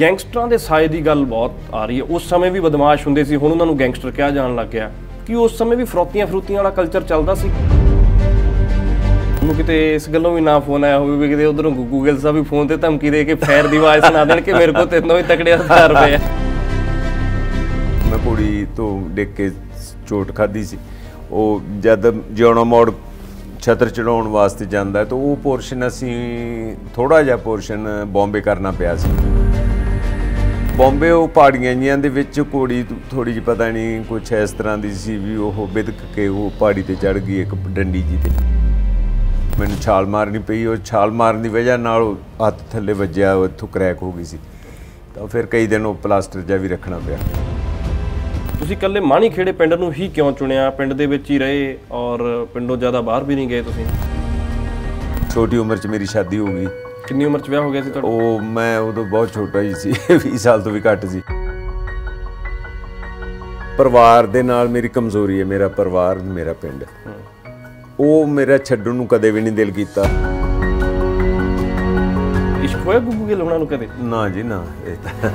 ਗੈਂਗਸਟਰਾਂ ਦੇ ਸਾਏ ਦੀ ਗੱਲ ਬਹੁਤ ਆ ਰਹੀ ਹੈ ਉਸ ਸਮੇਂ ਵੀ ਬਦਮਾਸ਼ ਹੁੰਦੇ ਸੀ ਹੁਣ ਉਹਨਾਂ ਨੂੰ ਗੈਂਗਸਟਰ ਕਿਹਾ ਜਾਣ ਲੱਗ ਗਿਆ ਕਿ ਉਸ ਸਮੇਂ ਵੀ ਫਰੋਤੀਆਂ ਫਰੂਤੀਆਂ ਵਾਲਾ ਕਲਚਰ ਚੱਲਦਾ ਸੀ ਨੂੰ ਕਿਤੇ ਇਸ ਗੱਲੋਂ ਵੀ ਨਾ ਫੋਨ ਆਇਆ ਹੋਵੇ ਵੀ ਕਿਤੇ ਉਧਰੋਂ ਗੁੱਗੂ ਗਿੱਲ ਸਾਹਿਬ ਵੀ ਫੋਨ ਤੇ ਧਮਕੀ ਦੇ ਕੇ ਫੈਰ ਦੀ ਆਵਾਜ਼ ਸੁਣਾ ਦੇਣ ਕਿ ਮੇਰੇ ਕੋਲ ਤੈਨੂੰ ਵੀ ਤਕੜੇ ਹਥਿਆਰ ਪਏ ਆ ਮੈਂ ਕੁੜੀ ਤੋਂ ਦੇਖ ਕੇ ਚੋਟ ਖਾਦੀ ਸੀ ਉਹ ਜਦ ਜਿਉਣਾ ਮੋੜ ਛਤਰ ਚੜਾਉਣ ਵਾਸਤੇ ਜਾਂਦਾ ਤਾਂ ਉਹ ਪੋਰਸ਼ਨ ਅਸੀਂ ਥੋੜਾ ਜਿਹਾ ਪੋਰਸ਼ਨ ਬੰਬੇ ਕਰਨਾ ਪਿਆ ਸੀ ਬੰਬੇ ਉਹ ਪਹਾੜੀਆਂ ਜੀਆਂ ਦੇ ਵਿੱਚ ਕੋੜੀ ਥੋੜੀ ਜਿਹੀ ਪਤਾ ਨਹੀਂ ਕੁਛ ਇਸ ਤਰ੍ਹਾਂ ਦੀ ਸੀ ਵੀ ਉਹ ਬਿਦਕ ਕੇ ਉਹ ਪਹਾੜੀ ਤੇ ਚੜ ਗਈ ਇੱਕ ਡੰਡੀ ਜੀ ਤੇ ਮੈਨੂੰ ਛਾਲ ਮਾਰਨੀ ਪਈ ਉਹ ਛਾਲ ਮਾਰਨ ਦੀ ਵਜ੍ਹਾ ਨਾਲ ਹੱਥ ਥੱਲੇ ਵੱਜਿਆ ਉੱਥੋਂ ਕ੍ਰੈਕ ਹੋ ਗਈ ਸੀ ਤਾਂ ਫਿਰ ਕਈ ਦਿਨ ਉਹ ਪਲਾਸਟਰ ਜਿਹਾ ਵੀ ਰੱਖਣਾ ਪਿਆ ਤੁਸੀਂ ਕੱਲੇ ਮਾਣੀ ਖੇੜੇ ਪਿੰਡ ਨੂੰ ਹੀ ਕਿਉਂ ਚੁਣਿਆ ਪਿੰਡ ਦੇ ਵਿੱਚ ਹੀ ਰਹੇ ਔਰ ਪਿੰਡੋਂ ਜ਼ਿਆਦਾ ਬਾਹਰ ਵੀ ਨਹੀਂ ਗਏ ਤੁਸੀਂ ਛੋਟੀ ਉਮਰ 'ਚ ਮੇਰੀ ਸ਼ਾਦੀ ਹੋ ਗਈ ਕਿੰਨੀ ਉਮਰ 'ਚ ਵਿਆਹ ਹੋ ਗਿਆ ਸੀ ਤੁਹਾਡਾ ਉਹ ਮੈਂ ਉਦੋਂ ਬਹੁਤ ਛੋਟਾ ਹੀ ਸੀ 20 ਸਾਲ ਤੋਂ ਵੀ ਘੱਟ ਸੀ ਪਰਿਵਾਰ ਦੇ ਨਾਲ ਮੇਰੀ ਕਮਜ਼ੋਰੀ ਹੈ ਮੇਰਾ ਪਰਿਵਾਰ ਮੇਰਾ ਪਿੰਡ ਉਹ ਮੇਰਾ ਛੱਡਣ ਨੂੰ ਕਦੇ ਵੀ ਨਹੀਂ ਦਿਲ ਕੀਤਾ ਇਸ਼ਕ ਹੋਇਆ ਗੁੱਗੂ ਕੇ ਲੋਣਾ ਨੂੰ ਕਦੇ ਨਾ ਜੀ ਨਾ ਇਹ ਤਾਂ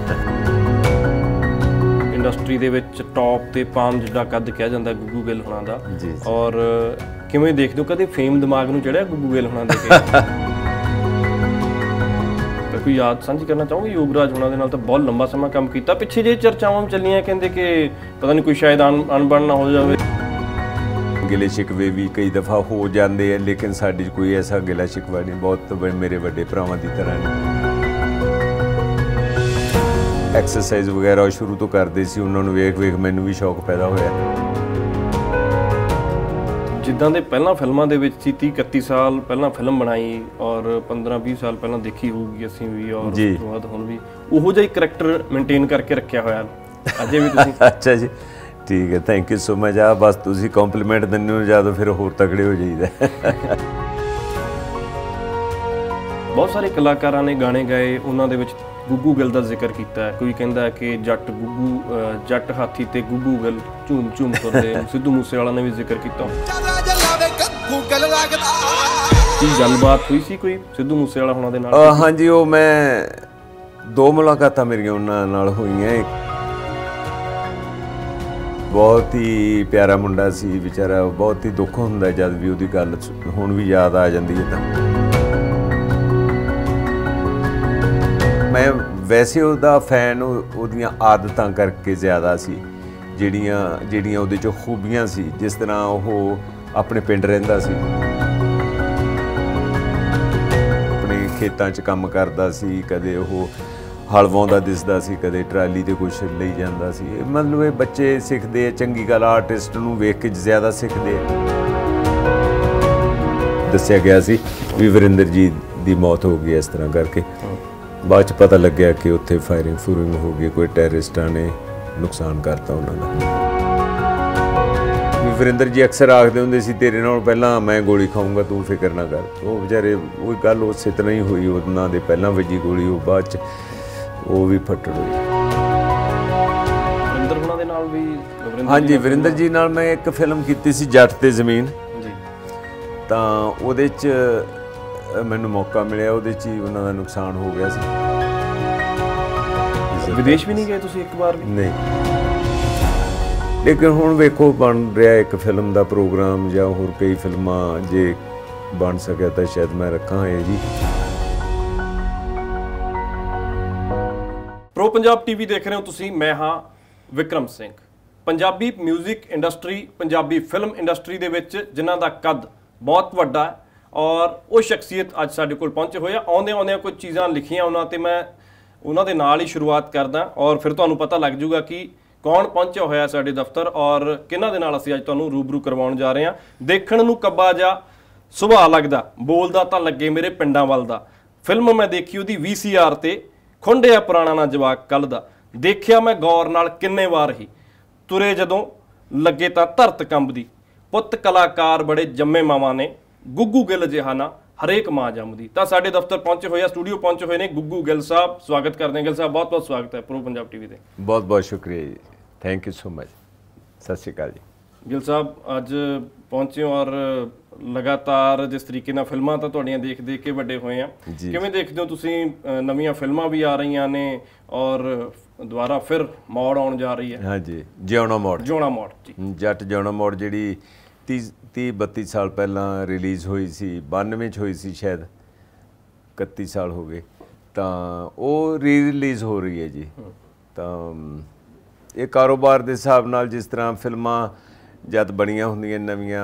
ਇੰਡਸਟਰੀ ਦੇ ਵਿੱਚ ਟੌਪ ਤੇ ਪਾਮ ਜਿੱਡਾ ਕੱਦ ਕਿਹਾ ਜਾਂਦਾ ਗੁੱਗੂ ਗਿੱਲ ਹੁਣਾਂ ਦਾ ਔਰ ਕਿਵੇਂ ਦੇਖਦੇ ਹੋ ਕਦੇ ਫੇਮ ਦਿਮਾਗ ਨੂੰ ਚੜਿਆ ਗੁੱਗੂ ਗਿੱਲ ਹੁਣਾਂ ਦੇ ਕੇ ਕੋਈ ਯਾਦ ਸਾਂਝੀ ਕਰਨਾ ਚਾਹੋਗੇ ਯੋਗਰਾਜ ਉਹਨਾਂ ਦੇ ਨਾਲ ਤਾਂ ਬਹੁਤ ਲੰਬਾ ਸਮਾਂ ਕੰਮ ਕੀਤਾ ਪਿੱਛੇ ਜੇ ਚਰਚਾਵਾਂ ਚੱਲੀਆਂ ਕਹਿੰਦੇ ਕਿ ਪਤਾ ਨਹੀਂ ਕੋਈ ਸ਼ਾਇਦ ਅਨਬਣ ਨਾ ਹੋ ਜਾਵੇ ਗਿਲੇ ਸ਼ਿਕਵੇ ਵੀ ਕਈ ਦਫਾ ਹੋ ਜਾਂਦੇ ਆ ਲੇਕਿਨ ਸਾਡੀ ਕੋਈ ਐਸਾ ਗਿਲਾ ਸ਼ਿਕਵਾ ਨਹੀਂ ਬਹੁਤ ਮੇਰੇ ਵੱਡੇ ਭਰਾਵਾਂ ਦੀ ਤਰ੍ਹਾਂ ਨੇ ਐਕਸਰਸਾਈਜ਼ ਵਗੈਰਾ ਸ਼ੁਰੂ ਤੋਂ ਕਰਦੇ ਸੀ ਉਹਨਾਂ ਨੂੰ ਵੇਖ ਵੇਖ ਮੈਨੂੰ ਵੀ ਸ਼ੌਕ ਪੈਦਾ ਹੋਇਆ ਜਿੱਦਾਂ ਦੇ ਪਹਿਲਾਂ ਫਿਲਮਾਂ ਦੇ ਵਿੱਚ ਸੀ 30 31 ਸਾਲ ਪਹਿਲਾਂ ਫਿਲਮ ਬਣਾਈ ਔਰ 15 20 ਸਾਲ ਪਹਿਲਾਂ ਦੇਖੀ ਹੋਊਗੀ ਅਸੀਂ ਵੀ ਔਰ ਉਸ ਤੋਂ ਬਾਅਦ ਹੁਣ ਵੀ ਉਹੋ ਜਿਹਾ ਹੀ ਕੈਰੈਕਟਰ ਮੇਨਟੇਨ ਕਰਕੇ ਰੱਖਿਆ ਹੋਇਆ ਅਜੇ ਵੀ ਤੁਸੀਂ ਅੱਛਾ ਜੀ ਠੀਕ ਹੈ ਥੈਂਕ ਯੂ ਸੋ ਮਚ ਆ ਬਸ ਤੁਸੀਂ ਕੰਪਲੀਮੈਂਟ ਦਿੰਨੇ ਹੋ ਜਦੋਂ ਫਿਰ ਹੋਰ ਤਕੜੇ ਹੋ ਜਾਈਦਾ ਬਹੁਤ ਸਾਰੇ ਕਲਾਕਾਰਾਂ ਨੇ ਗਾਣੇ ਗਾਏ ਉਹਨਾਂ ਦੇ ਵਿੱਚ ਗੁੱਗੂ ਗਿੱਲ ਦਾ ਜ਼ਿਕਰ ਕੀਤਾ ਹੈ ਕੋਈ ਕਹਿੰਦਾ ਹੈ ਕਿ ਜੱਟ ਗੁੱਗੂ ਜੱਟ ਹਾਥੀ ਤੇ ਗੁੱਗੂ ਗਿੱਲ ਝੂਮ ਝੂਮ ਕਰਦੇ ਸਿੱਧੂ ਮੂਸੇ ਵਾਲਾ ਨੇ ਵੀ ਜ਼ਿਕਰ ਕੀਤਾ ਕੀ ਗੱਲਬਾਤ ਹੋਈ ਸੀ ਕੋਈ ਸਿੱਧੂ ਵਾਲਾ ਹੁਣਾਂ ਦੇ ਨਾਲ ਹਾਂਜੀ ਉਹ ਮੈਂ ਦੋ ਮੁਲਾਕਾਤਾਂ ਮੇਰੀਆਂ ਉਹਨਾਂ ਨਾਲ ਹੋਈਆਂ ਇੱਕ ਬਹੁਤ ਹੀ ਪਿਆਰਾ ਮੁੰਡਾ ਸੀ ਵਿਚਾਰਾ ਬਹੁਤ ਹੀ ਦੁੱਖ ਹੁੰਦਾ ਜਦ ਵੀ ਉਹਦੀ ਗੱਲ ਹੁਣ ਵੀ ਯਾਦ ਆ ਜਾਂਦੀ ਹੈ ਤਾਂ ਮੈਂ ਵੈਸੇ ਉਹਦਾ ਫੈਨ ਉਹਦੀਆਂ ਆਦਤਾਂ ਕਰਕੇ ਜ਼ਿਆਦਾ ਸੀ ਜਿਹੜੀਆਂ ਜਿਹੜੀਆਂ ਉਹਦੇ 'ਚ ਖੂਬੀਆਂ ਸੀ ਜਿਸ ਤਰ੍ਹਾਂ ਉਹ ਆਪਣੇ ਪਿੰਡ ਰਹਿੰਦਾ ਸੀ ਆਪਣੇ ਖੇਤਾਂ 'ਚ ਕੰਮ ਕਰਦਾ ਸੀ ਕਦੇ ਉਹ ਹਲਵਾਉਂਦਾ ਦਿਸਦਾ ਸੀ ਕਦੇ ਟਰਾਲੀ ਤੇ ਕੁਝ ਲਈ ਜਾਂਦਾ ਸੀ ਮਤਲਬ ਇਹ ਬੱਚੇ ਸਿੱਖਦੇ ਆ ਚੰਗੀ ਗੱਲ ਆਰਟਿਸਟ ਨੂੰ ਵੇਖ ਕੇ ਜ਼ਿਆਦਾ ਸਿੱਖਦੇ ਆ ਦੱਸਿਆ ਗਿਆ ਸੀ ਵੀ ਵਰਿੰਦਰ ਜੀ ਦੀ ਮੌਤ ਹੋ ਗਈ ਇਸ ਤਰ੍ਹਾਂ ਕਰਕੇ ਬਾਅਦ ਚ ਪਤਾ ਲੱਗਿਆ ਕਿ ਉੱਥੇ ਫਾਇਰਿੰਗ ਫੂਰਿੰਗ ਹੋ ਗਈ ਕੋਈ ਟੈਰਰਿਸਟਾਂ ਨੇ ਨੁਕਸਾਨ ਕਰਤਾ ਉਹਨਾਂ ਦਾ ਵੀ ਜੀ ਅਕਸਰ ਆਖਦੇ ਹੁੰਦੇ ਸੀ ਤੇਰੇ ਨਾਲ ਪਹਿਲਾਂ ਮੈਂ ਗੋਲੀ ਖਾਊਂਗਾ ਤੂੰ ਫਿਕਰ ਨਾ ਕਰ ਉਹ ਵਿਚਾਰੇ ਉਹ ਗੱਲ ਉਸੇ ਤਰ੍ਹਾਂ ਹੀ ਹੋਈ ਉਹਨਾਂ ਦੇ ਪਹਿਲਾਂ ਵਜੀ ਗੋਲੀ ਉਹ ਬਾਅਦ ਚ ਉਹ ਵੀ ਫਟੜ ਹੋਈ ਵਿਰਿੰਦਰ ਹੁਣਾਂ ਦੇ ਨਾਲ ਵੀ ਹਾਂਜੀ ਵਿਰਿੰਦਰ ਜੀ ਨਾਲ ਮੈਂ ਇੱਕ ਫਿਲਮ ਕੀਤੀ ਸੀ ਜੱਟ ਤੇ ਜ਼ਮੀਨ ਜੀ ਤਾਂ ਉਹਦੇ ਚ ਮੈਨੂੰ ਮੌਕਾ ਮਿਲਿਆ ਉਹਦੇ 'ਚ ਹੀ ਉਹਨਾਂ ਦਾ ਨੁਕਸਾਨ ਹੋ ਗਿਆ ਸੀ ਵਿਦੇਸ਼ ਵੀ ਨਹੀਂ ਗਏ ਤੁਸੀਂ ਇੱਕ ਵਾਰ ਵੀ ਨਹੀਂ ਲੇਕਿਨ ਹੁਣ ਵੇਖੋ ਬਣ ਰਿਹਾ ਇੱਕ ਫਿਲਮ ਦਾ ਪ੍ਰੋਗਰਾਮ ਜਾਂ ਹੋਰ ਕਈ ਫਿਲਮਾਂ ਜੇ ਬਣ ਸਕਿਆ ਤਾਂ ਸ਼ਾਇਦ ਮੈਂ ਰੱਖਾਂ ਇਹ ਜੀ ਪ੍ਰੋ ਪੰਜਾਬ ਟੀਵੀ ਦੇਖ ਰਹੇ ਹੋ ਤੁਸੀਂ ਮੈਂ ਹਾਂ Vikram Singh Punjabi 뮤직 industry Punjabi film industry ਦੇ ਵਿੱਚ ਜਿਨ੍ਹਾਂ ਦਾ ਕੱਦ ਬਹੁਤ ਵੱਡਾ ਹੈ ਔਰ ਉਹ ਸ਼ਖਸੀਅਤ ਅੱਜ ਸਾਡੇ ਕੋਲ ਪਹੁੰਚੇ ਹੋਏ ਆ ਆਉਂਦੇ ਆਉਂਦੇ ਕੁਝ ਚੀਜ਼ਾਂ ਲਿਖੀਆਂ ਉਹਨਾਂ ਤੇ ਮੈਂ ਉਹਨਾਂ ਦੇ ਨਾਲ ਹੀ ਸ਼ੁਰੂਆਤ ਕਰਦਾ ਔਰ ਫਿਰ ਤੁਹਾਨੂੰ ਪਤਾ ਲੱਗ ਜਾਊਗਾ ਕਿ ਕੌਣ ਪਹੁੰਚਿਆ ਹੋਇਆ ਸਾਡੇ ਦਫ਼ਤਰ ਔਰ ਕਿਹਨਾਂ ਦੇ ਨਾਲ ਅਸੀਂ ਅੱਜ ਤੁਹਾਨੂੰ ਰੂਬਰੂ ਕਰਵਾਉਣ ਜਾ ਰਹੇ ਹਾਂ ਦੇਖਣ ਨੂੰ ਕੱਬਾ ਜਾ ਸੁਭਾਅ ਲੱਗਦਾ ਬੋਲਦਾ ਤਾਂ ਲੱਗੇ ਮੇਰੇ ਪਿੰਡਾਂ ਵੱਲ ਦਾ ਫਿਲਮ ਮੈਂ ਦੇਖੀ ਉਹਦੀ ਵੀਸੀਆਰ ਤੇ ਖੁੰਡਿਆ ਪੁਰਾਣਾ ਨਾ ਜਵਾਕ ਕੱਲ ਦਾ ਦੇਖਿਆ ਮੈਂ ਗੌਰ ਨਾਲ ਕਿੰਨੇ ਵਾਰ ਹੀ ਤੁਰੇ ਜਦੋਂ ਲੱਗੇ ਤਾਂ ਧਰਤ ਕੰਬਦੀ ਪੁੱਤ ਕਲਾਕਾਰ ਬੜੇ ਜੰਮੇ ਮਾਵਾਂ ਨੇ ਗੁੱਗੂ ਗਿੱਲ ਜਹਾਨਾ ਹਰੇਕ ਮਾਂ ਜੰਮਦੀ ਤਾਂ ਸਾਡੇ ਦਫ਼ਤਰ ਪਹੁੰਚੇ ਹੋਏ ਆ ਸਟੂਡੀਓ ਪਹੁੰਚੇ ਹੋਏ ਨੇ ਗੁੱਗੂ ਗਿੱਲ ਸਾਹਿਬ ਸਵਾਗਤ ਕਰਦੇ ਹਾਂ ਗਿੱਲ ਸਾਹਿਬ ਬਹੁਤ ਬਹੁਤ ਸਵਾਗਤ ਹੈ ਪ੍ਰੋ ਪੰਜਾਬ ਟੀਵੀ ਦੇ ਬਹੁਤ ਬਹੁਤ ਸ਼ੁਕਰੀਆ ਜੀ ਥੈਂਕ ਯੂ ਸੋ ਮਚ ਸਤਿ ਸ਼੍ਰੀ ਅਕਾਲ ਜੀ ਗਿੱਲ ਸਾਹਿਬ ਅੱਜ ਪਹੁੰਚੇ ਹੋ ਔਰ ਲਗਾਤਾਰ ਜਿਸ ਤਰੀਕੇ ਨਾਲ ਫਿਲਮਾਂ ਤਾਂ ਤੁਹਾਡੀਆਂ ਦੇਖ ਦੇਖ ਕੇ ਵੱਡੇ ਹੋਏ ਆ ਕਿਵੇਂ ਦੇਖਦੇ ਹੋ ਤੁਸੀਂ ਨਵੀਆਂ ਫਿਲਮਾਂ ਵੀ ਆ ਰਹੀਆਂ ਨੇ ਔਰ ਦੁਬਾਰਾ ਫਿਰ ਮੋੜ ਆਉਣ ਜਾ ਰਹੀ ਹੈ ਹਾਂਜੀ ਜਿਉਣਾ ਮੋੜ ਜਿਉਣਾ ਮੋੜ ਜੀ ਜੱਟ ਜਿਉਣਾ ਮੋੜ ਜਿਹੜੀ 30 32 ਸਾਲ ਪਹਿਲਾਂ ਰਿਲੀਜ਼ ਹੋਈ ਸੀ 92 ਚ ਹੋਈ ਸੀ ਸ਼ਾਇਦ 31 ਸਾਲ ਹੋ ਗਏ ਤਾਂ ਉਹ ਰੀ ਰਿਲੀਜ਼ ਹੋ ਰਹੀ ਹੈ ਜੀ ਤਾਂ ਇਹ ਕਾਰੋਬਾਰ ਦੇ ਹਿਸਾਬ ਨਾਲ ਜਿਸ ਤਰ੍ਹਾਂ ਫਿਲਮਾਂ ਜਦ ਬਣੀਆਂ ਹੁੰਦੀਆਂ ਨਵੀਆਂ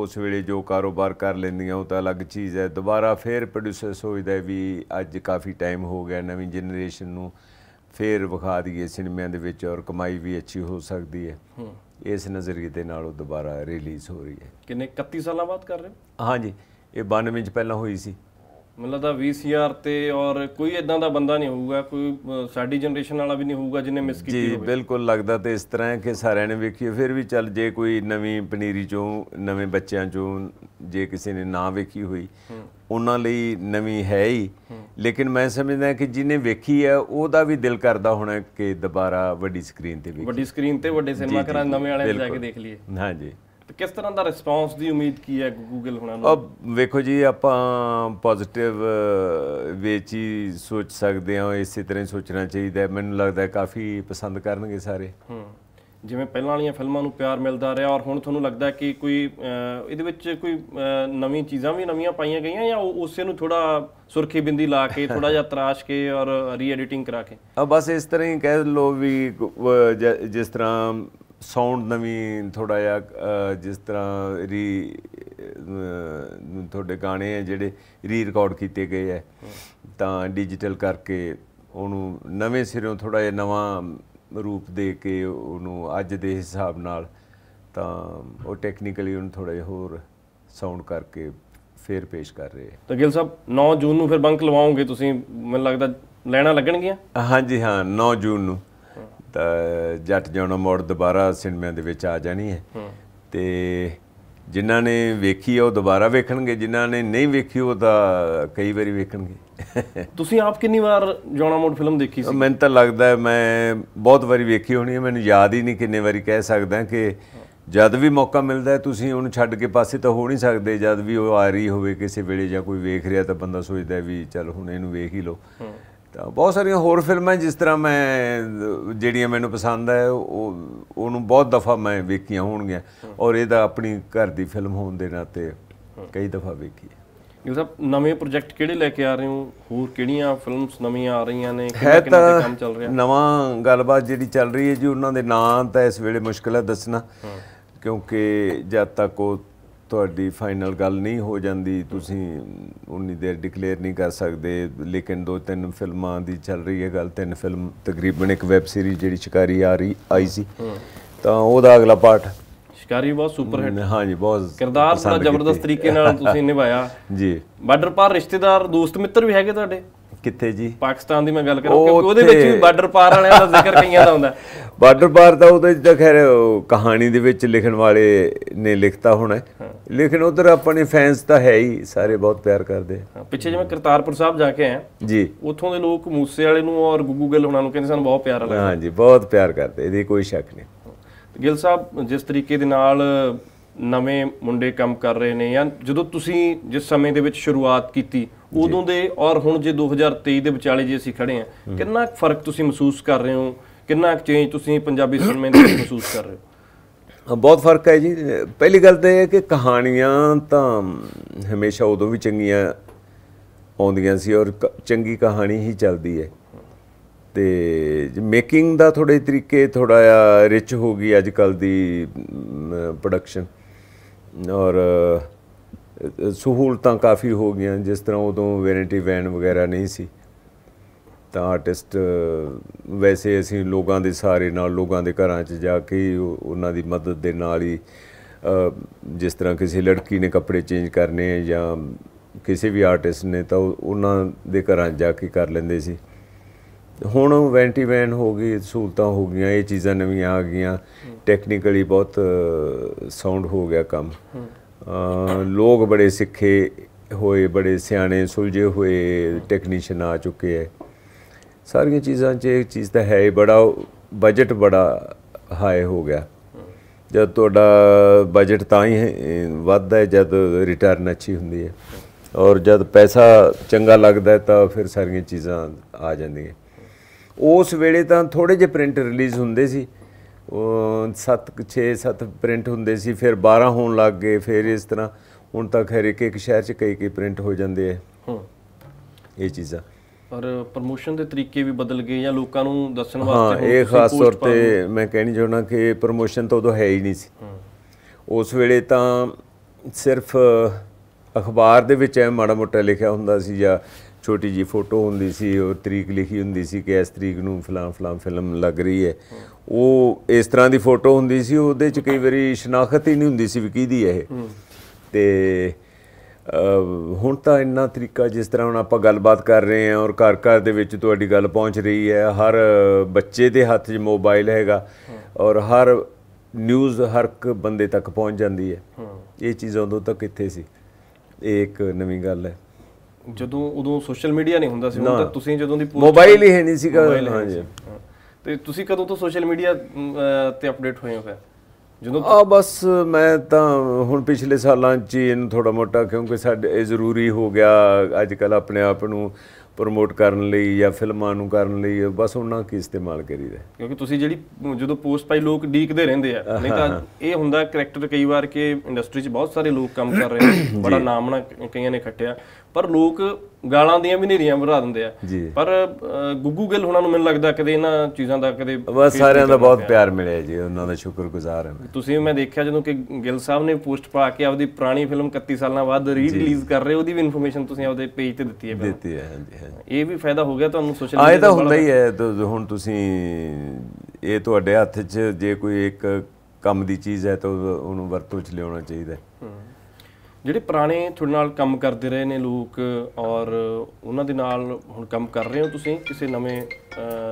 ਉਸ ਵੇਲੇ ਜੋ ਕਾਰੋਬਾਰ ਕਰ ਲੈਂਦੀਆਂ ਉਹ ਤਾਂ ਅਲੱਗ ਚੀਜ਼ ਹੈ ਦੁਬਾਰਾ ਫੇਰ ਪ੍ਰੋਡਿਊਸਰ ਸੋਚਦਾ ਵੀ ਅੱਜ ਕਾਫੀ ਟਾਈਮ ਹੋ ਗਿਆ ਨਵੀਂ ਜਨਰੇਸ਼ਨ ਨੂੰ ਫੇਰ ਵਿਖਾ ਦਈਏ ਸਿਨੇਮਿਆਂ ਦੇ ਵਿੱਚ ਔਰ ਕਮਾਈ ਵੀ ਅੱਛੀ ਹੋ ਸਕਦੀ ਹੈ ਇਸ ਨਜ਼ਰੀਏ ਦੇ ਨਾਲ ਉਹ ਦੁਬਾਰਾ ਰਿਲੀਜ਼ ਹੋ ਰਹੀ ਹੈ ਕਿੰਨੇ 31 ਸਾਲਾਂ ਬਾਅਦ ਕਰ ਰਹੇ ਹਾਂ ਹਾਂਜੀ ਇਹ 92 ਚ ਪਹਿਲਾਂ ਹੋਈ ਸੀ ਮਤਲਬ ਦਾ ਵੀਸੀਆਰ ਤੇ ਔਰ ਕੋਈ ਇਦਾਂ ਦਾ ਬੰਦਾ ਨਹੀਂ ਹੋਊਗਾ ਕੋਈ ਸਾਡੀ ਜਨਰੇਸ਼ਨ ਵਾਲਾ ਵੀ ਨਹੀਂ ਹੋਊਗਾ ਜਿਨੇ ਮਿਸ ਕੀਤੀ ਹੋਵੇ ਜੀ ਬਿਲਕੁਲ ਲੱਗਦਾ ਤੇ ਇਸ ਤਰ੍ਹਾਂ ਕਿ ਸਾਰਿਆਂ ਨੇ ਵੇਖੀ ਫਿਰ ਵੀ ਚੱਲ ਜੇ ਕੋਈ ਨਵੀਂ ਪਨੀਰੀ ਚੋਂ ਨਵੇਂ ਬੱਚਿਆਂ ਚੋਂ ਜੇ ਕਿਸੇ ਨੇ ਨਾ ਵੇਖੀ ਹੋਈ ਉਹਨਾਂ ਲਈ ਨਵੀਂ ਹੈ ਹੀ ਲੇਕਿਨ ਮੈਂ ਸਮਝਦਾ ਕਿ ਜਿਨੇ ਵੇਖੀ ਹੈ ਉਹਦਾ ਵੀ ਦਿਲ ਕਰਦਾ ਹੋਣਾ ਕਿ ਦੁਬਾਰਾ ਵੱਡੀ ਸਕਰੀਨ ਤੇ ਵੇਖੀ ਵੱਡੀ ਸਕਰੀਨ ਤੇ ਵੱਡੇ ਸਿਨੇਮਾ ਘਰਾਂ ਨਵੇਂ ਵਾਲੇ ਜਾ ਕੇ ਦੇਖ ਲਈਏ ਹਾਂਜੀ ਕਿਸ ਤਰ੍ਹਾਂ ਦਾ ਰਿਸਪੌਂਸ ਦੀ ਉਮੀਦ ਕੀ ਹੈ ਗੂਗਲ ਹੁਣਾਂ ਨੂੰ ਵੇਖੋ ਜੀ ਆਪਾਂ ਪੋਜ਼ਿਟਿਵ ਵਿੱਚ ਹੀ ਸੋਚ ਸਕਦੇ ਹਾਂ ਇਸੇ ਤਰ੍ਹਾਂ ਹੀ ਸੋਚਣਾ ਚਾਹੀਦਾ ਹੈ ਮੈਨੂੰ ਲੱਗਦਾ ਹੈ ਕਾਫੀ ਪਸੰਦ ਕਰਨਗੇ ਸਾਰੇ ਹੂੰ ਜਿਵੇਂ ਪਹਿਲਾਂ ਵਾਲੀਆਂ ਫਿਲਮਾਂ ਨੂੰ ਪਿਆਰ ਮਿਲਦਾ ਰਿਹਾ ਔਰ ਹੁਣ ਤੁਹਾਨੂੰ ਲੱਗਦਾ ਕਿ ਕੋਈ ਇਹਦੇ ਵਿੱਚ ਕੋਈ ਨਵੀਂ ਚੀਜ਼ਾਂ ਵੀ ਨਵੀਆਂ ਪਾਈਆਂ ਗਈਆਂ ਜਾਂ ਉਸੇ ਨੂੰ ਥੋੜਾ ਸੁਰਖੀ ਬਿੰਦੀ ਲਾ ਕੇ ਥੋੜਾ ਜਿਹਾ ਤਰਾਸ਼ ਕੇ ਔਰ ਰੀ ਐਡੀਟਿੰਗ ਕਰਾ ਕੇ ਬਸ ਇਸ ਤਰ੍ਹਾਂ ਹੀ ਕਹਿ ਲੋ ਵੀ ਜਿਸ ਤਰ੍ਹਾਂ ਸਾਊਂਡ ਨਵੀਂ ਥੋੜਾ ਜਿਹਾ ਜਿਸ ਤਰ੍ਹਾਂ ਰੀ ਤੁਹਾਡੇ ਗਾਣੇ ਆ ਜਿਹੜੇ ਰੀ ਰਿਕਾਰਡ ਕੀਤੇ ਗਏ ਆ ਤਾਂ ਡਿਜੀਟਲ ਕਰਕੇ ਉਹਨੂੰ ਨਵੇਂ ਸਿਰੋਂ ਥੋੜਾ ਜਿਹਾ ਨਵਾਂ ਰੂਪ ਦੇ ਕੇ ਉਹਨੂੰ ਅੱਜ ਦੇ ਹਿਸਾਬ ਨਾਲ ਤਾਂ ਉਹ ਟੈਕਨੀਕਲੀ ਉਹਨੂੰ ਥੋੜਾ ਜਿਹਾ ਹੋਰ ਸਾਊਂਡ ਕਰਕੇ ਫੇਰ ਪੇਸ਼ ਕਰ ਰਹੇ ਤਾਂ ਗਿਲ ਸਾਹਿਬ 9 ਜੂਨ ਨੂੰ ਫਿਰ ਬੰਕ ਲਵਾਉਂਗੇ ਤੁਸੀਂ ਮੈਨੂੰ ਲੱਗਦਾ ਲੈਣਾ ਲੱਗਣਗੇ ਹਾਂਜੀ ਹਾਂ 9 ਜੂਨ ਨੂੰ ਤਾਂ ਜੱਟ ਜਿਉਣਾ ਮੋੜ ਦੁਬਾਰਾ ਸਿਨੇਮਿਆਂ ਦੇ ਵਿੱਚ ਆ ਜਾਣੀ ਹੈ ਤੇ ਜਿਨ੍ਹਾਂ ਨੇ ਵੇਖੀ ਉਹ ਦੁਬਾਰਾ ਵੇਖਣਗੇ ਜਿਨ੍ਹਾਂ ਨੇ ਨਹੀਂ ਵੇਖੀ ਉਹ ਤਾਂ ਕਈ ਵਾਰੀ ਵੇਖਣਗੇ ਤੁਸੀਂ ਆਪ ਕਿੰਨੀ ਵਾਰ ਜੌਣਾ ਮੋੜ ਫਿਲਮ ਦੇਖੀ ਸੀ ਮੈਨੂੰ ਤਾਂ ਲੱਗਦਾ ਮੈਂ ਬਹੁਤ ਵਾਰੀ ਵੇਖੀ ਹੋਣੀ ਹੈ ਮੈਨੂੰ ਯਾਦ ਹੀ ਨਹੀਂ ਕਿੰਨੇ ਵਾਰੀ ਕਹਿ ਸਕਦਾ ਕਿ ਜਦ ਵੀ ਮੌਕਾ ਮਿਲਦਾ ਹੈ ਤੁਸੀਂ ਉਹਨੂੰ ਛੱਡ ਕੇ ਪਾਸੇ ਤਾਂ ਹੋ ਨਹੀਂ ਸਕਦੇ ਜਦ ਵੀ ਉਹ ਆ ਰਹੀ ਹੋਵੇ ਕਿਸੇ ਵੇਲੇ ਜਾਂ ਕੋਈ ਵੇਖ ਰਿਹਾ ਤਾਂ ਬੰਦਾ ਸੋਚਦਾ ਵੀ ਚੱਲ ਹੁਣ ਇਹਨੂੰ ਵੇਖ ਹੀ ਲਓ ਤਾਂ ਬਹੁਤ ਸਾਰੀਆਂ ਹੋਰ ਫਿਲਮਾਂ ਜਿਸ ਤਰ੍ਹਾਂ ਮੈਂ ਜਿਹੜੀਆਂ ਮੈਨੂੰ ਪਸੰਦ ਆ ਉਹ ਉਹਨੂੰ ਬਹੁਤ ਦਫਾ ਮੈਂ ਵੇਖੀਆਂ ਹੋਣਗੀਆਂ ਔਰ ਇਹਦਾ ਆਪਣੀ ਘਰ ਦੀ ਫਿਲਮ ਹੋਣ ਦੇ ਨਾਤੇ ਕਈ ਦਫਾ ਵੇਖੀ ਇਹ ਸਭ ਨਵੇਂ ਪ੍ਰੋਜੈਕਟ ਕਿਹੜੇ ਲੈ ਕੇ ਆ ਰਹੇ ਹੋ ਹੋਰ ਕਿਹੜੀਆਂ ਫਿਲਮਸ ਨਵੀਆਂ ਆ ਰਹੀਆਂ ਨੇ ਕਿੰਨੇ ਕੰਮ ਚੱਲ ਰਿਹਾ ਨਵਾਂ ਗੱਲਬਾਤ ਜਿਹੜੀ ਚੱਲ ਰਹੀ ਹੈ ਜੀ ਉਹਨਾਂ ਦੇ ਨਾਂ ਤਾਂ ਇਸ ਵੇਲੇ ਮੁਸ਼ਕਲ ਹੈ ਦੱਸਣਾ ਕਿਉਂਕਿ ਜਦ ਤੱਕ ਉਹ ਤੁਹਾਡੀ ਫਾਈਨਲ ਗੱਲ ਨਹੀਂ ਹੋ ਜਾਂਦੀ ਤੁਸੀਂ ਉਨੀ ਦੇਰ ਡਿਕਲੇਅਰ ਨਹੀਂ ਕਰ ਸਕਦੇ ਲੇਕਿਨ ਦੋ ਤਿੰਨ ਫਿਲਮਾਂ ਦੀ ਚੱਲ ਰਹੀ ਹੈ ਗੱਲ ਤਿੰਨ ਫਿਲਮ ਤਕਰੀਬਨ ਇੱਕ ਵੈਬ ਸੀਰੀਜ਼ ਜਿਹੜੀ ਸ਼ਿਕਾਰੀ ਆ ਰਹੀ ਆਈ ਸੀ ਤਾਂ ਉਹਦਾ ਅਗਲਾ ਪਾਰਟ ਸ਼ਿਕਾਰੀ ਬਹੁਤ ਸੁਪਰ ਹਿੱਟ ਹਾਂਜੀ ਬਹੁਤ ਕਿਰਦਾਰ ਦਾ ਜ਼ਬਰਦਸਤ ਤਰੀਕੇ ਨਾਲ ਤੁਸੀਂ ਨਿਭਾਇਆ ਜੀ ਬਾਰਡਰ ਪਾਰ ਰਿਸ਼ਤੇਦਾਰ ਦੋਸਤ ਮਿੱਤਰ ਵੀ ਹੈਗੇ ਤੁਹਾਡੇ ਕਿੱਥੇ ਜੀ ਪਾਕਿਸਤਾਨ ਦੀ ਮੈਂ ਗੱਲ ਕਰਾਂ ਕਿਉਂਕਿ ਉਹਦੇ ਵਿੱਚ ਵੀ ਬਾਰਡਰ ਪਾਰ ਵਾਲਿਆਂ ਦਾ ਜ਼ਿਕਰ ਕਈਆਂ ਦਾ ਹੁੰਦਾ ਬਾਰਡਰ ਪਾਰ ਦਾ ਉਹਦੇ ਤਾਂ ਖੈਰ ਕਹਾਣੀ ਦੇ ਵਿੱਚ ਲਿਖਣ ਵਾਲੇ ਨੇ ਲਿਖਤਾ ਹੋਣਾ ਲੇਕਿਨ ਉਧਰ ਆਪਣੇ ਫੈਨਸ ਤਾਂ ਹੈ ਹੀ ਸਾਰੇ ਬਹੁਤ ਪਿਆਰ ਕਰਦੇ ਪਿੱਛੇ ਜਿਵੇਂ ਕਰਤਾਰਪੁਰ ਸਾਹਿਬ ਜਾ ਕੇ ਆਇਆ ਜੀ ਉੱਥੋਂ ਦੇ ਲੋਕ ਮੂਸੇ ਵਾਲੇ ਨੂੰ ਔਰ ਗੁੱਗੂ ਗਿੱਲ ਹੋਣਾ ਨੂੰ ਕਹਿੰਦੇ ਸਨ ਬਹੁਤ ਪਿਆਰਾ ਲੱਗਦਾ ਹਾਂ ਜੀ ਬਹੁਤ ਪਿਆਰ ਕਰਦੇ ਇਹਦੀ ਕੋਈ ਸ਼ੱਕ ਨਹੀਂ ਗਿੱਲ ਸਾਹਿਬ ਜਿਸ ਤਰੀਕੇ ਦੇ ਨਾਲ ਨਵੇਂ ਮੁੰਡੇ ਕੰਮ ਕਰ ਰਹੇ ਨੇ ਜਾਂ ਜਦੋਂ ਤੁਸੀਂ ਜਿਸ ਸਮੇਂ ਦੇ ਵਿੱਚ ਸ਼ੁਰੂਆਤ ਕੀਤੀ ਉਦੋਂ ਦੇ ਔਰ ਹੁਣ ਜੇ 2023 ਦੇ ਵਿਚਾਲੇ ਜੇ ਅਸੀਂ ਖੜੇ ਆ ਕਿੰਨਾ ਫਰਕ ਤੁਸੀਂ ਮਹਿਸੂਸ ਕਰ ਰਹੇ ਹੋ ਕਿੰਨਾ ਚੇਂਜ ਤੁਸੀਂ ਪੰਜਾਬੀ ਸਿਨੇਮੇ ਦੇ ਵਿੱਚ ਮਹਿਸੂਸ ਕਰ ਰਹੇ ਹੋ ਬਹੁਤ ਫਰਕ ਹੈ ਜੀ ਪਹਿਲੀ ਗੱਲ ਤਾਂ ਇਹ ਹੈ ਕਿ ਕਹਾਣੀਆਂ ਤਾਂ ਹਮੇਸ਼ਾ ਉਦੋਂ ਵੀ ਚੰਗੀਆਂ ਆਉਂਦੀਆਂ ਸੀ ਔਰ ਚੰਗੀ ਕਹਾਣੀ ਹੀ ਚੱਲਦੀ ਹੈ ਤੇ ਮੇਕਿੰਗ ਦਾ ਥੋੜੇ ਤਰੀਕੇ ਥੋੜਾ ਰਿਚ ਹੋ ਗਈ ਅੱਜ ਕੱਲ ਦੀ ਪ੍ਰੋਡਕਸ਼ਨ ਔਰ ਸਹੂਲਤਾਂ ਕਾਫੀ ਹੋ ਗਈਆਂ ਜਿਸ ਤਰ੍ਹਾਂ ਉਦੋਂ ਵੈਨਿਟੀ ਵੈਨ ਵਗੈਰਾ ਨਹੀਂ ਸੀ ਤਾਂ ਆਰਟਿਸਟ ਵੈਸੇ ਅਸੀਂ ਲੋਕਾਂ ਦੇ ਸਾਰੇ ਨਾਲ ਲੋਕਾਂ ਦੇ ਘਰਾਂ 'ਚ ਜਾ ਕੇ ਉਹਨਾਂ ਦੀ ਮਦਦ ਦੇ ਨਾਲ ਹੀ ਜਿਸ ਤਰ੍ਹਾਂ ਕਿਸੇ ਲੜਕੀ ਨੇ ਕੱਪੜੇ ਚੇਂਜ ਕਰਨੇ ਜਾਂ ਕਿਸੇ ਵੀ ਆਰਟਿਸਟ ਨੇ ਤਾਂ ਉਹਨਾਂ ਦੇ ਘਰਾਂ ਜਾ ਕੇ ਕਰ ਲੈਂਦੇ ਸੀ ਹੁਣ ਵੈਂਟੀ ਵੈਨ ਹੋ ਗਈ ਸਹੂਲਤਾਂ ਹੋ ਗਈਆਂ ਇਹ ਚੀਜ਼ਾਂ ਨਵੀਆਂ ਆ ਗਈਆਂ ਟੈਕਨੀਕਲੀ ਬਹੁਤ ਸਾਊਂਡ ਹੋ ਗਿਆ ਕੰਮ ਲੋਕ ਬੜੇ ਸਿੱਖੇ ਹੋਏ ਬੜੇ ਸਿਆਣੇ ਸੁਲਝੇ ਹੋਏ ਟੈਕਨੀਸ਼ੀਅਨ ਆ ਚੁੱਕੇ ਐ ਸਾਰੀਆਂ ਚੀਜ਼ਾਂ 'ਚ ਇੱਕ ਚੀਜ਼ ਤਾਂ ਹੈ ਬੜਾ ਬਜਟ ਬੜਾ ਹਾਈ ਹੋ ਗਿਆ ਜਦ ਤੁਹਾਡਾ ਬਜਟ ਤਾਂ ਹੀ ਵੱਧਦਾ ਹੈ ਜਦ ਰਿਟਰਨ ਅੱਛੀ ਹੁੰਦੀ ਹੈ ਔਰ ਜਦ ਪੈਸਾ ਚੰਗਾ ਲੱਗਦਾ ਹੈ ਤਾਂ ਫਿਰ ਸਾਰੀਆਂ ਚੀਜ਼ਾਂ ਆ ਜਾਂਦੀਆਂ ਉਸ ਵੇਲੇ ਤਾਂ ਥੋੜੇ ਜਿਹੇ ਪ੍ਰਿੰਟ ਰਿਲੀਜ਼ ਹੁੰਦੇ ਸੀ ਉਹ 7 6 7 ਪ੍ਰਿੰਟ ਹੁੰਦੇ ਸੀ ਫਿਰ 12 ਹੋਣ ਲੱਗ ਗਏ ਫਿਰ ਇਸ ਤਰ੍ਹਾਂ ਹੁਣ ਤਾਂ ਖੈਰ ਇੱਕ ਇੱਕ ਸ਼ਹਿਰ 'ਚ ਕਈ ਕਈ ਪ੍ਰਿੰਟ ਹੋ ਜਾਂਦੇ ਆ ਇਹ ਚੀਜ਼ਾਂ ਪਰ ਪ੍ਰਮੋਸ਼ਨ ਦੇ ਤਰੀਕੇ ਵੀ ਬਦਲ ਗਏ ਜਾਂ ਲੋਕਾਂ ਨੂੰ ਦੱਸਣ ਵਾਸਤੇ ਹਾਂ ਇਹ ਖਾਸ ਤੌਰ ਤੇ ਮੈਂ ਕਹਿਣੀ ਚਾਹੁੰਦਾ ਕਿ ਪ੍ਰਮੋਸ਼ਨ ਤਾਂ ਉਦੋਂ ਹੈ ਹੀ ਨਹੀਂ ਸੀ ਉਸ ਵੇਲੇ ਤਾਂ ਸਿਰਫ ਅਖਬਾਰ ਦੇ ਵਿੱਚ ਐ ਮਾੜਾ ਮੋਟਾ ਲਿਖਿਆ ਹੁੰਦਾ ਸੀ ਜਾਂ ਛੋਟੀ ਜੀ ਫੋਟੋ ਹੁੰਦੀ ਸੀ ਉਹ ਤਰੀਕ ਲਿਖੀ ਹੁੰਦੀ ਸੀ ਕਿ ਇਸ ਤਰੀਕ ਨੂੰ ਫਲਾਂ ਫਲਾਂ ਫਿਲਮ ਲੱਗ ਰਹੀ ਹੈ ਉਹ ਇਸ ਤਰ੍ਹਾਂ ਦੀ ਫੋਟੋ ਹੁੰਦੀ ਸੀ ਉਹਦੇ ਚ ਕਈ ਵਾਰੀ ਸ਼ਨਾਖਤ ਹੀ ਨਹੀਂ ਹੁੰਦੀ ਸੀ ਵੀ ਕਿਹਦੀ ਹੈ ਇਹ ਤੇ ਹੁਣ ਤਾਂ ਇੰਨਾ ਤਰੀਕਾ ਜਿਸ ਤਰ੍ਹਾਂ ਹੁਣ ਆਪਾਂ ਗੱਲਬਾਤ ਕਰ ਰਹੇ ਹਾਂ ਔਰ ਘਰ ਘਰ ਦੇ ਵਿੱਚ ਤੁਹਾਡੀ ਗੱਲ ਪਹੁੰਚ ਰਹੀ ਹੈ ਹਰ ਬੱਚੇ ਦੇ ਹੱਥ 'ਚ ਮੋਬਾਈਲ ਹੈਗਾ ਔਰ ਹਰ ਨਿਊਜ਼ ਹਰ ਇੱਕ ਬੰਦੇ ਤੱਕ ਪਹੁੰਚ ਜਾਂਦੀ ਹੈ ਇਹ ਚੀਜ਼ਾਂ ਉਦੋਂ ਤੱਕ ਇੱਥੇ ਸੀ ਇਹ ਇੱਕ ਨਵੀਂ ਗੱਲ ਹੈ ਜਦੋਂ ਉਦੋਂ ਸੋਸ਼ਲ ਮੀਡੀਆ ਨਹੀਂ ਹੁੰਦਾ ਸੀ ਹੁਣ ਤਾਂ ਤੁਸੀਂ ਜਦੋਂ ਦੀ ਮੋਬਾਈਲ ਹੀ ਨਹੀਂ ਸੀਗਾ ਹਾਂਜੀ ਤੇ ਤੁਸੀਂ ਕਦੋਂ ਤੋਂ ਸੋਸ਼ਲ ਮੀਡੀਆ ਤੇ ਅਪਡੇਟ ਹੋਏ ਹੋ ਫਿਰ ਜਦੋਂ ਆ ਬਸ ਮੈਂ ਤਾਂ ਹੁਣ ਪਿਛਲੇ ਸਾਲਾਂ 'ਚ ਇਹਨੂੰ ਥੋੜਾ ਮੋਟਾ ਕਿਉਂਕਿ ਸਾਡੇ ਇਹ ਜ਼ਰੂਰੀ ਹੋ ਗਿਆ ਅੱਜ ਕੱਲ ਆਪਣੇ ਆਪ ਨੂੰ ਪ੍ਰਮੋਟ ਕਰਨ ਲਈ ਜਾਂ ਫਿਲਮਾਂ ਨੂੰ ਕਰਨ ਲਈ ਬਸ ਉਹਨਾਂ ਕੀ ਇਸਤੇਮਾਲ ਕਰੀਦਾ ਕਿਉਂਕਿ ਤੁਸੀਂ ਜਿਹੜੀ ਜਦੋਂ ਪੋਸਟ ਪਾਈ ਲੋਕ ਡੀਕਦੇ ਰਹਿੰਦੇ ਆ ਨਹੀਂ ਤਾਂ ਇਹ ਹੁੰਦਾ ਕੈਰੈਕਟਰ ਕਈ ਵਾਰ ਕਿ ਇੰਡਸਟਰੀ 'ਚ ਬਹੁਤ ਸਾਰੇ ਲੋਕ ਕੰਮ ਕਰ ਰਹੇ ਨੇ ਬੜਾ ਨਾਮ ਨਾ ਕਈਆਂ ਨੇ ਖੱਟਿਆ ਪਰ ਲੋਕ ਗਾਲਾਂ ਦੀਆਂ ਵੀ ਨੇਰੀਆਂ ਵਧਾ ਦਿੰਦੇ ਆ ਪਰ ਗੁੱਗੂ ਗਿੱਲ ਹੁਣਾਂ ਨੂੰ ਮੈਨੂੰ ਲੱਗਦਾ ਕਦੇ ਇਹਨਾਂ ਚੀਜ਼ਾਂ ਦਾ ਕਦੇ ਬਸ ਸਾਰਿਆਂ ਦਾ ਬਹੁਤ ਪਿਆਰ ਮਿਲਿਆ ਜੀ ਉਹਨਾਂ ਦਾ ਸ਼ੁਕਰਗੁਜ਼ਾਰ ਹਾਂ ਮੈਂ ਤੁਸੀਂ ਮੈਂ ਦੇਖਿਆ ਜਦੋਂ ਕਿ ਗਿੱਲ ਸਾਹਿਬ ਨੇ ਪੋਸਟ ਪਾ ਕੇ ਆਪਦੀ ਪੁਰਾਣੀ ਫਿਲਮ 31 ਸਾਲਾਂ ਬਾਅਦ ਰੀ ਰਿਲੀਜ਼ ਕਰ ਰਹੇ ਉਹਦੀ ਵੀ ਇਨਫੋਰਮੇਸ਼ਨ ਤੁਸੀਂ ਆਪਦੇ ਪੇਜ ਤੇ ਦਿੱਤੀ ਹੈ ਦਿੱਤੀ ਹੈ ਹਾਂਜੀ ਹਾਂਜੀ ਇਹ ਵੀ ਫਾਇਦਾ ਹੋ ਗਿਆ ਤੁਹਾਨੂੰ ਸੋਸ਼ਲ ਮੀਡੀਆ ਤਾਂ ਹੁੰਦਾ ਹੀ ਹੈ ਹੁਣ ਤੁਸੀਂ ਇਹ ਤੁਹਾਡੇ ਹੱਥ 'ਚ ਜੇ ਕੋਈ ਇੱਕ ਕੰਮ ਦੀ ਚੀਜ਼ ਹੈ ਤਾਂ ਉਹਨੂੰ ਵਰਤੋਂ 'ਚ ਲਿਆਉਣਾ ਚਾਹੀਦਾ ਹੈ ਜਿਹੜੇ ਪੁਰਾਣੇ ਤੁਹਾਡੇ ਨਾਲ ਕੰਮ ਕਰਦੇ ਰਹੇ ਨੇ ਲੋਕ ਔਰ ਉਹਨਾਂ ਦੇ ਨਾਲ ਹੁਣ ਕੰਮ ਕਰ ਰਹੇ ਹੋ ਤੁਸੀਂ ਕਿਸੇ ਨਵੇਂ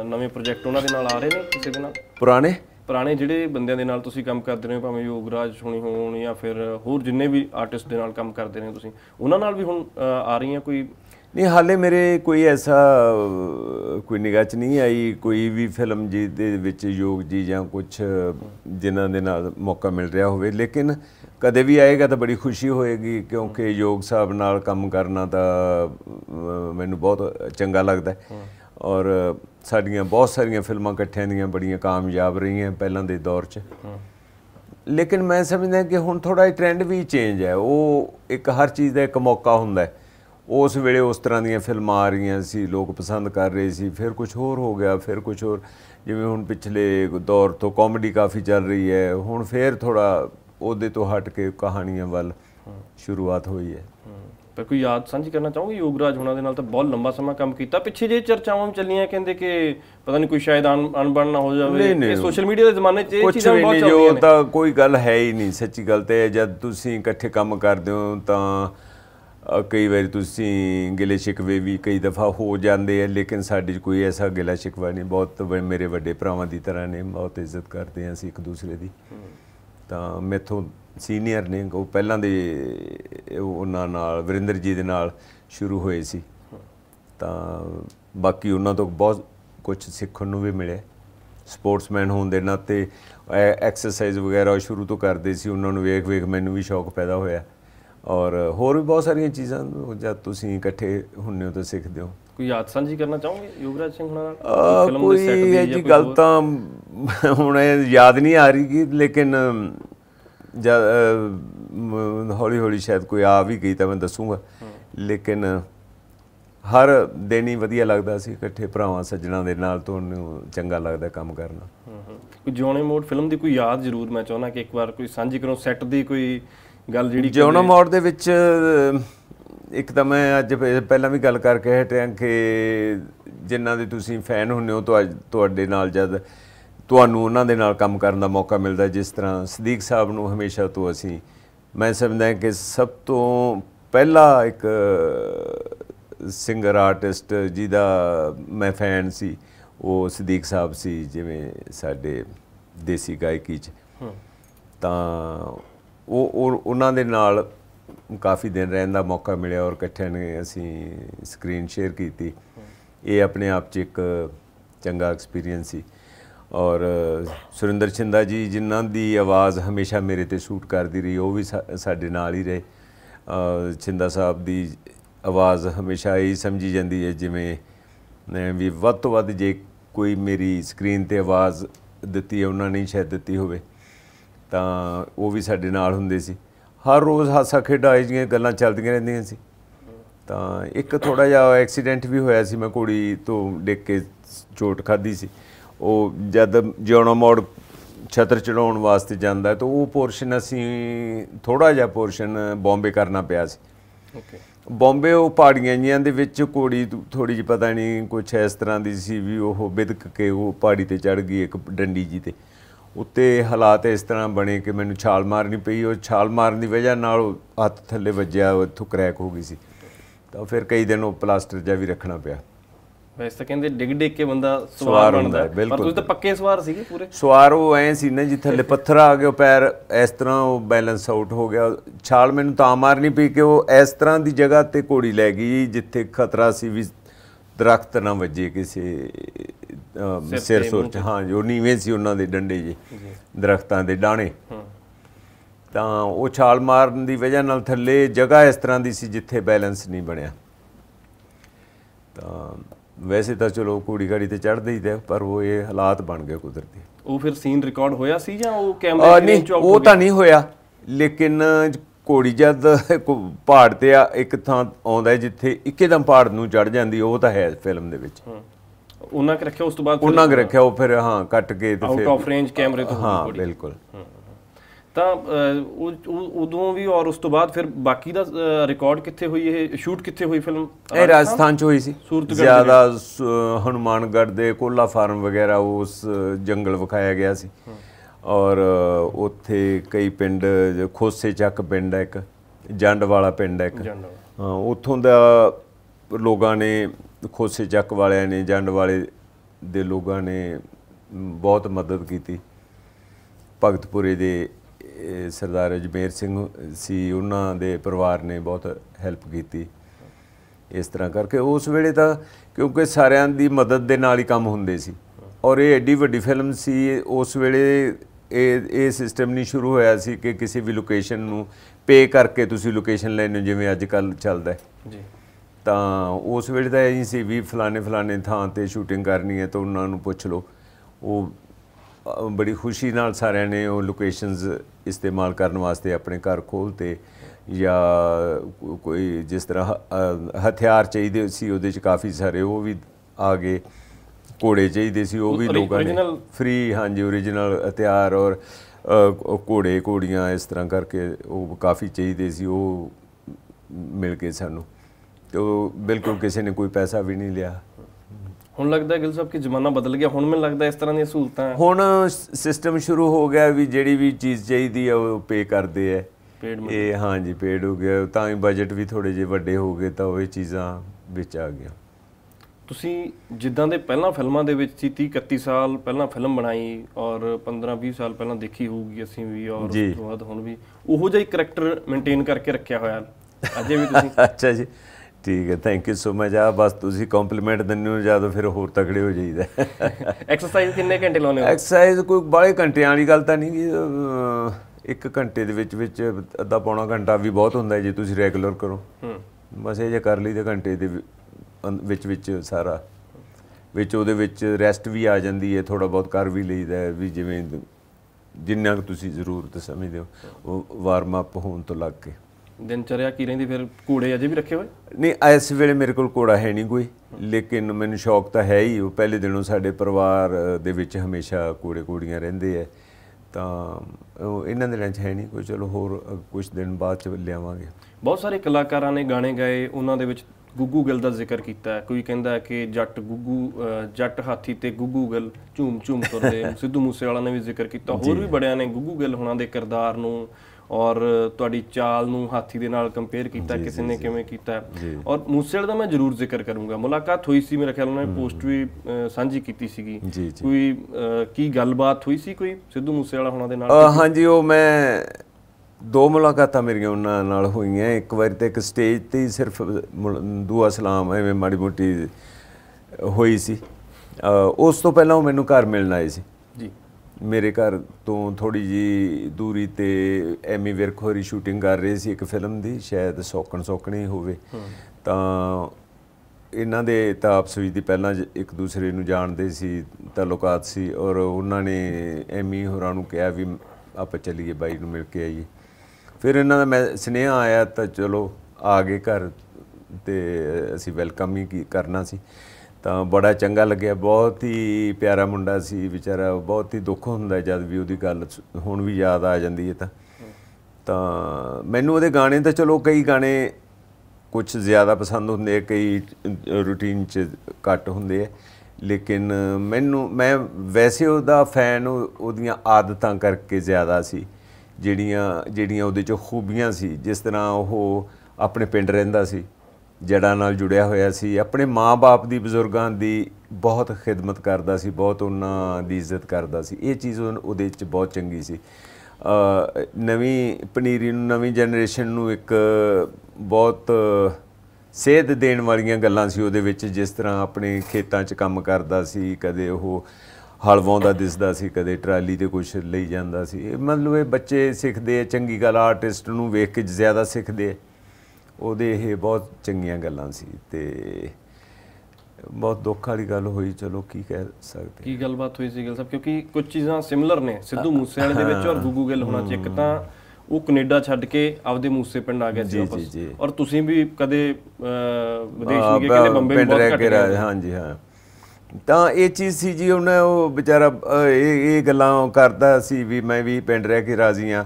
ਨਵੇਂ ਪ੍ਰੋਜੈਕਟ ਉਹਨਾਂ ਦੇ ਨਾਲ ਆ ਰਹੇ ਨੇ ਕਿਸੇ ਦੇ ਨਾਲ ਪੁਰਾਣੇ ਪੁਰਾਣੇ ਜਿਹੜੇ ਬੰਦਿਆਂ ਦੇ ਨਾਲ ਤੁਸੀਂ ਕੰਮ ਕਰਦੇ ਰਹੇ ਹੋ ਭਾਵੇਂ ਯੋਗਰਾਜ ਹੁਣੀ ਹੋਣ ਜਾਂ ਫਿਰ ਹੋਰ ਜਿੰਨੇ ਵੀ ਆਰਟਿਸਟ ਦੇ ਨਾਲ ਕੰਮ ਕਰਦੇ ਰਹੇ ਤੁਸੀਂ ਉਹਨਾਂ ਨਾਲ ਵੀ ਹੁਣ ਆ ਰਹੀਆਂ ਕੋਈ ਨਹੀਂ ਹਾਲੇ ਮੇਰੇ ਕੋਈ ਐਸਾ ਕੋਈ ਨਿਗਾਹ 'ਚ ਨਹੀਂ ਆਈ ਕੋਈ ਵੀ ਫਿਲਮ ਜੀ ਦੇ ਵਿੱਚ ਯੋਗ ਜੀ ਜਾਂ ਕੁਝ ਜਿਨ੍ਹਾਂ ਦੇ ਨਾਲ ਮੌਕਾ ਮਿਲ ਰਿਹਾ ਹੋਵੇ ਲੇਕਿਨ ਕਦੇ ਵੀ ਆਏਗਾ ਤਾਂ ਬੜੀ ਖੁਸ਼ੀ ਹੋਏਗੀ ਕਿਉਂਕਿ ਯੋਗ ਸਾਹਿਬ ਨਾਲ ਕੰਮ ਕਰਨਾ ਤਾਂ ਮੈਨੂੰ ਬਹੁਤ ਚੰਗਾ ਲੱਗਦਾ ਔਰ ਸਾਡੀਆਂ ਬਹੁਤ ਸਾਰੀਆਂ ਫਿਲਮਾਂ ਇਕੱਠਿਆਂ ਦੀਆਂ ਬੜੀਆਂ ਕਾਮਯਾਬ ਰਹੀਆਂ ਪਹਿਲਾਂ ਦੇ ਦੌਰ 'ਚ ਲੇਕਿਨ ਮੈਂ ਸਮਝਦਾ ਕਿ ਹੁਣ ਥੋੜਾ ਟ੍ਰੈਂਡ ਵੀ ਚੇਂਜ ਹੈ ਉਹ ਇੱਕ ਹਰ ਚੀਜ਼ ਦਾ ਇੱਕ ਮੌਕਾ ਹੁੰਦਾ ਉਸ ਵੇਲੇ ਉਸ ਤਰ੍ਹਾਂ ਦੀਆਂ ਫਿਲਮਾਂ ਆ ਰਹੀਆਂ ਸੀ ਲੋਕ ਪਸੰਦ ਕਰ ਰਹੇ ਸੀ ਫਿਰ ਕੁਝ ਹੋਰ ਹੋ ਗਿਆ ਫਿਰ ਕੁਝ ਹੋਰ ਜਿਵੇਂ ਹੁਣ ਪਿਛਲੇ ਦੌਰ ਤੋਂ ਕਾਮੇਡੀ ਕਾਫੀ ਚੱਲ ਰਹੀ ਹੈ ਹੁਣ ਫਿਰ ਥੋੜਾ ਉਹਦੇ ਤੋਂ ਹਟ ਕੇ ਕਹਾਣੀਆਂ ਵੱਲ ਸ਼ੁਰੂਆਤ ਹੋਈ ਹੈ ਪਰ ਕੋਈ ਯਾਦ ਸਾਂਝੀ ਕਰਨਾ ਚਾਹੋਗੇ ਯੋਗਰਾਜ ਹੁਣਾਂ ਦੇ ਨਾਲ ਤਾਂ ਬਹੁਤ ਲੰਬਾ ਸਮਾਂ ਕੰਮ ਕੀਤਾ ਪਿੱਛੇ ਜੇ ਚਰਚਾਵਾਂ ਚੱਲੀਆਂ ਕਹਿੰਦੇ ਕਿ ਪਤਾ ਨਹੀਂ ਕੋਈ ਸ਼ਾਇਦ ਅਣਬਣ ਨਾ ਹੋ ਜਾਵੇ ਇਹ ਸੋਸ਼ਲ ਮੀਡੀਆ ਦੇ ਜ਼ਮਾਨੇ 'ਚ ਇਹ ਚੀਜ਼ਾਂ ਬਹੁਤ ਚੱਲਦੀਆਂ ਨੇ ਜੋ ਤਾਂ ਕੋਈ ਗੱਲ ਹੈ ਹੀ ਨਹੀਂ ਸੱਚੀ ਗੱਲ ਤੇ ਜਦ ਤੁਸੀਂ ਇਕੱਠੇ ਕੰਮ ਕਰਦੇ ਹੋ ਤਾਂ ਕਈ ਵਾਰੀ ਤੁਸੀਂ ਗਿਲੇ ਸ਼ਿਕਵੇ ਵੀ ਕਈ ਦਫਾ ਹੋ ਜਾਂਦੇ ਆ ਲੇਕਿਨ ਸਾਡੇ ਕੋਈ ਐਸਾ ਗਿਲਾ ਸ਼ਿਕਵਾ ਨਹੀਂ ਬਹੁਤ ਮੇਰੇ ਵੱਡੇ ਭਰਾਵਾਂ ਦੀ ਤਰ੍ਹਾਂ ਨੇ ਬਹੁਤ ਇੱਜ਼ਤ ਕਰਦੇ ਆ ਅਸੀਂ ਇੱਕ ਦੂਸਰੇ ਦੀ ਤਾਂ ਮੈਥੋਂ ਸੀਨੀਅਰ ਨੇ ਉਹ ਪਹਿਲਾਂ ਦੇ ਉਹਨਾਂ ਨਾਲ ਵਿਰਿੰਦਰ ਜੀ ਦੇ ਨਾਲ ਸ਼ੁਰੂ ਹੋਏ ਸੀ ਤਾਂ ਬਾਕੀ ਉਹਨਾਂ ਤੋਂ ਬਹੁਤ ਕੁਝ ਸਿੱਖਣ ਨੂੰ ਵੀ ਮਿਲਿਆ ਸਪੋਰਟਸਮੈਨ ਹੋਣ ਦੇ ਨਾਤੇ ਐਕਸਰਸਾਈਜ਼ ਵਗੈਰਾ ਸ਼ੁਰੂ ਤੋਂ ਕਰਦੇ ਸੀ ਉਹਨਾਂ ਨੂੰ ਵੇਖ ਵੇਖ ਮੈਨੂੰ ਵੀ ਸ਼ੌਕ ਪੈਦਾ ਹੋਇਆ ਔਰ ਹੋਰ ਵੀ ਬਹੁਤ ਸਾਰੀਆਂ ਚੀਜ਼ਾਂ ਜਦ ਤੁਸੀਂ ਇਕੱਠੇ ਹੁੰਨੇ ਹੋ ਤਾਂ ਸਿੱਖਦੇ ਹੋ ਕੋਈ ਯਾਦ ਸਾਂਝੀ ਕਰਨਾ ਚਾਹੋਗੇ ਯੁਵਰਾਜ ਸਿੰਘ ਹੁਣਾਂ ਨਾਲ ਫਿਲਮ ਦੇ ਸੈੱਟ ਦੀ ਗੱਲ ਤਾਂ ਹੁਣ ਯਾਦ ਨਹੀਂ ਆ ਰਹੀ ਕਿ ਲੇਕਿਨ ਹੌਲੀ ਹੌਲੀ ਸ਼ਾਇਦ ਕੋਈ ਆ ਵੀ ਗਈ ਤਾਂ ਮੈਂ ਦੱਸੂਗਾ ਲੇਕਿਨ ਹਰ ਦਿਨ ਹੀ ਵਧੀਆ ਲੱਗਦਾ ਸੀ ਇਕੱਠੇ ਭਰਾਵਾਂ ਸੱਜਣਾ ਦੇ ਨਾਲ ਤੁਹਾਨੂੰ ਚੰਗਾ ਲੱਗਦਾ ਕੰਮ ਕਰਨਾ ਕੋਈ ਜੋਨੇ ਮੋਡ ਫਿਲਮ ਦੀ ਕੋਈ ਯਾਦ ਜ਼ਰੂਰ ਮੈਂ ਚਾਹੁੰਦਾ ਕਿ ਇੱਕ ਵਾਰ ਕੋਈ ਸਾਂਝੀ ਕਰੋ ਸੈੱਟ ਦੀ ਕੋਈ ਗੱਲ ਜਿਹੜੀ ਜਿਉਣਾ ਮੋੜ ਦੇ ਵਿੱਚ ਇੱਕ ਤਾਂ ਮੈਂ ਅੱਜ ਪਹਿਲਾਂ ਵੀ ਗੱਲ ਕਰਕੇ ਹਟਿਆ ਕਿ ਜਿਨ੍ਹਾਂ ਦੇ ਤੁਸੀਂ ਫੈਨ ਹੁੰਨੇ ਹੋ ਅੱਜ ਤੁਹਾਡੇ ਨਾਲ ਜਦ ਤੁਹਾਨੂੰ ਉਹਨਾਂ ਦੇ ਨਾਲ ਕੰਮ ਕਰਨ ਦਾ ਮੌਕਾ ਮਿਲਦਾ ਜਿਸ ਤਰ੍ਹਾਂ ਸਦੀਕ ਸਾਹਿਬ ਨੂੰ ਹਮੇਸ਼ਾ ਤੋਂ ਅਸੀਂ ਮੈਂ ਸਮਝਦਾ ਕਿ ਸਭ ਤੋਂ ਪਹਿਲਾ ਇੱਕ ਸਿੰਗਰ ਆਰਟਿਸਟ ਜਿਹਦਾ ਮੈਂ ਫੈਨ ਸੀ ਉਹ ਸਦੀਕ ਸਾਹਿਬ ਸੀ ਜਿਵੇਂ ਸਾਡੇ ਦੇਸੀ ਗਾਇਕੀ 'ਚ ਤਾਂ ਉਹ ਉਹਨਾਂ ਦੇ ਨਾਲ ਕਾਫੀ ਦਿਨ ਰਹਿਣ ਦਾ ਮੌਕਾ ਮਿਲਿਆ ਔਰ ਇਕੱਠੇ ਨੇ ਅਸੀਂ ਸਕਰੀਨ ਸ਼ੇਅਰ ਕੀਤੀ ਇਹ ਆਪਣੇ ਆਪ 'ਚ ਇੱਕ ਚੰਗਾ ਐਕਸਪੀਰੀਅੰਸ ਸੀ ਔਰ ਸੁਰਿੰਦਰ ਛਿੰਦਾ ਜੀ ਜਿਨ੍ਹਾਂ ਦੀ ਆਵਾਜ਼ ਹਮੇਸ਼ਾ ਮੇਰੇ ਤੇ ਸ਼ੂਟ ਕਰਦੀ ਰਹੀ ਉਹ ਵੀ ਸਾਡੇ ਨਾਲ ਹੀ ਰਹੇ ਛਿੰਦਾ ਸਾਹਿਬ ਦੀ ਆਵਾਜ਼ ਹਮੇਸ਼ਾ ਹੀ ਸਮਝੀ ਜਾਂਦੀ ਹੈ ਜਿਵੇਂ ਵੀ ਵੱਧ ਤੋਂ ਵੱਧ ਜੇ ਕੋਈ ਮੇਰੀ ਸਕਰੀਨ ਤੇ ਆਵਾਜ਼ ਦਿੱਤੀ ਹੈ ਉਹਨਾਂ ਨੇ ਸ਼ਾਇਦ ਦਿੱਤੀ ਹੋਵੇ ਤਾਂ ਉਹ ਵੀ ਸਾਡੇ ਨਾਲ ਹੁੰਦੇ ਸੀ ਹਰ ਰੋਜ਼ ਹਾਸਾ ਆਈ ਜੀਆਂ ਗੱਲਾਂ ਚੱਲਦੀਆਂ ਰਹਿੰਦੀਆਂ ਸੀ ਤਾਂ ਇੱਕ ਥੋੜਾ ਜਿਹਾ ਐਕਸੀਡੈਂਟ ਵੀ ਹੋਇਆ ਸੀ ਮੈਂ ਕੁੜੀ ਤੋਂ ਡਿੱਗ ਕੇ ਚੋਟ ਖਾਦੀ ਸੀ ਉਹ ਜਦ ਜਿਉਣਾ ਮੋੜ ਛਤਰ ਚੜਾਉਣ ਵਾਸਤੇ ਜਾਂਦਾ ਤਾਂ ਉਹ ਪੋਰਸ਼ਨ ਅਸੀਂ ਥੋੜਾ ਜਿਹਾ ਪੋਰਸ਼ਨ ਬੰਬੇ ਕਰਨਾ ਪਿਆ ਸੀ ਓਕੇ ਬੰਬੇ ਉਹ ਪਹਾੜੀਆਂ ਜੀਆਂ ਦੇ ਵਿੱਚ ਕੋੜੀ ਥੋੜੀ ਜਿਹੀ ਪਤਾ ਨਹੀਂ ਕੁਛ ਇਸ ਤਰ੍ਹਾਂ ਦੀ ਸੀ ਵੀ ਉਹ ਬਿਦਕ ਕੇ ਉਹ ਪਹਾੜੀ ਤੇ ਚੜ ਗਈ ਇੱਕ ਡੰਡੀ ਜੀ ਤੇ ਉੱਤੇ ਹਾਲਾਤ ਇਸ ਤਰ੍ਹਾਂ ਬਣੇ ਕਿ ਮੈਨੂੰ ਛਾਲ ਮਾਰਨੀ ਪਈ ਉਹ ਛਾਲ ਮਾਰਨ ਦੀ ਵਜ੍ਹਾ ਨਾਲ ਹੱਥ ਥੱਲੇ ਵੱਜਿਆ ਉੱਥੋਂ ਕ੍ਰੈਕ ਹੋ ਗਈ ਸੀ ਤਾਂ ਫਿਰ ਕਈ ਦਿਨ ਉਹ ਪਲਾਸਟਰ ਜਿਹਾ ਵੀ ਰੱਖਣਾ ਪਿਆ ਵੈਸੇ ਤਾਂ ਕਹਿੰਦੇ ਡਿੱਗ ਡਿੱਗ ਕੇ ਬੰਦਾ ਸਵਾਰ ਹੁੰਦਾ ਪਰ ਤੁਸੀਂ ਤਾਂ ਪੱਕੇ ਸਵਾਰ ਸੀਗੇ ਪੂਰੇ ਸਵਾਰ ਉਹ ਐ ਸੀ ਨਾ ਜਿੱਥੇ ਥੱਲੇ ਪੱਥਰ ਆ ਗਿਆ ਪੈਰ ਇਸ ਤਰ੍ਹਾਂ ਉਹ ਬੈਲੈਂਸ ਆਊਟ ਹੋ ਗਿਆ ਛਾਲ ਮੈਨੂੰ ਤਾਂ ਮਾਰਨੀ ਪਈ ਕਿ ਉਹ ਇਸ ਤਰ੍ਹਾਂ ਦੀ ਜਗ੍ਹਾ ਤੇ ਕੋੜੀ ਲੈ ਗਈ ਜਿੱਥੇ ਖਤਰਾ ਸੀ ਵੀ ਦਰਖਤ ਨਾ ਵੱਜੇ ਕਿਸੇ ਸਿਰ ਸੁਰ ਚ ਹਾਂ ਜੋ ਨੀਵੇਂ ਸੀ ਉਹਨਾਂ ਦੇ ਡੰਡੇ ਜੀ ਦਰਖਤਾਂ ਦੇ ਡਾਣੇ ਤਾਂ ਉਹ ਛਾਲ ਮਾਰਨ ਦੀ ਵਜ੍ਹਾ ਨਾਲ ਥੱਲੇ ਜਗ੍ਹਾ ਇਸ ਤਰ੍ਹਾਂ ਦੀ ਸੀ ਜਿੱਥੇ ਬੈਲੈਂਸ ਨਹੀਂ ਬਣਿਆ ਤਾਂ ਵੈਸੇ ਤਾਂ ਚਲੋ ਕੁੜੀ ਘੜੀ ਤੇ ਚੜਦੇ ਹੀ ਤੇ ਪਰ ਉਹ ਇਹ ਹਾਲਾਤ ਬਣ ਗਏ ਕੁਦਰਤੀ ਉਹ ਫਿਰ ਸੀਨ ਰਿਕਾਰਡ ਹੋਇਆ ਸੀ ਜਾਂ ਉਹ ਕੈਮਰੇ ਦੇ ਵਿੱਚ ਉਹ ਤਾਂ ਨਹੀਂ ਹੋਇਆ ਲੇਕਿਨ ਘੋੜੀ ਜਦ ਪਹਾੜ ਤੇ ਆ ਇੱਕ ਥਾਂ ਆਉਂਦਾ ਜਿੱਥੇ ਇੱਕਦਮ ਪਹਾੜ ਨੂੰ ਚੜ ਜਾਂਦੀ ਉਹ ਤਾਂ ਹੈ ਫਿਲਮ ਦੇ ਵਿੱਚ ਉਹਨਾਂ ਕਿ ਰੱਖਿਆ ਉਸ ਤੋਂ ਬਾਅਦ ਉਹਨਾਂ ਕਿ ਰੱਖਿਆ ਉਹ ਫਿਰ ਹਾਂ ਕੱਟ ਕੇ ਤੇ ਫਿਰ ਆਊਟ ਆਫ ਰੇਂਜ ਕੈਮਰੇ ਤੋਂ ਹਾਂ ਬਿਲਕੁਲ ਤਾਂ ਉਦੋਂ ਵੀ ਔਰ ਉਸ ਤੋਂ ਬਾਅਦ ਫਿਰ ਬਾਕੀ ਦਾ ਰਿਕਾਰਡ ਕਿੱਥੇ ਹੋਈ ਇਹ ਸ਼ੂਟ ਕਿੱਥੇ ਹੋਈ ਫਿਲਮ ਇਹ ਰਾਜਸਥਾਨ ਚ ਹੋਈ ਸੀ ਜ਼ਿਆਦਾ ਹਨੂਮਾਨਗੜ ਦੇ ਕੋਲਾ ਫਾਰਮ ਵਗੈਰਾ ਉਸ ਜੰਗਲ ਵਿਖਾਇਆ ਗਿਆ ਸੀ ਔਰ ਉੱਥੇ ਕਈ ਪਿੰਡ ਖੋਸੇ ਚੱਕ ਪਿੰਡ ਹੈ ਇੱਕ ਜੰਡ ਵਾਲਾ ਪਿੰਡ ਹੈ ਇੱਕ ਉੱਥੋਂ ਦਾ ਲੋਕਾਂ ਨੇ ਖੋਸੇ ਚੱਕ ਵਾਲਿਆਂ ਨੇ ਜੰਡ ਵਾਲੇ ਦੇ ਲੋਕਾਂ ਨੇ ਬਹੁਤ ਮਦਦ ਕੀਤੀ ਭਗਤਪੁਰੇ ਦੇ ਸਰਦਾਰ ਅਜਮੇਰ ਸਿੰਘ ਸੀ ਉਹਨਾਂ ਦੇ ਪਰਿਵਾਰ ਨੇ ਬਹੁਤ ਹੈਲਪ ਕੀਤੀ ਇਸ ਤਰ੍ਹਾਂ ਕਰਕੇ ਉਸ ਵੇਲੇ ਤਾਂ ਕਿਉਂਕਿ ਸਾਰਿਆਂ ਦੀ ਮਦਦ ਦੇ ਨਾਲ ਹੀ ਕੰਮ ਹੁੰਦੇ ਸੀ ਔਰ ਇਹ ਐਡੀ ਵੱਡੀ ਫਿਲਮ ਸੀ ਉਸ ਵੇਲੇ ਇਹ ਇਹ ਸਿਸਟਮ ਨਹੀਂ ਸ਼ੁਰੂ ਹੋਇਆ ਸੀ ਕਿ ਕਿਸੇ ਵੀ ਲੋਕੇਸ਼ਨ ਨੂੰ ਪੇ ਕਰਕੇ ਤੁਸੀਂ ਲੋਕੇਸ਼ਨ ਲੈਣੇ ਜਿਵੇਂ ਅੱਜ ਕੱਲ ਚੱਲਦਾ ਹੈ ਜੀ ਤਾਂ ਉਸ ਵੇਲੇ ਤਾਂ ਇਹ ਸੀ ਵੀ ਫਲਾਣੇ ਫਲਾਣੇ ਥਾਂ ਤੇ ਸ਼ੂਟਿੰਗ ਕਰਨੀ ਹੈ ਤਾਂ ਉਹਨਾਂ ਨੂੰ ਪੁੱਛ ਲਓ ਉਹ ਬੜੀ ਖੁਸ਼ੀ ਨਾਲ ਸਾਰਿਆਂ ਨੇ ਉਹ ਲੋਕੇਸ਼ਨਸ ਇਸਤੇਮਾਲ ਕਰਨ ਵਾਸਤੇ ਆਪਣੇ ਘਰ ਖੋਲਤੇ ਜਾਂ ਕੋਈ ਜਿਸ ਤਰ੍ਹਾਂ ਹਥਿਆਰ ਚਾਹੀਦੇ ਸੀ ਉਹਦੇ ਚ ਕਾਫੀ ਸਾਰੇ ਉਹ ਵੀ ਆ ਗਏ ਘੋੜੇ ਚਾਹੀਦੇ ਸੀ ਉਹ ਵੀ ਲੋਕਾਂ ਨੇ ਫ੍ਰੀ ਹਾਂਜੀ origignal ਹਥਿਆਰ ਔਰ ਘੋੜੇ ਘੋੜੀਆਂ ਇਸ ਤਰ੍ਹਾਂ ਕਰਕੇ ਉਹ ਕਾਫੀ ਚਾਹੀਦੇ ਸੀ ਉਹ ਮਿਲ ਕੇ ਸਾਨੂੰ ਤੇ ਉਹ ਬਿਲਕੁਲ ਕਿਸੇ ਨੇ ਕੋਈ ਪੈਸਾ ਵੀ ਨਹੀਂ ਲਿਆ ਹੁਣ ਲੱਗਦਾ ਗਿਲ ਸਾਹਿਬ ਕਿ ਜ਼ਮਾਨਾ ਬਦਲ ਗਿਆ ਹੁਣ ਮੈਨੂੰ ਲੱਗਦਾ ਇਸ ਤਰ੍ਹਾਂ ਦੀਆਂ ਸਹੂਲਤਾਂ ਹੁਣ ਸਿਸਟਮ ਸ਼ੁਰੂ ਹੋ ਗਿਆ ਵੀ ਜਿਹੜੀ ਵੀ ਚੀਜ਼ ਚਾਹੀਦੀ ਹੈ ਉਹ ਪੇ ਕਰਦੇ ਐ ਇਹ ਹਾਂਜੀ ਪੇਡ ਹੋ ਗਿਆ ਤਾਂ ਹੀ ਬਜਟ ਵੀ ਥੋੜੇ ਜਿਹਾ ਵੱਡੇ ਹੋ ਗਏ ਤਾਂ ਉਹ ਇਹ ਚੀਜ਼ਾਂ ਵਿੱਚ ਆ ਗਿਆ ਤੁਸੀਂ ਜਿੱਦਾਂ ਦੇ ਪਹਿਲਾਂ ਫਿਲਮਾਂ ਦੇ ਵਿੱਚ ਸੀ 30 31 ਸਾਲ ਪਹਿਲਾਂ ਫਿਲਮ ਬਣਾਈ ਔਰ 15 20 ਸਾਲ ਪਹਿਲਾਂ ਦੇਖੀ ਹੋਊਗੀ ਅਸੀਂ ਵੀ ਔਰ ਉਸ ਤੋਂ ਬਾਅਦ ਹੁਣ ਵੀ ਉਹੋ ਜਿਹਾ ਹੀ ਕੈਰੈਕਟਰ ਮੇਨਟੇਨ ਕਰਕੇ ਰੱਖਿਆ ਹੋਇਆ ਅਜੇ ਵੀ ਤੁਸੀਂ ਅੱਛਾ ਜੀ ਠੀਕ ਹੈ ਥੈਂਕ ਯੂ ਸੋ ਮਚ ਆ ਬਸ ਤੁਸੀਂ ਕੰਪਲੀਮੈਂਟ ਦਿੰਦੇ ਹੋ ਜਦੋਂ ਫਿਰ ਹੋਰ ਤਕੜੇ ਹੋ ਜਾਈਦਾ ਐਕਸਰਸਾਈਜ਼ ਕਿੰਨੇ ਘੰਟੇ ਲਾਉਨੇ ਹੋ ਐਕਸਰਸਾਈਜ਼ ਕੋਈ ਬਾਲੇ ਘੰਟਿਆਂ ਵਾਲੀ ਗੱਲ ਤਾਂ ਨਹੀਂ ਇੱਕ ਘੰਟੇ ਦੇ ਵਿੱਚ ਵਿੱਚ ਅੱਧਾ ਪੌਣਾ ਘੰਟਾ ਵੀ ਬਹੁਤ ਹੁੰਦਾ ਜੇ ਤੁਸੀਂ ਰੈਗੂਲਰ ਕਰੋ ਹੂੰ ਬਸ ਇਹ ਜੇ ਕਰ ਲਈ ਤੇ ਘੰਟੇ ਦੇ ਵਿੱਚ ਵਿੱਚ ਸਾਰਾ ਵਿੱਚ ਉਹਦੇ ਵਿੱਚ ਰੈਸਟ ਵੀ ਆ ਜਾਂਦੀ ਹੈ ਥੋੜਾ ਬਹੁਤ ਕਰ ਵੀ ਲਈਦਾ ਵੀ ਜਿਵੇਂ ਜਿੰਨਾ ਕੁ ਤੁਸੀਂ ਜ਼ਰੂਰਤ ਸਮਝਦੇ ਹੋ ਉਹ ਵਾਰਮ ਅਪ ਹੋਣ ਤੋਂ ਲੱਗ ਕੇ ਦਿਨ ਚਰਿਆ ਕੀ ਰਹਿੰਦੀ ਫਿਰ ਘੋੜੇ ਅਜੇ ਵੀ ਰੱਖੇ ਹੋਏ ਨਹੀਂ ਇਸ ਵੇਲੇ ਮੇਰੇ ਕੋਲ ਘੋੜਾ ਹੈ ਨਹੀਂ ਕੋਈ ਲੇਕਿਨ ਮੈਨੂੰ ਸ਼ੌਕ ਤਾਂ ਹੈ ਹੀ ਉਹ ਪਹਿਲੇ ਦਿਨੋਂ ਸਾਡੇ ਪਰਿਵਾਰ ਦੇ ਵਿੱਚ ਹਮੇਸ਼ਾ ਘੋੜੇ ਘੋੜੀਆਂ ਰਹਿੰਦੇ ਐ ਤਾਂ ਇਹਨਾਂ ਦੇ ਲੰਚ ਹੈ ਨਹੀਂ ਕੋਈ ਚਲੋ ਹੋਰ ਕੁਝ ਦਿਨ ਬਾਅਦ ਚ ਲਿਆਵਾਂਗੇ ਬਹੁਤ ਸਾਰੇ ਕਲਾਕਾਰਾਂ ਨੇ ਗਾਣੇ ਗਾਏ ਉਹਨਾਂ ਦੇ ਵਿੱਚ ਗੁੱਗੂ ਗਿੱਲ ਦਾ ਜ਼ਿਕਰ ਕੀਤਾ ਕੋਈ ਕਹਿੰਦਾ ਕਿ ਜੱਟ ਗੁੱਗੂ ਜੱਟ ਹਾਥੀ ਤੇ ਗੁੱਗੂ ਗਿੱਲ ਝੂਮ ਝੂਮ ਤੁਰਦੇ ਸਿੱਧੂ ਮੂਸੇ ਵਾਲਾ ਨੇ ਵੀ ਜ਼ਿਕਰ ਕੀਤਾ ਹੋਰ ਵੀ ਬੜਿਆਂ ਨੇ ਗੁੱਗੂ ਗਿੱਲ ਹੁਣਾਂ ਦੇ ਕਿਰਦਾਰ ਨੂੰ ਔਰ ਤੁਹਾਡੀ ਚਾਲ ਨੂੰ ਹਾਥੀ ਦੇ ਨਾਲ ਕੰਪੇਅਰ ਕੀਤਾ ਕਿਸੇ ਨੇ ਕਿਵੇਂ ਕੀਤਾ ਔਰ ਮੂਸੇਵਾਲੇ ਦਾ ਮੈਂ ਜ਼ਰੂਰ ਜ਼ਿਕਰ ਕਰੂੰਗਾ ਮੁਲਾਕਾਤ ਹੋਈ ਸੀ ਮੇਰੇ ਖਿਆਲ ਨਾਲ ਪੋਸਟ ਵੀ ਸਾਂਝੀ ਕੀਤੀ ਸੀਗੀ ਕੋਈ ਕੀ ਗੱਲਬਾਤ ਹੋਈ ਸੀ ਕੋਈ ਸਿੱਧੂ ਮੂਸੇ ਵਾਲਾ ਹੁਣਾਂ ਦੇ ਨਾਲ ਹਾਂਜੀ ਉਹ ਮੈਂ ਦੋ ਮੁਲਾਕਾਤਾਂ ਮੇਰੀਆਂ ਉਹਨਾਂ ਨਾਲ ਹੋਈਆਂ ਇੱਕ ਵਾਰ ਤੇ ਇੱਕ ਸਟੇਜ ਤੇ ਹੀ ਸਿਰਫ ਦੁਆ ਸਲਾਮ ਐਵੇਂ ਮਾੜੀ ਮੋਟੀ ਹੋਈ ਸੀ ਉਸ ਤੋਂ ਪਹਿਲਾਂ ਉਹ ਮੈਨੂੰ ਘਰ ਮਿਲਣ ਆਏ ਸੀ ਜੀ ਮੇਰੇ ਘਰ ਤੋਂ ਥੋੜੀ ਜੀ ਦੂਰੀ ਤੇ ਐਮੀ ਵਿਰਖੋਰੀ ਸ਼ੂਟਿੰਗ ਕਰ ਰਹੇ ਸੀ ਇੱਕ ਫਿਲਮ ਦੀ ਸ਼ਾਇਦ ਸੌਕਣ ਸੌਕਣੀ ਹੋਵੇ ਤਾਂ ਇਹਨਾਂ ਦੇ ਤਾਂ ਆਪਸ ਵਿੱਚ ਦੀ ਪਹਿਲਾਂ ਇੱਕ ਦੂਸਰੇ ਨੂੰ ਜਾਣਦੇ ਸੀ ਤਾਲੁਕਾਤ ਸੀ ਔਰ ਉਹਨਾਂ ਨੇ ਐਮੀ ਹੋਰਾਂ ਨੂੰ ਕਿਹਾ ਵੀ ਆਪਾਂ ਚੱਲੀਏ ਬਾਈ ਨੂੰ ਮਿਲ ਕੇ ਆਈਏ ਫਿਰ ਇਹਨਾਂ ਦਾ ਮੈਂ ਸਨੇਹਾ ਆਇਆ ਤਾਂ ਚਲੋ ਆ ਗਏ ਘਰ ਤੇ ਅਸੀਂ ਵੈਲਕਮ ਹੀ ਕਰਨਾ ਸੀ ਤਾਂ ਬੜਾ ਚੰਗਾ ਲੱਗਿਆ ਬਹੁਤ ਹੀ ਪਿਆਰਾ ਮੁੰਡਾ ਸੀ ਵਿਚਾਰਾ ਬਹੁਤ ਹੀ ਦੁੱਖ ਹੁੰਦਾ ਜਦ ਵੀ ਉਹਦੀ ਗੱਲ ਹੁਣ ਵੀ ਯਾਦ ਆ ਜਾਂਦੀ ਹੈ ਤਾਂ ਤਾਂ ਮੈਨੂੰ ਉਹਦੇ ਗਾਣੇ ਤਾਂ ਚਲੋ ਕਈ ਗਾਣੇ ਕੁਝ ਜ਼ਿਆਦਾ ਪਸੰਦ ਹੁੰਦੇ ਕਈ ਰੂਟੀਨ 'ਚ ਕੱਟ ਹੁੰਦੇ ਆ ਲੇਕਿਨ ਮੈਨੂੰ ਮੈਂ ਵੈਸੇ ਉਹਦਾ ਫੈਨ ਉਹਦੀਆਂ ਆਦਤਾਂ ਕਰਕੇ ਜ਼ਿਆਦਾ ਸੀ ਜਿਹੜੀਆਂ ਜਿਹੜੀਆਂ ਉਹਦੇ ਚ ਖੂਬੀਆਂ ਸੀ ਜਿਸ ਤਰ੍ਹਾਂ ਉਹ ਆਪਣੇ ਪਿੰਡ ਰਹਿੰਦਾ ਸੀ ਜੜਾਂ ਨਾਲ ਜੁੜਿਆ ਹੋਇਆ ਸੀ ਆਪਣੇ ਮਾਪੇ ਦੀ ਬਜ਼ੁਰਗਾਂ ਦੀ ਬਹੁਤ ਖਿਦਮਤ ਕਰਦਾ ਸੀ ਬਹੁਤ ਉਹਨਾਂ ਦੀ ਇੱਜ਼ਤ ਕਰਦਾ ਸੀ ਇਹ ਚੀਜ਼ ਉਹਦੇ ਚ ਬਹੁਤ ਚੰਗੀ ਸੀ ਨਵੀਂ ਪਨੀਰੀ ਨੂੰ ਨਵੀਂ ਜਨਰੇਸ਼ਨ ਨੂੰ ਇੱਕ ਬਹੁਤ ਸੇਧ ਦੇਣ ਵਾਲੀਆਂ ਗੱਲਾਂ ਸੀ ਉਹਦੇ ਵਿੱਚ ਜਿਸ ਤਰ੍ਹਾਂ ਆਪਣੇ ਖੇਤਾਂ 'ਚ ਕੰਮ ਕਰਦਾ ਸੀ ਕਦੇ ਉਹ ਹਲਵਾਉਂਦਾ ਦਿਸਦਾ ਸੀ ਕਦੇ ਟਰਾਲੀ ਤੇ ਕੁਝ ਲਈ ਜਾਂਦਾ ਸੀ ਇਹ ਮਤਲਬ ਇਹ ਬੱਚੇ ਸਿੱਖਦੇ ਆ ਚੰਗੀ ਗੱਲ ਆਰਟਿਸਟ ਨੂੰ ਵੇਖ ਕੇ ਜ਼ਿਆਦਾ ਸਿੱਖਦੇ ਉਹਦੇ ਇਹ ਬਹੁਤ ਚੰਗੀਆਂ ਗੱਲਾਂ ਸੀ ਤੇ ਬਹੁਤ ਦੁੱਖ ਵਾਲੀ ਗੱਲ ਹੋਈ ਚਲੋ ਕੀ ਕਹਿ ਸਕਦੇ ਕੀ ਗੱਲਬਾਤ ਹੋਈ ਸੀ ਗੱਲ ਸਭ ਕਿਉਂਕਿ ਕੁਝ ਚੀਜ਼ਾਂ ਸਿਮਿਲਰ ਨੇ ਸਿੱਧੂ ਮੂਸੇ ਵਾਲੇ ਦੇ ਵਿੱਚ ਔਰ ਗੁੱਗੂ ਗਿੱਲ ਹੋਣਾ ਚ ਇੱਕ ਤਾਂ ਉਹ ਕੈਨੇਡਾ ਛੱਡ ਕੇ ਆਪਦੇ ਮੂਸੇ ਪਿੰਡ ਆ ਗਿਆ ਸੀ ਵਾਪਸ ਔਰ ਤੁਸੀਂ ਵੀ ਕਦੇ ਵਿਦੇਸ਼ ਨਹੀਂ ਗਏ ਕਿਤੇ ਬੰਬੇ ਬਹੁਤ ਘੱਟ ਗਏ ਹਾਂਜੀ ਹਾਂ ਤਾਂ ਇਹ ਚੀਜ਼ ਸੀ ਜੀ ਉਹਨੇ ਉਹ ਵਿਚਾਰਾ ਇਹ ਇਹ ਗੱਲਾਂ ਕਰਦਾ ਸੀ ਵੀ ਮੈਂ ਵੀ ਪਿੰਡ ਰਹਿ ਕੇ ਰਾਜ਼ੀ ਆ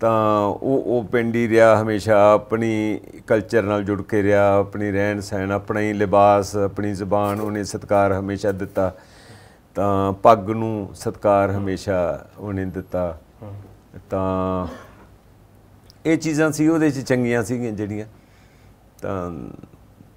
ਤਾਂ ਉਹ ਉਹ ਪਿੰਡ ਹੀ ਰਿਹਾ ਹਮੇਸ਼ਾ ਆਪਣੀ ਕਲਚਰ ਨਾਲ ਜੁੜ ਕੇ ਰਿਹਾ ਆਪਣੀ ਰਹਿਣ ਸਹਿਣ ਆਪਣਾ ਹੀ ਲਿਬਾਸ ਆਪਣੀ ਜ਼ੁਬਾਨ ਉਹਨੇ ਸਤਕਾਰ ਹਮੇਸ਼ਾ ਦਿੱਤਾ ਤਾਂ ਪੱਗ ਨੂੰ ਸਤਕਾਰ ਹਮੇਸ਼ਾ ਉਹਨੇ ਦਿੱਤਾ ਤਾਂ ਇਹ ਚੀਜ਼ਾਂ ਸੀ ਉਹਦੇ 'ਚ ਚੰਗੀਆਂ ਸੀਗੀਆਂ ਜਿਹੜੀਆਂ ਤਾਂ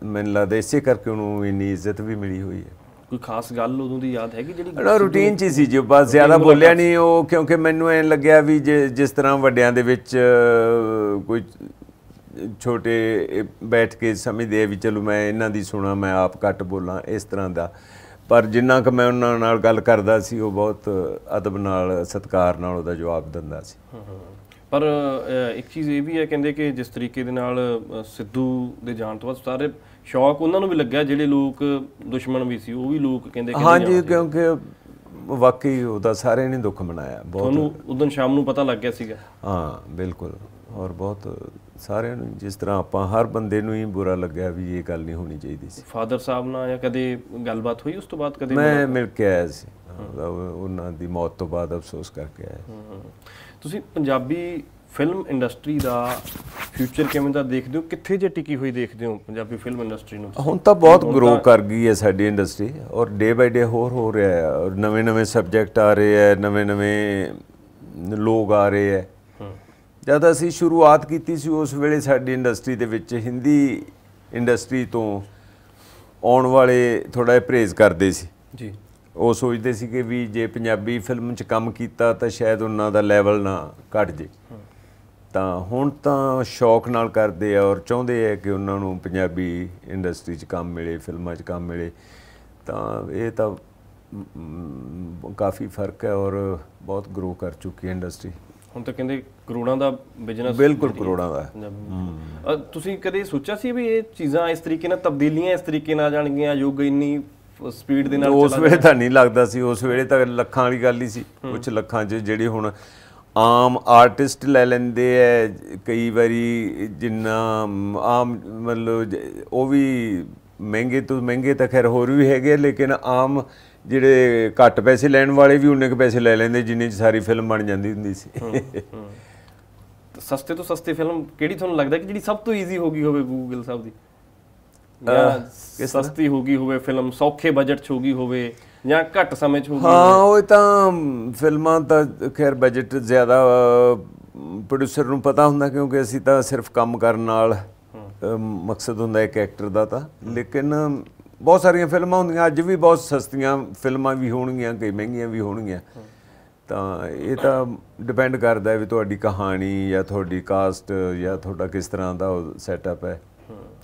ਮੈਨੂੰ ਲੱਗਦਾ ਇਸੇ ਕਰਕੇ ਉਹਨੂੰ ਇੰਨੀ ਇੱਜ਼ਤ ਵੀ ਮਿਲੀ ਹੋਈ ਹੈ ਕੋਈ ਖਾਸ ਗੱਲ ਉਦੋਂ ਦੀ ਯਾਦ ਹੈ ਕਿ ਜਿਹੜੀ ਰੂਟੀਨ ਚ ਸੀ ਜੀ ਬਸ ਜ਼ਿਆਦਾ ਬੋਲਿਆ ਨਹੀਂ ਉਹ ਕਿਉਂਕਿ ਮੈਨੂੰ ਐਂ ਲੱਗਿਆ ਵੀ ਜਿਸ ਤਰ੍ਹਾਂ ਵੱਡਿਆਂ ਦੇ ਵਿੱਚ ਕੋਈ ਛੋਟੇ ਬੈਠ ਕੇ ਸਮਝਦੇ ਆ ਵੀ ਚਲੋ ਮੈਂ ਇਹਨਾਂ ਦੀ ਸੁਣਾ ਮੈਂ ਆਪ ਘੱਟ ਬੋਲਾਂ ਇਸ ਤਰ੍ਹਾਂ ਦਾ ਪਰ ਜਿੰਨਾ ਕਿ ਮੈਂ ਉਹਨਾਂ ਨਾਲ ਗੱਲ ਕਰਦਾ ਸੀ ਉਹ ਬਹੁਤ ਅਦਬ ਨਾਲ ਸਤਿਕਾਰ ਨਾਲ ਉਹਦਾ ਜਵਾਬ ਦਿੰਦਾ ਸੀ ਪਰ ਇੱਕ ਚੀਜ਼ ਇਹ ਵੀ ਹੈ ਕਹਿੰਦੇ ਕਿ ਜਿਸ ਤਰੀਕੇ ਦੇ ਨਾਲ ਸਿੱਧੂ ਦੇ ਜਾਣ ਤੋਂ ਬਾਅਦ ਸਾਰੇ ਸ਼ੌਕ ਉਹਨਾਂ ਨੂੰ ਵੀ ਲੱਗਿਆ ਜਿਹੜੇ ਲੋਕ ਦੁਸ਼ਮਣ ਵੀ ਸੀ ਉਹ ਵੀ ਲੋਕ ਕਹਿੰਦੇ ਕਿ ਹਾਂਜੀ ਕਿਉਂਕਿ ਵਾਕਈ ਉਹਦਾ ਸਾਰੇ ਨੇ ਦੁੱਖ ਮਨਾਇਆ ਬਹੁਤ ਤੁਹਾਨੂੰ ਉਦੋਂ ਸ਼ਾਮ ਨੂੰ ਪਤਾ ਲੱਗ ਗਿਆ ਸੀਗਾ ਹਾਂ ਬਿਲਕੁਲ ਔਰ ਬਹੁਤ ਸਾਰਿਆਂ ਨੂੰ ਜਿਸ ਤਰ੍ਹਾਂ ਆਪਾਂ ਹਰ ਬੰਦੇ ਨੂੰ ਹੀ ਬੁਰਾ ਲੱਗਿਆ ਵੀ ਇਹ ਗੱਲ ਨਹੀਂ ਹੋਣੀ ਚਾਹੀਦੀ ਸੀ ਫਾਦਰ ਸਾਹਿਬ ਨਾਲ ਜਾਂ ਕਦੇ ਗੱਲਬਾਤ ਹੋਈ ਉਸ ਤੋਂ ਬਾਅਦ ਕਦੇ ਮੈਂ ਮਿਲ ਕੇ ਆਇਆ ਸੀ ਉਹਨਾਂ ਦੀ ਮੌਤ ਤੋਂ ਬਾਅਦ ਅਫਸੋਸ ਕਰਕੇ ਆਇਆ ਤੁਸੀਂ ਪੰਜਾਬੀ ਫਿਲਮ ਇੰਡਸਟਰੀ ਦਾ ਫਿਊਚਰ ਕਿਵੇਂ ਦਾ ਦੇਖਦੇ ਹੋ ਕਿੱਥੇ ਜੇ ਟਿਕੀ ਹੋਈ ਦੇਖਦੇ ਹੋ ਪੰਜਾਬੀ ਫਿਲਮ ਇੰਡਸਟਰੀ ਨੂੰ ਹੁਣ ਤਾਂ ਬਹੁਤ ਗਰੋ ਕਰ ਗਈ ਹੈ ਸਾਡੀ ਇੰਡਸਟਰੀ ਔਰ ਡੇ ਬਾਈ ਡੇ ਹੋਰ ਹੋ ਰਿਹਾ ਹੈ ਔਰ ਨਵੇਂ ਨਵੇਂ ਸਬਜੈਕਟ ਆ ਰਹੇ ਹੈ ਨਵੇਂ ਨਵੇਂ ਲੋਕ ਆ ਰਹੇ ਹੈ ਜਦ ਅਸੀਂ ਸ਼ੁਰੂਆਤ ਕੀਤੀ ਸੀ ਉਸ ਵੇਲੇ ਸਾਡੀ ਇੰਡਸਟਰੀ ਦੇ ਵਿੱਚ ਹਿੰਦੀ ਇੰਡਸਟਰੀ ਤੋਂ ਆਉਣ ਵਾਲੇ ਥੋੜਾ ਪ੍ਰੇਜ਼ ਕਰਦੇ ਸੀ ਜੀ ਉਹ ਸੋਚਦੇ ਸੀ ਕਿ ਵੀ ਜੇ ਪੰਜਾਬੀ ਫਿਲਮ 'ਚ ਕੰਮ ਕੀਤਾ ਤਾਂ ਸ਼ਾਇਦ ਉਹਨਾਂ ਦਾ ਲੈਵਲ ਨਾ ਘਟ ਜੇ ਤਾਂ ਹੁਣ ਤਾਂ ਸ਼ੌਕ ਨਾਲ ਕਰਦੇ ਆ ਔਰ ਚਾਹੁੰਦੇ ਆ ਕਿ ਉਹਨਾਂ ਨੂੰ ਪੰਜਾਬੀ ਇੰਡਸਟਰੀ 'ਚ ਕੰਮ ਮਿਲੇ ਫਿਲਮਾਂ 'ਚ ਕੰਮ ਮਿਲੇ ਤਾਂ ਇਹ ਤਾਂ ਕਾਫੀ ਫਰਕ ਹੈ ਔਰ ਬਹੁਤ ਗਰੋ ਕਰ ਚੁੱਕੀ ਹੈ ਇੰਡਸਟਰੀ ਹੁਣ ਤਾਂ ਕਹਿੰਦੇ ਕਰੋੜਾਂ ਦਾ ਬਿਜ਼ਨਸ ਬਿਲਕੁਲ ਕਰੋੜਾਂ ਦਾ ਤੁਸੀਂ ਕਦੇ ਸੋਚਿਆ ਸੀ ਵੀ ਇਹ ਚੀਜ਼ਾਂ ਇਸ ਤਰੀਕੇ ਨਾਲ ਤਬਦੀਲੀਆਂ ਇਸ ਤਰੀਕੇ ਨਾਲ ਜਾਣਗੀਆਂ ਯੁੱਗ ਇੰਨੀ ਸਪੀਡ ਦੇ ਨਾਲ ਉਸ ਵੇਲੇ ਤਾਂ ਨਹੀਂ ਲੱਗਦਾ ਸੀ ਉਸ ਵੇਲੇ ਤਾਂ ਲੱਖਾਂ ਵਾਲੀ ਗੱਲ ਹੀ ਸੀ ਕੁਝ ਲੱਖਾਂ 'ਚ ਜਿਹੜੀ ਹੁਣ ਆਮ ਆਰਟਿਸਟ ਲੈ ਲੈਂਦੇ ਐ ਕਈ ਵਾਰੀ ਜਿੰਨਾ ਆਮ ਮਤਲਬ ਉਹ ਵੀ ਮਹਿੰਗੇ ਤੋਂ ਮਹਿੰਗੇ ਤਾਂ ਖੈਰ ਹੋਰ ਵੀ ਹੈਗੇ ਲੇਕਿਨ ਆਮ ਜਿਹੜੇ ਘੱਟ ਪੈਸੇ ਲੈਣ ਵਾਲੇ ਵੀ ਉਹਨੇ ਕ ਪੈਸੇ ਲੈ ਲੈਂਦੇ ਜਿੰਨੇ ਚ ਸਾਰੀ ਫਿਲਮ ਬਣ ਜਾਂਦੀ ਹੁੰਦੀ ਸੀ ਸਸਤੇ ਤੋਂ ਸਸਤੀ ਫਿਲਮ ਕਿਹੜੀ ਤੁਹਾਨੂੰ ਲੱਗਦਾ ਕਿ ਜਿਹੜੀ ਸਭ ਤੋਂ ਈਜ਼ੀ ਹੋਗੀ ਹੋਵੇ ਗੂਗਲ ਸਾਹਿਬ ਦੀ ਜਾਂ ਸਸਤੀ ਹੋਗੀ ਹੋਵੇ ਫਿਲਮ ਸੌਖੇ ਬਜਟ 'ਚ ਹੋਗੀ ਹੋਵੇ ਜਾਂ ਘੱਟ ਸਮੇਂ 'ਚ ਹੋਗੀ ਹਾਂ ਉਹ ਤਾਂ ਫਿਲਮਾਂ ਤਾਂ ਖੈਰ ਬਜਟ ਜ਼ਿਆਦਾ ਪ੍ਰੋਡਿਊਸਰ ਨੂੰ ਪਤਾ ਹੁੰਦਾ ਕਿਉਂਕਿ ਅਸੀਂ ਤਾਂ ਸਿਰਫ ਕੰਮ ਕਰਨ ਨਾਲ ਮਕਸਦ ਹੁੰਦਾ ਇੱਕ ਐਕਟਰ ਦਾ ਤਾਂ ਲੇਕਿਨ ਬਹੁਤ ਸਾਰੀਆਂ ਫਿਲਮਾਂ ਹੁੰਦੀਆਂ ਅੱਜ ਵੀ ਬਹੁਤ ਸਸਤੀਆਂ ਫਿਲਮਾਂ ਵੀ ਹੋਣਗੀਆਂ ਕਈ ਮਹਿੰਗੀਆਂ ਵੀ ਹੋਣਗੀਆਂ ਤਾਂ ਇਹ ਤਾਂ ਡਿਪੈਂਡ ਕਰਦਾ ਹੈ ਵੀ ਤੁਹਾਡੀ ਕਹਾਣੀ ਜਾਂ ਤੁਹਾਡੀ ਕਾਸਟ ਜਾਂ ਤੁਹਾਡਾ ਕਿਸ ਤਰ੍ਹਾਂ ਦਾ ਸੈਟਅਪ ਹੈ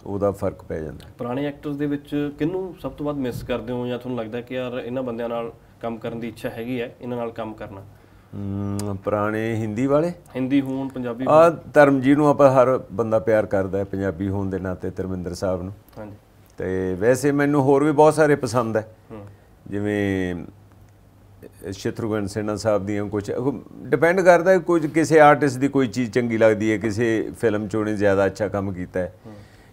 ਉਹਦਾ ਫਰਕ ਪੈ ਜਾਂਦਾ ਪੁਰਾਣੇ ਐਕਟਰਸ ਦੇ ਵਿੱਚ ਕਿੰਨੂੰ ਸਭ ਤੋਂ ਵੱਧ ਮਿਸ ਕਰਦੇ ਹੋ ਜਾਂ ਤੁਹਾਨੂੰ ਲੱਗਦਾ ਕਿ ਯਾਰ ਇਹਨਾਂ ਬੰਦਿਆਂ ਨਾਲ ਕੰਮ ਕਰਨ ਦੀ ਇੱਛਾ ਹੈਗੀ ਹੈ ਇਹਨਾਂ ਨਾਲ ਕੰਮ ਕਰਨਾ ਪੁਰਾਣੇ ਹਿੰਦੀ ਵਾਲੇ ਹਿੰਦੀ ਹੋਣ ਪੰਜਾਬੀ ਆ ਜੀ ਨੂੰ ਆਪਾਂ ਹਰ ਬੰਦਾ ਪਿਆਰ ਕਰਦਾ ਹੈ ਪੰਜਾਬੀ ਹੋਣ ਦੇ ਨਾਤੇ ਤਰਮਿੰਦਰ ਸਾਹਿਬ ਨੂੰ ਹਾਂਜੀ ਤੇ ਵੈਸੇ ਮੈਨੂੰ ਹੋਰ ਵੀ ਬਹੁਤ ਸਾਰੇ ਪਸੰਦ ਹੈ ਜਿਵੇਂ ਸ਼ਤਰੂਗਨ ਸੇਨਾ ਸਾਹਿਬ ਦੀਆਂ ਕੁਝ ਡਿਪੈਂਡ ਕਰਦਾ ਹੈ ਕੁਝ ਕਿਸੇ ਆਰਟਿਸਟ ਦੀ ਕੋਈ ਚੀਜ਼ ਚੰਗੀ ਲੱਗਦੀ ਹੈ ਕਿਸੇ ਫਿਲਮ ਚੋਂ ਨੇ ਜ਼ਿਆਦਾ ਅੱਛਾ ਕੰਮ ਕੀਤਾ ਹੈ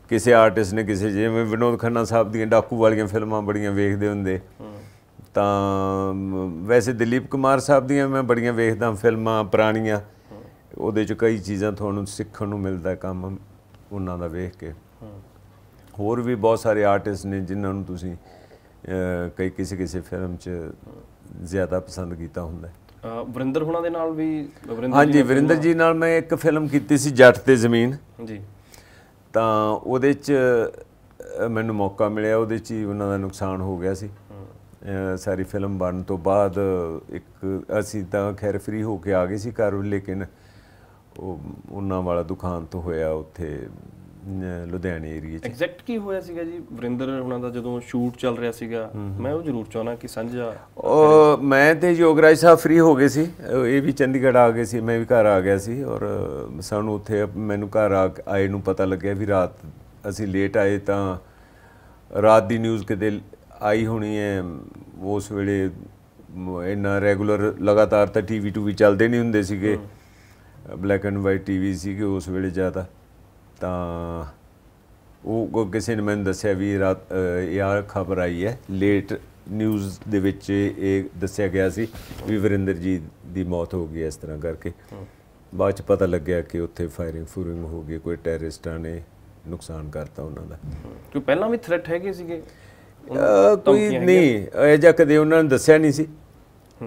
ਕਿਸੇ ਆਰਟਿਸਟ ਨੇ ਕਿਸੇ ਜਿਵੇਂ ਵਿਨੋਦ ਖੰਨਾ ਸਾਹਿਬ ਦੀਆਂ ਡਾਕੂ ਵਾਲੀਆਂ ਫਿਲਮਾਂ ਬੜੀਆਂ ਵੇਖਦੇ ਹੁੰਦੇ ਤਾਂ ਵੈਸੇ ਦਿਲੀਪ ਕੁਮਾਰ ਸਾਹਿਬ ਦੀਆਂ ਮੈਂ ਬੜੀਆਂ ਵੇਖਦਾ ਫਿਲਮਾਂ ਪੁਰਾਣੀਆਂ ਉਹਦੇ ਚ ਕਈ ਚੀਜ਼ਾਂ ਤੁਹਾਨੂੰ ਸਿੱਖਣ ਨੂੰ ਮਿਲਦਾ ਕੰਮ ਉਹਨਾਂ ਦਾ ਵੇਖ ਕੇ ਹੋਰ ਵੀ ਬਹੁਤ ਸਾਰੇ ਆਰਟਿਸਟ ਨੇ ਜਿਨ੍ਹਾਂ ਨੂੰ ਤੁਸੀਂ ਕਈ ਕਿਸੇ ਕਿਸੇ ਫਿਲਮ 'ਚ ਜ਼ਿਆਦਾ ਪਸੰਦ ਕੀਤਾ ਹੁੰਦਾ ਵਰਿੰਦਰ ਹੁਣਾਂ ਦੇ ਨਾਲ ਵੀ ਵਰਿੰਦਰ ਹਾਂਜੀ ਵਰਿੰਦਰ ਜੀ ਨਾਲ ਮੈਂ ਇੱਕ ਫਿਲਮ ਕੀਤੀ ਸੀ ਜੱਟ ਤੇ ਜ਼ਮੀਨ ਜੀ ਤਾਂ ਉਹਦੇ 'ਚ ਮੈਨੂੰ ਮੌਕਾ ਮਿਲਿਆ ਉਹਦੇ 'ਚ ਉਹਨਾਂ ਦਾ ਨੁਕਸਾਨ ਹੋ ਗਿਆ ਸੀ ਸਾਰੀ ਫਿਲਮ ਬਣਨ ਤੋਂ ਬਾਅਦ ਇੱਕ ਅਸੀਂ ਤਾਂ ਖੈਰ ਫਰੀ ਹੋ ਕੇ ਆ ਗਏ ਸੀ ਘਰ ਲੇਕਿਨ ਉਹ ਉਹਨਾਂ ਵਾਲਾ ਦੁਕਾਨ ਤੋਂ ਹੋਇਆ ਉੱਥੇ ਲੁਧਿਆਣੇ ਏਰੀਆ 'ਚ ਐਗਜ਼ੈਕਟ ਕੀ ਹੋਇਆ ਸੀਗਾ ਜੀ ਵਰਿੰਦਰ ਹੁਣਾਂ ਦਾ ਜਦੋਂ ਸ਼ੂਟ ਚੱਲ ਰਿਹਾ ਸੀਗਾ ਮੈਂ ਉਹ ਜ਼ਰੂਰ ਚਾਹਣਾ ਕਿ ਸੰਝਾ ਉਹ ਮੈਂ ਤੇ ਯੋਗਰਾਜ ਸਾਹਿਬ ਫ੍ਰੀ ਹੋ ਗਏ ਸੀ ਇਹ ਵੀ ਚੰਡੀਗੜ੍ਹ ਆ ਗਏ ਸੀ ਮੈਂ ਵੀ ਘਰ ਆ ਗਿਆ ਸੀ ਔਰ ਸਾਨੂੰ ਉੱਥੇ ਮੈਨੂੰ ਘਰ ਆ ਆਏ ਨੂੰ ਪਤਾ ਲੱਗਿਆ ਵੀ ਰਾਤ ਅਸੀਂ ਲੇਟ ਆਏ ਤਾਂ ਰਾਤ ਦੀ ਨਿਊਜ਼ ਕਿਤੇ ਆਈ ਹੋਣੀ ਹੈ ਉਸ ਵੇਲੇ ਇੰਨਾ ਰੈਗੂਲਰ ਲਗਾਤਾਰ ਤਾਂ ਟੀਵੀ ਟੂ ਵੀ ਚੱਲਦੇ ਨਹੀਂ ਹੁੰਦੇ ਸੀਗੇ ਬਲੈਕ ਐਂਡ ਵਾਈਟ ਟੀਵੀ ਸੀ ਕਿ ਉਸ ਵੇਲੇ ਜ਼ਿਆਦਾ ਤਾਂ ਉਹ ਕਿਸੇ ਨੇ ਮੈਨੂੰ ਦੱਸਿਆ ਵੀ ਰਾਤ ਯਾਰ ਖਬਰ ਆਈ ਹੈ ਲੇਟ ਨਿਊਜ਼ ਦੇ ਵਿੱਚ ਇਹ ਦੱਸਿਆ ਗਿਆ ਸੀ ਵੀ ਵਰਿੰਦਰ ਜੀ ਦੀ ਮੌਤ ਹੋ ਗਈ ਇਸ ਤਰ੍ਹਾਂ ਕਰਕੇ ਬਾਅਦ ਚ ਪਤਾ ਲੱਗਿਆ ਕਿ ਉੱਥੇ ਫਾਇਰਿੰਗ ਫੂਰਿੰਗ ਹੋ ਗਈ ਕੋਈ ਟੈਰਰਿਸਟਾਂ ਨੇ ਨੁਕਸਾਨ ਕਰਤਾ ਉਹਨਾਂ ਦਾ ਕਿ ਪਹਿਲਾਂ ਵੀ ਥ੍ਰੈਟ ਹੈਗੇ ਸੀਗੇ ਕੋਈ ਨਹੀਂ ਇਹ ਜਾਂ ਕਦੇ ਉਹਨਾਂ ਨੇ ਦੱਸਿਆ ਨਹੀਂ ਸੀ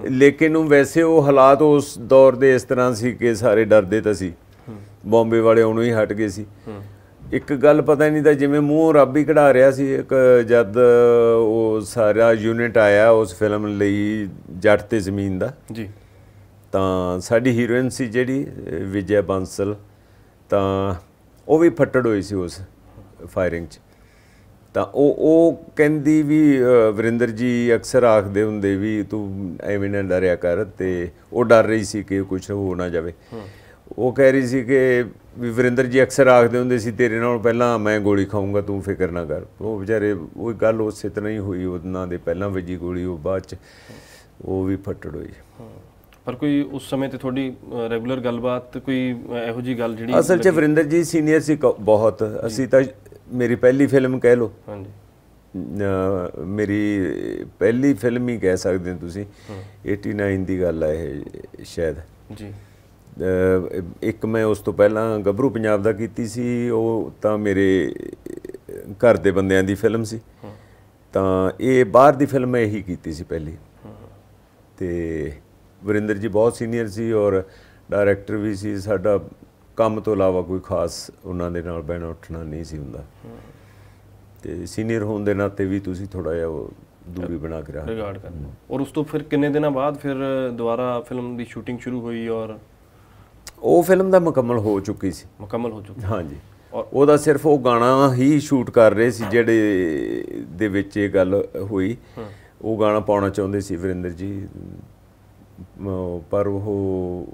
ਲੇਕਿਨ ਉਹ ਵੈਸੇ ਉਹ ਹਾਲਾਤ ਉਸ ਦੌਰ ਦੇ ਇਸ ਤਰ੍ਹਾਂ ਸੀ ਕਿ ਸਾਰੇ ਡਰਦੇ ਤਾਂ ਸੀ ਬੰਬੇ ਵਾਲੇ ਉਹਨੂੰ ਹੀ ਹਟ ਗਏ ਸੀ ਇੱਕ ਗੱਲ ਪਤਾ ਨਹੀਂ ਤਾਂ ਜਿਵੇਂ ਮੂੰਹ ਰੱਬ ਹੀ ਕਢਾ ਰਿਹਾ ਸੀ ਇੱਕ ਜਦ ਉਹ ਸਾਰਾ ਯੂਨਿਟ ਆਇਆ ਉਸ ਫਿਲਮ ਲਈ ਜੱਟ ਤੇ ਜ਼ਮੀਨ ਦਾ ਜੀ ਤਾਂ ਸਾਡੀ ਹੀਰੋਇਨ ਸੀ ਜਿਹੜੀ ਵਿਜੇ ਬਾਂਸਲ ਤਾਂ ਉਹ ਵੀ ਫੱਟੜ ਹੋਈ ਸੀ ਉਸ ਫਾਇਰਿੰਗ 'ਚ ਤਾਂ ਉਹ ਉਹ ਕਹਿੰਦੀ ਵੀ ਵਰਿੰਦਰ ਜੀ ਅਕਸਰ ਆਖਦੇ ਹੁੰਦੇ ਵੀ ਤੂੰ ਐਵੇਂ ਨਾ ਡਰਿਆ ਕਰ ਤੇ ਉਹ ਡਰ ਰਹੀ ਸੀ ਕਿ ਕੁਝ ਹੋ ਨਾ ਜਾਵੇ ਉਹ ਕਹਿ ਰਹੀ ਸੀ ਕਿ ਵੀ ਜੀ ਅਕਸਰ ਆਖਦੇ ਹੁੰਦੇ ਸੀ ਤੇਰੇ ਨਾਲ ਪਹਿਲਾਂ ਮੈਂ ਗੋਲੀ ਖਾਊਂਗਾ ਤੂੰ ਫਿਕਰ ਨਾ ਕਰ ਉਹ ਵਿਚਾਰੇ ਉਹ ਗੱਲ ਉਸੇ ਤਰ੍ਹਾਂ ਹੀ ਹੋਈ ਉਹਨਾਂ ਦੇ ਪਹਿਲਾਂ ਵਜੀ ਗੋਲੀ ਉਹ ਬਾਅਦ ਚ ਉਹ ਵੀ ਫੱਟੜ ਹੋਈ ਪਰ ਕੋਈ ਉਸ ਸਮੇਂ ਤੇ ਤੁਹਾਡੀ ਰੈਗੂਲਰ ਗੱਲਬਾਤ ਕੋਈ ਇਹੋ ਜੀ ਗੱਲ ਜਿਹੜੀ ਅਸਲ 'ਚ ਵਿਰਿੰਦਰ ਜੀ ਸੀਨੀਅਰ ਸੀ ਬਹੁਤ ਅਸੀਂ ਤਾਂ ਮੇਰੀ ਪਹਿਲੀ ਫਿਲਮ ਕਹਿ ਲਓ ਹਾਂਜੀ ਮੇਰੀ ਪਹਿਲੀ ਫਿਲਮ ਹੀ ਕਹਿ ਸਕਦੇ ਤੁਸੀਂ 89 ਦੀ ਗੱਲ ਹੈ ਇਹ ਸ਼ਾਇਦ ਜੀ ਇੱਕ ਮੈਂ ਉਸ ਤੋਂ ਪਹਿਲਾਂ ਗੱਭਰੂ ਪੰਜਾਬ ਦਾ ਕੀਤੀ ਸੀ ਉਹ ਤਾਂ ਮੇਰੇ ਘਰ ਦੇ ਬੰਦਿਆਂ ਦੀ ਫਿਲਮ ਸੀ ਤਾਂ ਇਹ ਬਾਹਰ ਦੀ ਫਿਲਮ ਮੈਂ ਇਹੀ ਕੀਤੀ ਸੀ ਪਹਿਲੀ ਤੇ ਵਰਿੰਦਰ ਜੀ ਬਹੁਤ ਸੀਨੀਅਰ ਸੀ ਔਰ ਡਾਇਰੈਕਟਰ ਵੀ ਸੀ ਸਾਡਾ ਕੰਮ ਤੋਂ ਇਲਾਵਾ ਕੋਈ ਖਾਸ ਉਹਨਾਂ ਦੇ ਨਾਲ ਬਹਿਣਾ ਉੱਠਣਾ ਨਹੀਂ ਸੀ ਹੁੰਦਾ ਤੇ ਸੀਨੀਅਰ ਹੋਣ ਦੇ ਨਾਤੇ ਵੀ ਤੁਸੀਂ ਥੋੜਾ ਜਿਹਾ ਦੂਰੀ ਬਣਾ ਕੇ ਰੱਖਣਾ ਰਿਗਾਰਡ ਕਰਨਾ ਔਰ ਉਸ ਤੋਂ ਫਿਰ ਕਿੰਨੇ ਦਿਨਾਂ ਬਾਅਦ ਫਿਰ ਦੁਬਾਰਾ ਫਿਲਮ ਦੀ ਸ਼ੂਟਿੰਗ ਸ਼ੁਰੂ ਹੋਈ ਔਰ ਉਹ ਫਿਲਮ ਦਾ ਮੁਕੰਮਲ ਹੋ ਚੁੱਕੀ ਸੀ ਮੁਕੰਮਲ ਹੋ ਚੁੱਕੀ ਹਾਂਜੀ ਉਹਦਾ ਸਿਰਫ ਉਹ ਗਾਣਾ ਹੀ ਸ਼ੂਟ ਕਰ ਰਹੇ ਸੀ ਜਿਹੜੇ ਦੇ ਵਿੱਚ ਇਹ ਗੱਲ ਹੋਈ ਉਹ ਗਾਣਾ ਪਾਉਣਾ ਚਾਹੁੰਦੇ ਸੀ ਵਿਰਿੰਦਰ ਜੀ ਪਰ ਉਹ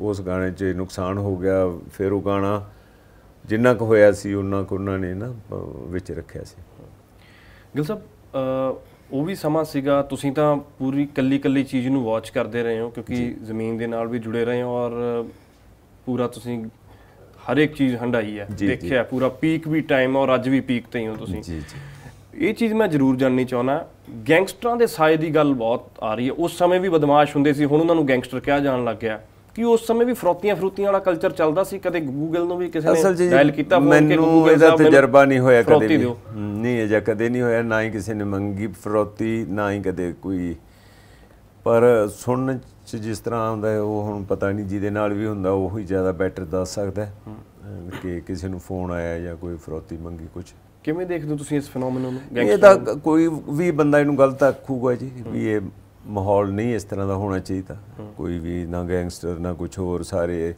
ਉਸ ਗਾਣੇ 'ਚ ਨੁਕਸਾਨ ਹੋ ਗਿਆ ਫਿਰ ਉਹ ਗਾਣਾ ਜਿੰਨਾ ਕੁ ਹੋਇਆ ਸੀ ਉਹਨਾਂ ਕੋ ਉਹਨਾਂ ਨੇ ਨਾ ਵਿੱਚ ਰੱਖਿਆ ਸੀ ਗਿਲ ਸਾਹਿਬ ਉਹ ਵੀ ਸਮਾਂ ਸੀਗਾ ਤੁਸੀਂ ਤਾਂ ਪੂਰੀ ਕੱਲੀ ਕੱਲੀ ਚੀਜ਼ ਨੂੰ ਵਾਚ ਕਰਦੇ ਰਹੇ ਹੋ ਕਿਉਂਕਿ ਜ਼ਮੀਨ ਦੇ ਨਾਲ ਵੀ ਜੁੜੇ ਰਹੇ ਹੋ ਔਰ ਪੂਰਾ ਤੁਸੀਂ ਹਰ ਇੱਕ ਚੀਜ਼ ਹੰਡਾਈ ਹੈ ਦੇਖਿਆ ਪੂਰਾ ਪੀਕ ਵੀ ਟਾਈਮ ਔਰ ਅੱਜ ਵੀ ਪੀਕ ਤੇ ਹੀ ਹੋ ਤੁਸੀਂ ਜੀ ਜੀ ਇਹ ਚੀਜ਼ ਮੈਂ ਜ਼ਰੂਰ ਜਾਣਨੀ ਚਾਹਣਾ ਗੈਂਗਸਟਰਾਂ ਦੇ ਸਾਇਦ ਦੀ ਗੱਲ ਬਹੁਤ ਆ ਰਹੀ ਹੈ ਉਸ ਸਮੇਂ ਵੀ ਬਦਮਾਸ਼ ਹੁੰਦੇ ਸੀ ਹੁਣ ਉਹਨਾਂ ਨੂੰ ਗੈਂਗਸਟਰ ਕਿਹਾ ਜਾਣ ਲੱਗ ਗਿਆ ਕਿ ਉਸ ਸਮੇਂ ਵੀ ਫਰੋਤੀਆਂ ਫਰੂਤੀਆਂ ਵਾਲਾ ਕਲਚਰ ਚੱਲਦਾ ਸੀ ਕਦੇ ਗੂਗਲ ਨੂੰ ਵੀ ਕਿਸੇ ਨੇ ਡਾਇਲ ਕੀਤਾ ਮੈਨੂੰ ਇਹਦਾ ਤਜਰਬਾ ਨਹੀਂ ਹੋਇਆ ਕਦੇ ਨਹੀਂ ਅਜਾ ਕਦੇ ਨਹੀਂ ਹੋਇਆ ਨਾ ਹੀ ਕਿਸੇ ਨੇ ਮੰਗੀ ਫਰੋਤੀ ਨਾ ਹੀ ਕਦੇ ਕੋਈ ਪਰ ਸੁਣਨ ਸੋ ਜਿਸ ਤਰ੍ਹਾਂ ਹੈ ਉਹ ਹੁਣ ਪਤਾ ਨਹੀਂ ਜਿਹਦੇ ਨਾਲ ਵੀ ਹੁੰਦਾ ਉਹ ਹੀ ਜ਼ਿਆਦਾ ਬੈਟਰ ਦੱਸ ਸਕਦਾ ਕਿ ਕਿਸੇ ਨੂੰ ਫੋਨ ਆਇਆ ਜਾਂ ਕੋਈ ਫਰੋਤੀ ਮੰਗੀ ਕੁਝ ਕਿਵੇਂ ਦੇਖਦੇ ਹੋ ਤੁਸੀਂ ਇਸ ਫੀਨੋਮੇਨਨ ਨੂੰ ਇਹ ਤਾਂ ਕੋਈ ਵੀ ਬੰਦਾ ਇਹਨੂੰ ਗਲਤ ਆਖੂਗਾ ਜੀ ਵੀ ਇਹ ਮਾਹੌਲ ਨਹੀਂ ਇਸ ਤਰ੍ਹਾਂ ਦਾ ਹੋਣਾ ਚਾਹੀਦਾ ਕੋਈ ਵੀ ਨਾ ਗੈਂਗਸਟਰ ਨਾ ਕੁਝ ਹੋਰ ਸਾਰੇ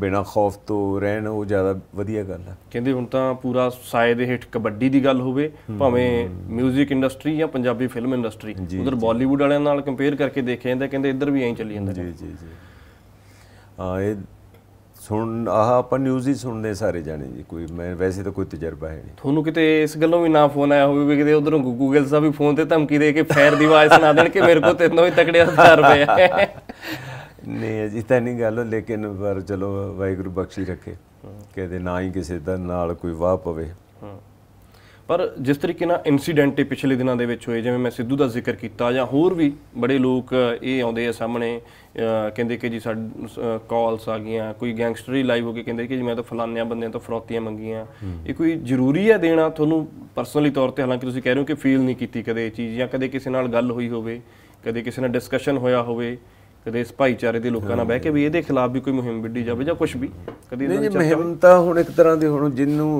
ਬਿਨਾ ਖੌਫ ਤੋਂ ਰਹਿਣ ਉਹ ਜ਼ਿਆਦਾ ਵਧੀਆ ਗੱਲ ਹੈ ਕਹਿੰਦੇ ਹੁਣ ਤਾਂ ਪੂਰਾ ਸਾਏ ਦੇ ਹੇਠ ਕਬੱਡੀ ਦੀ ਗੱਲ ਹੋਵੇ ਭਾਵੇਂ 뮤직 ਇੰਡਸਟਰੀ ਜਾਂ ਪੰਜਾਬੀ ਫਿਲਮ ਇੰਡਸਟਰੀ ਉਧਰ ਬਾਲੀਵੁੱਡ ਵਾਲਿਆਂ ਨਾਲ ਕੰਪੇਅਰ ਕਰਕੇ ਦੇਖਿਆ ਜਾਂਦਾ ਕਹਿੰਦੇ ਇੱਧਰ ਵੀ ਐਂ ਚੱਲੀ ਜਾਂਦਾ ਜੀ ਜੀ ਜੀ ਆ ਇਹ ਸੁਣ ਆਹ ਆਪਾਂ ਨਿਊਜ਼ ਹੀ ਸੁਣਦੇ ਸਾਰੇ ਜਾਣੇ ਜੀ ਕੋਈ ਮੈਂ ਵੈਸੇ ਤਾਂ ਕੋਈ ਤਜਰਬਾ ਹੈ ਨਹੀਂ ਤੁਹਾਨੂੰ ਕਿਤੇ ਇਸ ਗੱਲੋਂ ਵੀ ਨਾ ਫੋਨ ਆਇਆ ਹੋਵੇ ਵੀ ਕਿਤੇ ਉਧਰੋਂ ਗੂਗਲ ਸਾਹਿਬ ਵੀ ਫੋਨ ਤੇ ਧਮਕੀ ਦੇ ਕੇ ਫੈਰ ਦੀ ਆਵਾਜ਼ ਸੁਣਾ ਦੇਣ ਕਿ ਮੇਰੇ ਕੋਲ ਤਿੰਨੋਂ ਹੀ ਤਕੜੇ ਹਜ਼ਾਰ ਰੁਪਏ ਆ ਨਹੀਂ ਜੀ ਤਾਂ ਨਹੀਂ ਗੱਲ ਲੇਕਿਨ ਪਰ ਚਲੋ ਵਾਹਿਗੁਰੂ ਬਖਸ਼ੀ ਰੱਖੇ ਕਿਤੇ ਨਾ ਹੀ ਕਿਸੇ ਦਾ ਨਾਲ ਕੋਈ ਵਾਹ ਪਵੇ ਪਰ ਜਿਸ ਤਰੀਕੇ ਨਾਲ ਇਨਸੀਡੈਂਟ ਪਿਛਲੇ ਦਿਨਾਂ ਦੇ ਵਿੱਚ ਹੋਏ ਜਿਵੇਂ ਮੈਂ ਸਿੱਧੂ ਦਾ ਜ਼ਿਕਰ ਕੀਤਾ ਜਾਂ ਹੋਰ ਵੀ ਬੜੇ ਲੋਕ ਇਹ ਆਉਂਦੇ ਆ ਸਾਹਮਣੇ ਕਹਿੰਦੇ ਕਿ ਜੀ ਸਾਡੇ ਕਾਲਸ ਆ ਗਈਆਂ ਕੋਈ ਗੈਂਗਸਟਰੀ ਲਾਈਵ ਹੋ ਕੇ ਕਹਿੰਦੇ ਕਿ ਜੀ ਮੈਂ ਤਾਂ ਫਲਾਨਿਆਂ ਬੰਦਿਆਂ ਤੋਂ ਫਰੋਤੀਆਂ ਮੰਗੀਆਂ ਇਹ ਕੋਈ ਜ਼ਰੂਰੀ ਹੈ ਦੇਣਾ ਤੁਹਾਨੂੰ ਪਰਸਨਲੀ ਤੌਰ ਤੇ ਹਾਲਾਂਕਿ ਤੁਸੀਂ ਕਹਿ ਰਹੇ ਹੋ ਕਿ ਫੀਲ ਨਹੀਂ ਕੀਤੀ ਕਦੇ ਇਹ ਚੀਜ਼ ਜਾਂ ਕਦੇ ਕਿਸੇ ਨਾਲ ਗੱਲ ਹੋਈ ਹੋਵੇ ਕਦੇ ਕਿਸੇ ਨਾਲ ਡਿਸਕਸ਼ਨ ਹੋਇਆ ਹੋਵੇ ਕਦੇ ਇਸ ਭਾਈਚਾਰੇ ਦੇ ਲੋਕਾਂ ਨਾਲ ਬਹਿ ਕੇ ਵੀ ਇਹਦੇ ਖਿਲਾਫ ਵੀ ਕੋਈ ਮੁਹਿੰਮ ਵਿੱਢੀ ਜਾਵੇ ਜਾਂ ਕੁਝ ਵੀ ਕਦੇ ਨਹੀਂ ਮੁਹਿੰਮ ਤਾਂ ਹੁਣ ਇੱਕ ਤਰ੍ਹਾਂ ਦੀ ਹੁਣ ਜਿੰਨੂੰ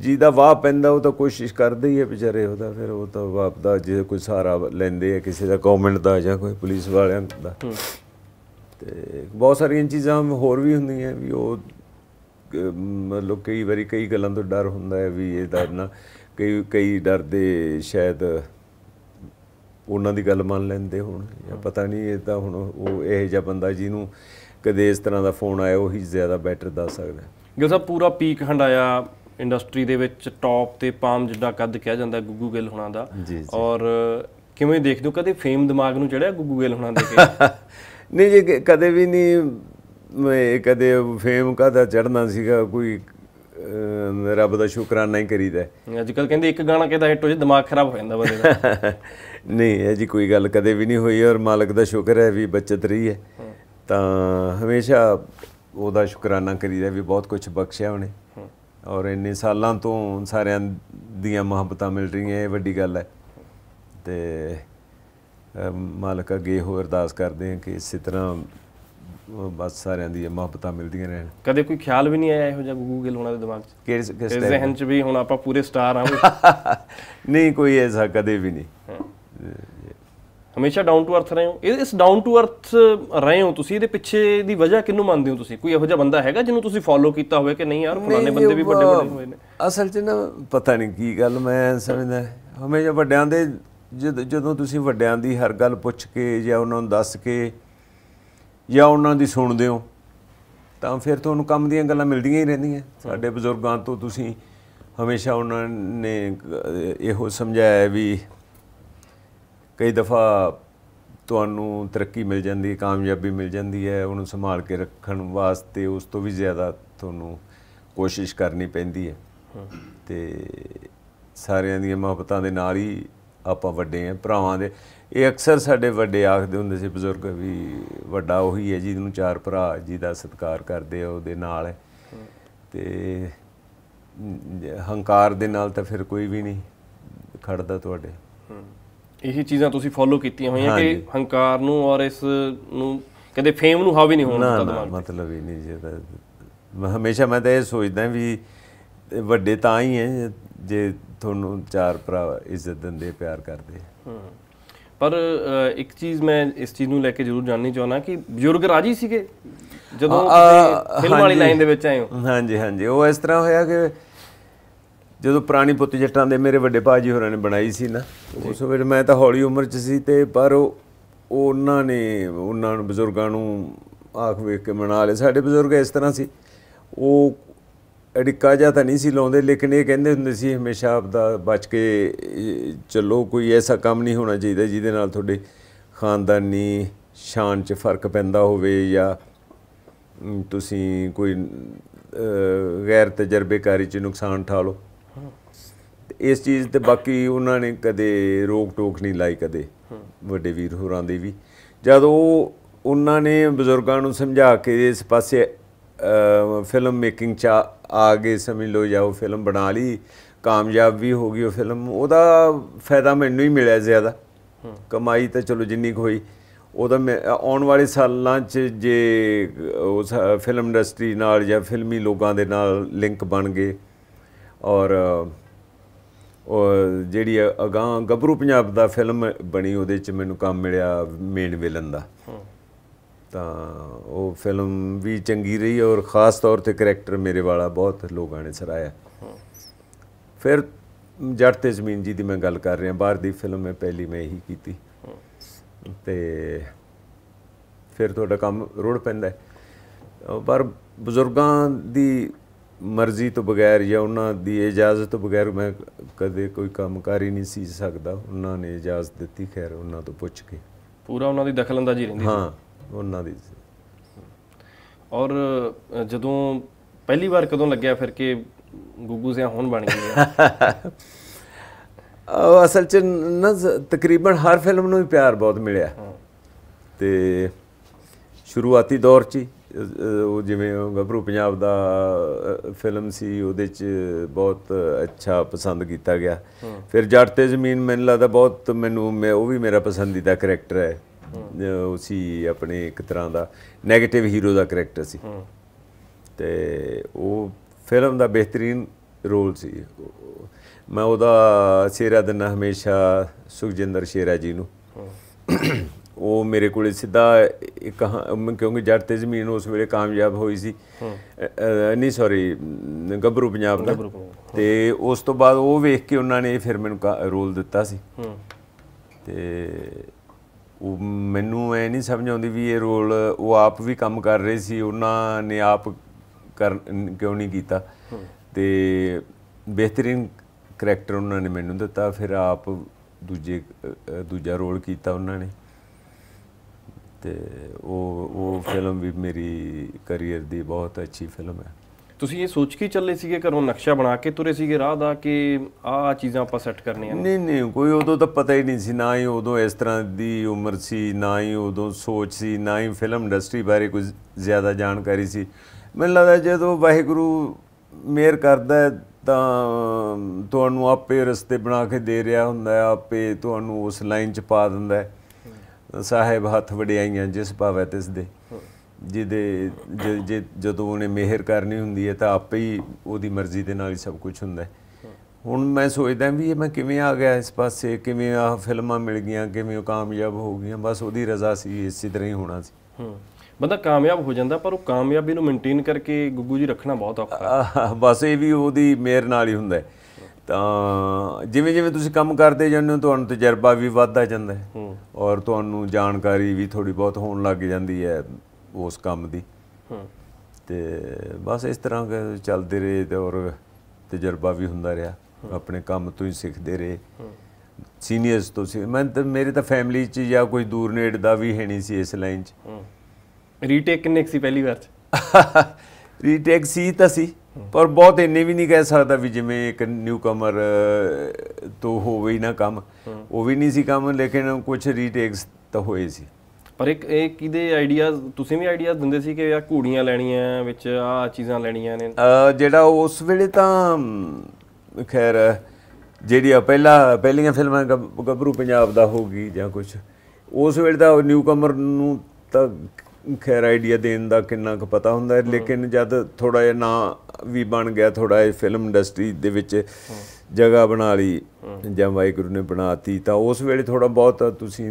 ਜਿਹਦਾ ਵਾਹ ਪੈਂਦਾ ਉਹ ਤਾਂ ਕੋਸ਼ਿਸ਼ ਕਰਦੇ ਹੀ ਹੈ ਵਿਚਾਰੇ ਉਹਦਾ ਫਿਰ ਉਹ ਤਾਂ ਵਾਪ ਦਾ ਜੇ ਕੋਈ ਸਹਾਰਾ ਲੈਂਦੇ ਆ ਕਿਸੇ ਦਾ ਗਵਰਨਮੈਂਟ ਦਾ ਜਾਂ ਕੋਈ ਪੁਲਿਸ ਵਾਲਿਆਂ ਦਾ ਤੇ ਬਹੁਤ ਸਾਰੀਆਂ ਚੀਜ਼ਾਂ ਹੋਰ ਵੀ ਹੁੰਦੀਆਂ ਵੀ ਉਹ ਮਤਲਬ ਕਈ ਵਾਰੀ ਕਈ ਗੱਲਾਂ ਤੋਂ ਡਰ ਹੁੰਦਾ ਹੈ ਵੀ ਇਹ ਨਾ ਕਈ ਕਈ ਡਰਦੇ ਸ਼ਾਇਦ ਉਹਨਾਂ ਦੀ ਗੱਲ ਮੰਨ ਲੈਂਦੇ ਹੁਣ ਜਾਂ ਪਤਾ ਨਹੀਂ ਇਹ ਤਾਂ ਹੁਣ ਉਹ ਇਹ ਜਿਹਾ ਬੰਦਾ ਜਿਹਨੂੰ ਕਦੇ ਇਸ ਤਰ੍ਹਾਂ ਦਾ ਫੋਨ ਆਇਆ ਉਹੀ ਜ਼ਿਆਦਾ ਬੈਟਰ ਦੱਸ ਸਕਦਾ ਗਿਲ ਸਾਹਿਬ ਪੂਰਾ ਪੀਕ ਹੰਡਾਇਆ ਇੰਡਸਟਰੀ ਦੇ ਵਿੱਚ ਟੌਪ ਤੇ ਪਾਮ ਜਿੱਡਾ ਕੱਦ ਕਿਹਾ ਜਾਂਦਾ ਗੁੱਗੂ ਗਿੱਲ ਹੁਣਾਂ ਦਾ ਔਰ ਕਿਵੇਂ ਦੇਖਦੇ ਹੋ ਕਦੇ ਫੇਮ ਦਿਮਾਗ ਨੂੰ ਚੜਿਆ ਗੁੱਗੂ ਗਿੱਲ ਹੁਣਾਂ ਦੇ ਕੇ ਨਹੀਂ ਜੀ ਕਦੇ ਵੀ ਨਹੀਂ ਕਦੇ ਫੇਮ ਕਾਦਾ ਚੜਨਾ ਸੀਗਾ ਕੋਈ ਰੱਬ ਦਾ ਸ਼ੁਕਰਾਨਾ ਹੀ ਕਰੀਦਾ ਅੱਜ ਕੱਲ ਕਹਿੰਦੇ ਇੱਕ ਗਾਣਾ ਕਿਹਦਾ ਹਿੱਟ ਹੋ ਜੇ ਦਿਮਾਗ ਖਰਾਬ ਹੋ ਜਾਂਦਾ ਬੰਦੇ ਦਾ ਨਹੀਂ ਇਹ ਜੀ ਕੋਈ ਗੱਲ ਕਦੇ ਵੀ ਨਹੀਂ ਹੋਈ ਔਰ ਮਾਲਕ ਦਾ ਸ਼ੁਕਰ ਹੈ ਵੀ ਬਚਤ ਰਹੀ ਹੈ ਤਾਂ ਹਮੇਸ਼ਾ ਉਹਦਾ ਸ਼ੁਕਰਾਨਾ ਕਰੀਦਾ ਵੀ ਬਹੁਤ ਕੁਝ ਬਖਸ਼ਿਆ ਉਹਨੇ ਔਰ ਇੰਨੇ ਸਾਲਾਂ ਤੋਂ ਸਾਰਿਆਂ ਦੀਆਂ ਮੁਹੱਬਤਾਂ ਮਿਲ ਰਹੀਆਂ ਇਹ ਵੱਡੀ ਗੱਲ ਹੈ ਤੇ ਮਾਲਕ ਅੱਗੇ ਹੋ ਅਰਦਾਸ ਕਰਦੇ ਹਾਂ ਕਿ ਇਸੇ ਤਰ੍ਹਾਂ ਬਸ ਸਾਰਿਆਂ ਦੀ ਮੁਹੱਬਤਾਂ ਮਿਲਦੀਆਂ ਰਹਿਣ ਕਦੇ ਕੋਈ ਖਿਆਲ ਵੀ ਨਹੀਂ ਆਇਆ ਇਹੋ ਜਿਹਾ ਗੂਗਲ ਹੋਣਾ ਦੇ ਦਿਮਾਗ 'ਚ ਕਿਸ ਕਿਸ ਜ਼ਿਹਨ 'ਚ ਵੀ ਹੁਣ ਆਪਾਂ ਪੂਰੇ ਸਟਾਰ ਆ ਨਹੀਂ ਕੋਈ ਐਸਾ ਕਦੇ ਵੀ ਨਹੀਂ ਹਮੇਸ਼ਾ ਡਾਊਨ ਟੂ ਅਰਥ ਰਹੇ ਹੋ ਇਸ ਡਾਊਨ ਟੂ ਅਰਥ ਰਹੇ ਹੋ ਤੁਸੀਂ ਇਹਦੇ ਪਿੱਛੇ ਦੀ ਵਜ੍ਹਾ ਕਿੰਨੂੰ ਮੰਨਦੇ ਹੋ ਤੁਸੀਂ ਕੋਈ ਇਹੋ ਜਿਹਾ ਬੰਦਾ ਹੈਗਾ ਜਿਹਨੂੰ ਤੁਸੀਂ ਫੋਲੋ ਕੀਤਾ ਹੋਵੇ ਕਿ ਨਹੀਂ ਯਾਰ ਫਲਾਣੇ ਬੰਦੇ ਵੀ ਵੱਡੇ ਵੱਡੇ ਹੋਏ ਨੇ ਅਸਲ 'ਚ ਨਾ ਪਤਾ ਨਹੀਂ ਕੀ ਗੱਲ ਮੈਂ ਸਮਝਦਾ ਹਮੇਸ਼ਾ ਵੱਡਿਆਂ ਦੇ ਜਦੋਂ ਤੁਸੀਂ ਵੱਡਿਆਂ ਦੀ ਹਰ ਗੱਲ ਪੁੱਛ ਕੇ ਜਾਂ ਉਹਨਾਂ ਨੂੰ ਦੱਸ ਕੇ ਜਾਂ ਉਹਨਾਂ ਦੀ ਸੁਣਦੇ ਹੋ ਤਾਂ ਫਿਰ ਤੁਹਾਨੂੰ ਕੰਮ ਦੀਆਂ ਗੱਲਾਂ ਮਿਲਦੀਆਂ ਹੀ ਰਹਿੰਦੀਆਂ ਸਾਡੇ ਬਜ਼ੁਰਗਾਂ ਤੋਂ ਤੁਸੀਂ ਹਮੇਸ਼ਾ ਉਹਨਾਂ ਨੇ ਇਹੋ ਸਮਝਾਇਆ ਵੀ ਕਈ ਦਫਾ ਤੁਹਾਨੂੰ ਤਰੱਕੀ ਮਿਲ ਜਾਂਦੀ ਹੈ ਕਾਮਯਾਬੀ ਮਿਲ ਜਾਂਦੀ ਹੈ ਉਹਨੂੰ ਸੰਭਾਲ ਕੇ ਰੱਖਣ ਵਾਸਤੇ ਉਸ ਤੋਂ ਵੀ ਜ਼ਿਆਦਾ ਤੁਹਾਨੂੰ ਕੋਸ਼ਿਸ਼ ਕਰਨੀ ਪੈਂਦੀ ਹੈ ਤੇ ਸਾਰਿਆਂ ਦੀਆਂ ਮੁਹੱਬਤਾਂ ਦੇ ਨਾਲ ਹੀ ਆਪਾਂ ਵੱਡੇ ਆ ਭਰਾਵਾਂ ਦੇ ਇਹ ਅਕਸਰ ਸਾਡੇ ਵੱਡੇ ਆਖਦੇ ਹੁੰਦੇ ਸੀ ਬਜ਼ੁਰਗ ਵੀ ਵੱਡਾ ਉਹੀ ਹੈ ਜਿਹਨੂੰ ਚਾਰ ਭਰਾ ਜੀ ਦਾ ਸਤਿਕਾਰ ਕਰਦੇ ਆ ਉਹਦੇ ਨਾਲ ਤੇ ਹੰਕਾਰ ਦੇ ਨਾਲ ਤਾਂ ਫਿਰ ਕੋਈ ਵੀ ਨਹੀਂ ਖੜਦਾ ਤੁਹਾਡੇ ਇਹ ਚੀਜ਼ਾਂ ਤੁਸੀਂ ਫੋਲੋ ਕੀਤੀਆਂ ਹੋਈਆਂ ਕਿ ਹੰਕਾਰ ਨੂੰ ਔਰ ਇਸ ਨੂੰ ਕਦੇ ਫੇਮ ਨੂੰ ਹਾਵੀ ਨਹੀਂ ਹੋਣਾ ਦਿੱਤਾ ਮਤਲਬ ਹੀ ਨਹੀਂ ਜੇ ਹਮੇਸ਼ਾ ਮੈਂ ਤਾਂ ਇਹ ਸੋਚਦਾ ਵੀ ਵੱਡੇ ਤਾਂ ਹੀ ਹੈ ਜੇ ਤੁਹਾਨੂੰ ਚਾਰ ਭਰਾ ਇੱਜ਼ਤ ਦਿੰਦੇ ਪਿਆਰ ਕਰਦੇ ਪਰ ਇੱਕ ਚੀਜ਼ ਮੈਂ ਇਸ ਚੀਜ਼ ਨੂੰ ਲੈ ਕੇ ਜ਼ਰੂਰ ਜਾਣਨੀ ਚਾਹਣਾ ਕਿ ਬਜ਼ੁਰਗ ਰਾਜੀ ਸੀਗੇ ਜਦੋਂ ਫਿਲਮ ਵਾਲੀ ਲਾਈਨ ਦੇ ਵਿੱਚ ਆਏ ਹੋ ਹਾਂਜੀ ਹਾਂਜੀ ਉਹ ਇਸ ਤਰ੍ਹਾਂ ਹੋਇਆ ਕਿ ਜਦੋਂ ਪ੍ਰਾਣੀ ਪੁੱਤ ਜੱਟਾਂ ਦੇ ਮੇਰੇ ਵੱਡੇ ਭਾਜੀ ਹੋਰਾਂ ਨੇ ਬਣਾਈ ਸੀ ਨਾ ਉਸ ਵੇਲੇ ਮੈਂ ਤਾਂ ਹੌਲੀ ਉਮਰ 'ਚ ਸੀ ਤੇ ਪਰ ਉਹ ਉਹਨਾਂ ਨੇ ਉਹਨਾਂ ਨੂੰ ਬਜ਼ੁਰਗਾਂ ਨੂੰ ਆਖ ਵੇਖ ਕੇ ਮਨਾ ਲਏ ਸਾਡੇ ਬਜ਼ੁਰਗ ਇਸ ਤਰ੍ਹਾਂ ਸੀ ਉਹ ਅੜਿੱਕਾ ਜਾਂ ਤਾਂ ਨਹੀਂ ਸੀ ਲਾਉਂਦੇ ਲੇਕਿਨ ਇਹ ਕਹਿੰਦੇ ਹੁੰਦੇ ਸੀ ਹਮੇਸ਼ਾ ਆਪ ਦਾ ਬਚ ਕੇ ਚੱਲੋ ਕੋਈ ਐਸਾ ਕੰਮ ਨਹੀਂ ਹੋਣਾ ਚਾਹੀਦਾ ਜਿਹਦੇ ਨਾਲ ਤੁਹਾਡੇ ਖਾਨਦਾਨੀ ਸ਼ਾਨ 'ਚ ਫਰਕ ਪੈਂਦਾ ਹੋਵੇ ਜਾਂ ਤੁਸੀਂ ਕੋਈ ਗੈਰ ਤਜਰਬੇਕਾਰੀ 'ਚ ਨੁਕਸਾਨ ਠਾ ਲਓ ਇਸ ਚੀਜ਼ ਤੇ ਬਾਕੀ ਉਹਨਾਂ ਨੇ ਕਦੇ ਰੋਕ ਟੋਕ ਨਹੀਂ ਲਾਈ ਕਦੇ ਵੱਡੇ ਵੀਰ ਹੋਰਾਂ ਦੇ ਵੀ ਜਦੋਂ ਉਹਨਾਂ ਨੇ ਬਜ਼ੁਰਗਾਂ ਨੂੰ ਸਮਝਾ ਕੇ ਇਸ ਪਾਸੇ ਫਿਲਮ ਮੇਕਿੰਗ ਚ ਆ ਗਏ ਸਮਝ ਲਓ ਜਾਂ ਉਹ ਫਿਲਮ ਬਣਾ ਲਈ ਕਾਮਯਾਬ ਵੀ ਹੋ ਗਈ ਉਹ ਫਿਲਮ ਉਹਦਾ ਫਾਇਦਾ ਮੈਨੂੰ ਹੀ ਮਿਲਿਆ ਜ਼ਿਆਦਾ ਕਮਾਈ ਤਾਂ ਚਲੋ ਜਿੰਨੀ ਹੋਈ ਉਹਦਾ ਆਉਣ ਵਾਲੇ ਸਾਲਾਂ 'ਚ ਜੇ ਉਸ ਫਿਲਮ ਇੰਡਸਟਰੀ ਨਾਲ ਜਾਂ ਫਿਲਮੀ ਲੋਕਾਂ ਦੇ ਨਾਲ ਲਿੰਕ ਬਣ ਗਏ ਔਰ ਜਿਹੜੀ ਅਗਾ ਗੱਭਰੂ ਪੰਜਾਬ ਦਾ ਫਿਲਮ ਬਣੀ ਉਹਦੇ ਚ ਮੈਨੂੰ ਕੰਮ ਮਿਲਿਆ ਮੇਨ ਵਿਲਨ ਦਾ ਤਾਂ ਉਹ ਫਿਲਮ ਵੀ ਚੰਗੀ ਰਹੀ ਔਰ ਖਾਸ ਤੌਰ ਤੇ ਕੈਰੈਕਟਰ ਮੇਰੇ ਵਾਲਾ ਬਹੁਤ ਲੋਕਾਂ ਨੇ ਸਰਾਇਆ ਫਿਰ ਜੱਟ ਤੇ ਜ਼ਮੀਨ ਜੀ ਦੀ ਮੈਂ ਗੱਲ ਕਰ ਰਿਹਾ ਬਾਹਰ ਦੀ ਫਿਲਮ ਮੈਂ ਪਹਿਲੀ ਮੈਂ ਇਹੀ ਕੀਤੀ ਤੇ ਫਿਰ ਤੁਹਾਡਾ ਕੰਮ ਰੁੜ ਪੈਂਦਾ ਪਰ ਬਜ਼ੁਰਗਾਂ ਦੀ ਮਰਜ਼ੀ ਤੋਂ ਬਗੈਰ ਜਾਂ ਉਹਨਾਂ ਦੀ ਇਜਾਜ਼ਤ ਤੋਂ ਬਗੈਰ ਮੈਂ ਕਦੇ ਕੋਈ ਕੰਮ ਕਰ ਹੀ ਨਹੀਂ ਸੀ ਸਕਦਾ ਉਹਨਾਂ ਨੇ ਇਜਾਜ਼ਤ ਦਿੱਤੀ ਖੈਰ ਉਹਨਾਂ ਤੋਂ ਪੁੱਛ ਕੇ ਪੂਰਾ ਉਹਨਾਂ ਦੀ ਦਖਲਅੰਦਾਜ਼ੀ ਰਹਿੰਦੀ ਸੀ ਹਾਂ ਉਹਨਾਂ ਦੀ ਔਰ ਜਦੋਂ ਪਹਿਲੀ ਵਾਰ ਕਦੋਂ ਲੱਗਿਆ ਫਿਰ ਕਿ ਗੁੱਗੂ ਸਿਆ ਹੁਣ ਬਣ ਗਿਆ ਅਸਲ ਚ ਨਾ ਤਕਰੀਬਨ ਹਰ ਫਿਲਮ ਨੂੰ ਹੀ ਪਿਆਰ ਬਹੁਤ ਮਿਲਿਆ ਤੇ ਸ਼ੁਰੂਆਤੀ ਦੌਰ 'ਚ ਉਹ ਜਿਵੇਂ ਗੱਭਰੂ ਪੰਜਾਬ ਦਾ ਫਿਲਮ ਸੀ ਉਹਦੇ ਚ ਬਹੁਤ ਅੱਛਾ ਪਸੰਦ ਕੀਤਾ ਗਿਆ ਫਿਰ ਜੱਟ ਤੇ ਜ਼ਮੀਨ ਮੈਨੂੰ ਲੱਗਦਾ ਬਹੁਤ ਮੈਨੂੰ ਉਹ ਵੀ ਮੇਰਾ ਪਸੰਦੀਦਾ ਕੈਰੈਕਟਰ ਹੈ ਉਹ ਸੀ ਆਪਣੇ ਇੱਕ ਤਰ੍ਹਾਂ ਦਾ 네ਗੇਟਿਵ ਹੀਰੋ ਦਾ ਕੈਰੈਕਟਰ ਸੀ ਤੇ ਉਹ ਫਿਲਮ ਦਾ ਬਿਹਤਰੀਨ ਰੋਲ ਸੀ ਮੈਂ ਉਹਦਾ ਸਿਹਰਾ ਦਿਨ ਹਮੇਸ਼ਾ ਸੁਖਜਿੰਦਰ ਸ਼ੇਰਾ ਜੀ ਨੂੰ ਉਹ ਮੇਰੇ ਕੋਲੇ ਸਿੱਧਾ ਇੱਕ ਕਿਉਂਕਿ ਜੱਟ ਤੇ ਜ਼ਮੀਨ ਉਸ ਵੇਲੇ ਕਾਮਯਾਬ ਹੋਈ ਸੀ ਨਹੀਂ ਸੌਰੀ ਗੱਭਰੂ ਪੰਜਾਬ ਦਾ ਤੇ ਉਸ ਤੋਂ ਬਾਅਦ ਉਹ ਵੇਖ ਕੇ ਉਹਨਾਂ ਨੇ ਫਿਰ ਮੈਨੂੰ ਰੋਲ ਦਿੱਤਾ ਸੀ ਤੇ ਉਹ ਮੈਨੂੰ ਐ ਨਹੀਂ ਸਮਝ ਆਉਂਦੀ ਵੀ ਇਹ ਰੋਲ ਉਹ ਆਪ ਵੀ ਕੰਮ ਕਰ ਰਹੇ ਸੀ ਉਹਨਾਂ ਨੇ ਆਪ ਕਿਉਂ ਨਹੀਂ ਕੀਤਾ ਤੇ ਬਿਹਤਰੀਨ ਕਰੈਕਟਰ ਉਹਨਾਂ ਨੇ ਮੈਨੂੰ ਦਿੱਤਾ ਫਿਰ ਆਪ ਦੂਜੇ ਦੂਜਾ ਰੋਲ ਕੀਤਾ ਉਹਨਾਂ ਨੇ ਤੇ ਉਹ ਉਹ ਫਿਲਮ ਵੀ ਮੇਰੀ ਕੈਰੀਅਰ ਦੀ ਬਹੁਤ ਅੱਛੀ ਫਿਲਮ ਹੈ ਤੁਸੀਂ ਇਹ ਸੋਚ ਕੇ ਚੱਲੇ ਸੀਗੇ ਘਰੋਂ ਨਕਸ਼ਾ ਬਣਾ ਕੇ ਤੁਰੇ ਸੀਗੇ ਰਾਹ ਦਾ ਕਿ ਆਹ ਚੀਜ਼ਾਂ ਆਪਾਂ ਸੈੱਟ ਕਰਨੀਆਂ ਨੇ ਨਹੀਂ ਨਹੀਂ ਕੋਈ ਉਦੋਂ ਤਾਂ ਪਤਾ ਹੀ ਨਹੀਂ ਸੀ ਨਾ ਹੀ ਉਦੋਂ ਇਸ ਤਰ੍ਹਾਂ ਦੀ ਉਮਰ ਸੀ ਨਾ ਹੀ ਉਦੋਂ ਸੋਚ ਸੀ ਨਾ ਹੀ ਫਿਲਮ ਇੰਡਸਟਰੀ ਬਾਰੇ ਕੁਝ ਜ਼ਿਆਦਾ ਜਾਣਕਾਰੀ ਸੀ ਮੈਨੂੰ ਲੱਗਦਾ ਜਦੋਂ ਵਾਹਿਗੁਰੂ ਮੇਰ ਕਰਦਾ ਤਾਂ ਤੁਹਾਨੂੰ ਆਪੇ ਰਸਤੇ ਬਣਾ ਕੇ ਦੇ ਰਿਹਾ ਹੁੰਦਾ ਆਪੇ ਤੁਹਾਨੂੰ ਉਸ ਲਾਈਨ 'ਚ ਪਾ ਦਿੰਦਾ ਹੈ ਸਾਹਿਬ ਹੱਥ ਵਡਿਆਈਆਂ ਜਿਸ ਭਾਵੇ ਤਿਸ ਦੇ ਜਿਹਦੇ ਜੇ ਜਦੋਂ ਉਹਨੇ ਮਿਹਰ ਕਰਨੀ ਹੁੰਦੀ ਹੈ ਤਾਂ ਆਪੇ ਹੀ ਉਹਦੀ ਮਰਜ਼ੀ ਦੇ ਨਾਲ ਹੀ ਸਭ ਕੁਝ ਹੁੰਦਾ ਹੈ ਹੁਣ ਮੈਂ ਸੋਚਦਾ ਵੀ ਇਹ ਮੈਂ ਕਿਵੇਂ ਆ ਗਿਆ ਇਸ ਪਾਸੇ ਕਿਵੇਂ ਆ ਫਿਲਮਾਂ ਮਿਲ ਗਈਆਂ ਕਿਵੇਂ ਕਾਮਯਾਬ ਹੋ ਗਈਆਂ ਬਸ ਉਹਦੀ ਰਜ਼ਾ ਸੀ ਇਸੇ ਤਰ੍ਹਾਂ ਹੀ ਹੋਣਾ ਸੀ ਬੰਦਾ ਕਾਮਯਾਬ ਹੋ ਜਾਂਦਾ ਪਰ ਉਹ ਕਾਮਯਾਬੀ ਨੂੰ ਮੇਨਟੇਨ ਕਰਕੇ ਗੁੱਗੂ ਜੀ ਰੱਖਣਾ ਬਹੁਤ ਔਖਾ ਬਸ ਇਹ ਵੀ ਉਹਦੀ ਮਿਹਰ ਨਾਲ ਹੀ ਹੁੰਦਾ ਹੈ ਤਾਂ ਜਿਵੇਂ ਜਿਵੇਂ ਤੁਸੀਂ ਕੰਮ ਕਰਦੇ ਜਾਂਦੇ ਹੋ ਤੁਹਾਨੂੰ ਤਜਰਬਾ ਵੀ ਵੱਧਦਾ ਜਾਂਦਾ ਹੈ ਔਰ ਤੁਹਾਨੂੰ ਜਾਣਕਾਰੀ ਵੀ ਥੋੜੀ ਬਹੁਤ ਹੋਣ ਲੱਗ ਜਾਂਦੀ ਹੈ ਉਸ ਕੰਮ ਦੀ ਤੇ ਬਸ ਇਸ ਤਰ੍ਹਾਂ ਚੱਲਦੇ ਰਹੇ ਤੇ ਔਰ ਤਜਰਬਾ ਵੀ ਹੁੰਦਾ ਰਿਹਾ ਆਪਣੇ ਕੰਮ ਤੋਂ ਹੀ ਸਿੱਖਦੇ ਰਹੇ ਸੀਨੀਅਰਸ ਤੋਂ ਸੀ ਮੈਂ ਤਾਂ ਮੇਰੇ ਤਾਂ ਫੈਮਿਲੀ 'ਚ ਜਾਂ ਕੋਈ ਦੂਰ ਨੇੜ ਦਾ ਵੀ ਹੈ ਨਹੀਂ ਸੀ ਇਸ ਲਾਈਨ 'ਚ ਰੀਟੇਕ ਕਿੰਨੇ ਸੀ ਪਹਿਲੀ ਵਾਰ 'ਚ ਰੀਟੇਕ ਸੀ ਤਾਂ ਸੀ ਪਰ ਬਹੁਤ ਇੰਨੇ ਵੀ ਨਹੀਂ ਕਹਿ ਸਕਦਾ ਵੀ ਜਿਵੇਂ ਇੱਕ ਨਿਊ ਕਮਰ ਤੋਂ ਹੋਵੇ ਹੀ ਨਾ ਕੰਮ ਉਹ ਵੀ ਨਹੀਂ ਸੀ ਕੰਮ ਲੇਕਿਨ ਕੁਝ ਰੀਟੇਕਸ ਤਾਂ ਹੋਏ ਸੀ ਪਰ ਇੱਕ ਇਹ ਕਿਦੇ ਆਈਡੀਆਜ਼ ਤੁਸੀਂ ਵੀ ਆਈਡੀਆਜ਼ ਦਿੰਦੇ ਸੀ ਕਿ ਆ ਘੂੜੀਆਂ ਲੈਣੀਆਂ ਵਿੱਚ ਆ ਚੀਜ਼ਾਂ ਲੈਣੀਆਂ ਨੇ ਜਿਹੜਾ ਉਸ ਵੇਲੇ ਤਾਂ ਖੈਰ ਆ ਪਹਿਲਾ ਪਹਿਲੀਆਂ ਫਿਲਮਾਂ ਗੱਭਰੂ ਪੰਜਾਬ ਦਾ ਹੋਗੀ ਜਾਂ ਕੁਝ ਉਸ ਵੇਲੇ ਦਾ ਨਿਊ ਕਮਰ ਨੂੰ ਤਾਂ ਖੈਰ ਆਈਡੀਆ ਦੇਣ ਦਾ ਕਿੰਨਾ ਕੁ ਪਤਾ ਹੁੰਦਾ ਹੈ ਲੇਕਿਨ ਜਦ ਥੋੜਾ ਜਿਹਾ ਨਾ ਵੀ ਬਣ ਗਿਆ ਥੋੜਾ ਜਿਹਾ ਫਿਲਮ ਇੰਡਸਟਰੀ ਦੇ ਵਿੱਚ ਜਗ੍ਹਾ ਬਣਾ ਲਈ ਜਾਂ ਵਾਹਿਗੁਰੂ ਨੇ ਬਣਾਤੀ ਤਾਂ ਉਸ ਵੇਲੇ ਥੋੜਾ ਬਹੁਤ ਤੁਸੀਂ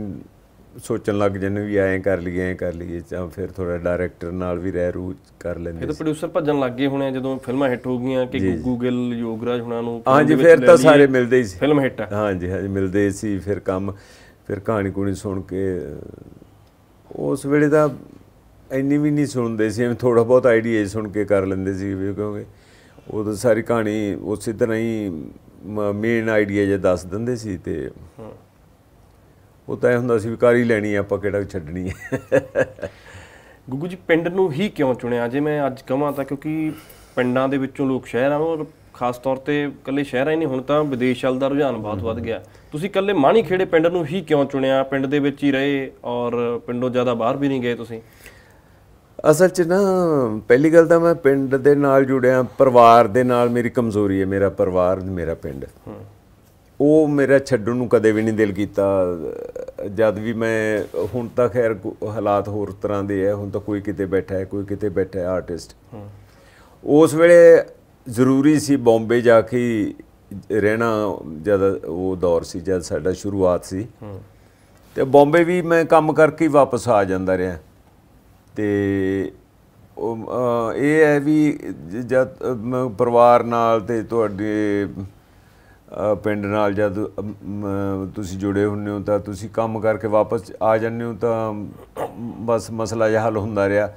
ਸੋਚਣ ਲੱਗ ਜੰਨੇ ਵੀ ਐਂ ਕਰ ਲਈਏ ਐਂ ਕਰ ਲਈਏ ਜਾਂ ਫਿਰ ਥੋੜਾ ਡਾਇਰੈਕਟਰ ਨਾਲ ਵੀ ਰਹਿ ਰੂ ਕਰ ਲੈਂਦੇ ਇਹ ਤਾਂ ਪ੍ਰੋਡਿਊਸਰ ਭੱਜਣ ਲੱਗ ਗਏ ਹੋਣੇ ਜਦੋਂ ਫਿਲਮਾਂ ਹਿੱਟ ਹੋ ਗਈਆਂ ਕਿ ਗੂਗਲ ਯੋਗਰਾਜ ਹੁਣਾਂ ਨੂੰ ਹਾਂਜੀ ਫਿਰ ਤਾਂ ਸਾਰੇ ਮਿਲਦੇ ਸੀ ਫਿਲਮ ਹਿੱਟ ਹਾਂਜੀ ਹਾਂਜੀ ਮਿਲਦੇ ਸੀ ਫਿਰ ਕੰਮ ਫਿਰ ਕਹਾਣੀ ਕੋਣੀ ਸੁਣ ਕੇ ਉਸ ਵੇਲੇ ਦਾ ਇੰਨੀ ਵੀ ਨਹੀਂ ਸੁਣਦੇ ਸੀ ਐਵੇਂ ਥੋੜਾ ਬਹੁਤ ਆਈਡੀਆ ਸੁਣ ਕੇ ਕਰ ਲੈਂਦੇ ਸੀ ਕਿਉਂਕਿ ਤਾਂ ਸਾਰੀ ਕਹਾਣੀ ਉਸੇ ਤਰ੍ਹਾਂ ਹੀ ਮੇਨ ਆਈਡੀਆ ਜੇ ਦੱਸ ਦਿੰਦੇ ਸੀ ਤੇ ਉਹ ਤਾਂ ਇਹ ਹੁੰਦਾ ਸੀ ਵੀ ਕਾਰ ਹੀ ਲੈਣੀ ਆ ਆਪਾਂ ਕਿਹੜਾ ਛੱਡਣੀ ਹੈ ਗੁੱਗੂ ਜੀ ਪਿੰਡ ਨੂੰ ਹੀ ਕਿਉਂ ਚੁਣਿਆ ਜੇ ਮੈਂ ਅੱਜ ਕਹਾਂ ਤਾਂ ਕਿਉਂਕਿ ਪਿੰਡਾਂ ਦੇ ਵਿੱਚੋਂ ਲੋਕ ਸ਼ਹਿਰ ਨੂੰ ਔਰ ਖਾਸ ਤੌਰ ਤੇ ਇਕੱਲੇ ਸ਼ਹਿਰਾਂ ਹੀ ਨਹੀਂ ਹੁਣ ਤਾਂ ਵਿਦੇਸ਼ ਵੱਲ ਦਾ ਰੁਝਾਨ ਬਹੁਤ ਵੱਧ ਗਿਆ ਤੁਸੀਂ ਇਕੱਲੇ ਮਾਣੀ ਖੇੜੇ ਪਿੰਡ ਨੂੰ ਹੀ ਕਿਉਂ ਚੁਣਿਆ ਪਿੰਡ ਦੇ ਵਿੱਚ ਹੀ ਰਹੇ ਔਰ ਪਿੰਡੋਂ ਜ਼ਿਆਦਾ ਬਾਹਰ ਵੀ ਨਹੀਂ ਗਏ ਤੁਸੀਂ ਅਸਲ 'ਚ ਨਾ ਪਹਿਲੀ ਗੱਲ ਤਾਂ ਮੈਂ ਪਿੰਡ ਦੇ ਨਾਲ ਜੁੜਿਆ ਪਰਿਵਾਰ ਦੇ ਨਾਲ ਮੇਰੀ ਕਮਜ਼ੋਰੀ ਹੈ ਮੇਰਾ ਪਰਿਵਾਰ ਮੇਰਾ ਪਿੰਡ ਉਹ ਮੇਰਾ ਛੱਡਣ ਨੂੰ ਕਦੇ ਵੀ ਨਹੀਂ ਦਿਲ ਕੀਤਾ ਜਦ ਵੀ ਮੈਂ ਹੁਣ ਤਾਂ ਖੈਰ ਹਾਲਾਤ ਹੋਰ ਤਰ੍ਹਾਂ ਦੇ ਐ ਹੁਣ ਤਾਂ ਕੋਈ ਕਿਤੇ ਬੈਠਾ ਹੈ ਕੋਈ ਕਿਤੇ ਬੈਠਾ ਹੈ ਆਰਟਿਸਟ ਉਸ ਵੇਲੇ ਜ਼ਰੂਰੀ ਸੀ ਬੰਬੇ ਜਾ ਕੇ ਰਹਿਣਾ ਜਦ ਉਹ ਦੌਰ ਸੀ ਜਦ ਸਾਡਾ ਸ਼ੁਰੂਆਤ ਸੀ ਤੇ ਬੰਬੇ ਵੀ ਮੈਂ ਕੰਮ ਕਰਕੇ ਵਾਪਸ ਆ ਜਾਂਦਾ ਰਿਹਾ ਤੇ ਇਹ ਹੈ ਵੀ ਜਦ ਪਰਿਵਾਰ ਨਾਲ ਤੇ ਤੁਹਾਡੇ ਪਿੰਡ ਨਾਲ ਜਦ ਤੁਸੀਂ ਜੁੜੇ ਹੁੰਨੇ ਹੋ ਤਾਂ ਤੁਸੀਂ ਕੰਮ ਕਰਕੇ ਵਾਪਸ ਆ ਜਾਂਦੇ ਹੋ ਤਾਂ ਬਸ ਮਸਲਾ ਇਹ ਹੱਲ ਹੁੰਦਾ ਰਿਹਾ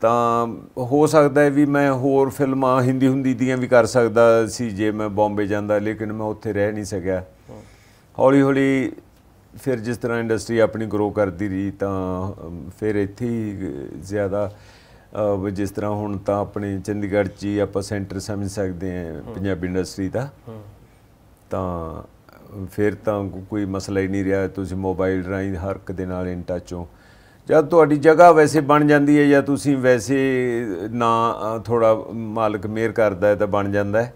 ਤਾਂ ਹੋ ਸਕਦਾ ਹੈ ਵੀ ਮੈਂ ਹੋਰ ਫਿਲਮਾਂ ਹਿੰਦੀ ਹੁੰਦੀ ਦੀਆਂ ਵੀ ਕਰ ਸਕਦਾ ਸੀ ਜੇ ਮੈਂ ਬੰਬੇ ਜਾਂਦਾ ਲੇਕਿਨ ਮੈਂ ਉੱਥੇ ਰਹਿ ਨਹੀਂ ਸਕਿਆ ਹੌਲੀ ਹੌਲੀ ਫਿਰ ਜਿਸ ਤਰ੍ਹਾਂ ਇੰਡਸਟਰੀ ਆਪਣੀ ਗਰੋ ਕਰਦੀ ਰਹੀ ਤਾਂ ਫਿਰ ਇੱਥੇ ਹੀ ਜ਼ਿਆਦਾ ਜਿਸ ਤਰ੍ਹਾਂ ਹੁਣ ਤਾਂ ਆਪਣੇ ਚੰਡੀਗੜ੍ਹ 'ਚ ਹੀ ਆਪਾਂ ਸੈਂਟਰ ਸਮਝ ਸਕਦੇ ਹਾਂ ਪੰਜਾਬੀ ਇੰਡਸਟਰੀ ਦਾ ਤਾਂ ਫਿਰ ਤਾਂ ਕੋਈ ਮਸਲਾ ਹੀ ਨਹੀਂ ਰਿਹਾ ਤੁਸੀਂ ਮੋਬਾਈਲ ਰਾਹੀਂ ਹਰ ਇੱਕ ਦੇ ਨਾਲ ਇਨ ਟੱਚ ਹੋ ਜਦ ਤੁਹਾਡੀ ਜਗ੍ਹਾ ਵੈਸੇ ਬਣ ਜਾਂਦੀ ਹੈ ਜਾਂ ਤੁਸੀਂ ਵੈਸੇ ਨਾ ਥੋੜਾ ਮਾਲਕ ਮੇਰ ਕਰਦਾ ਹੈ ਤਾਂ ਬਣ ਜਾਂਦਾ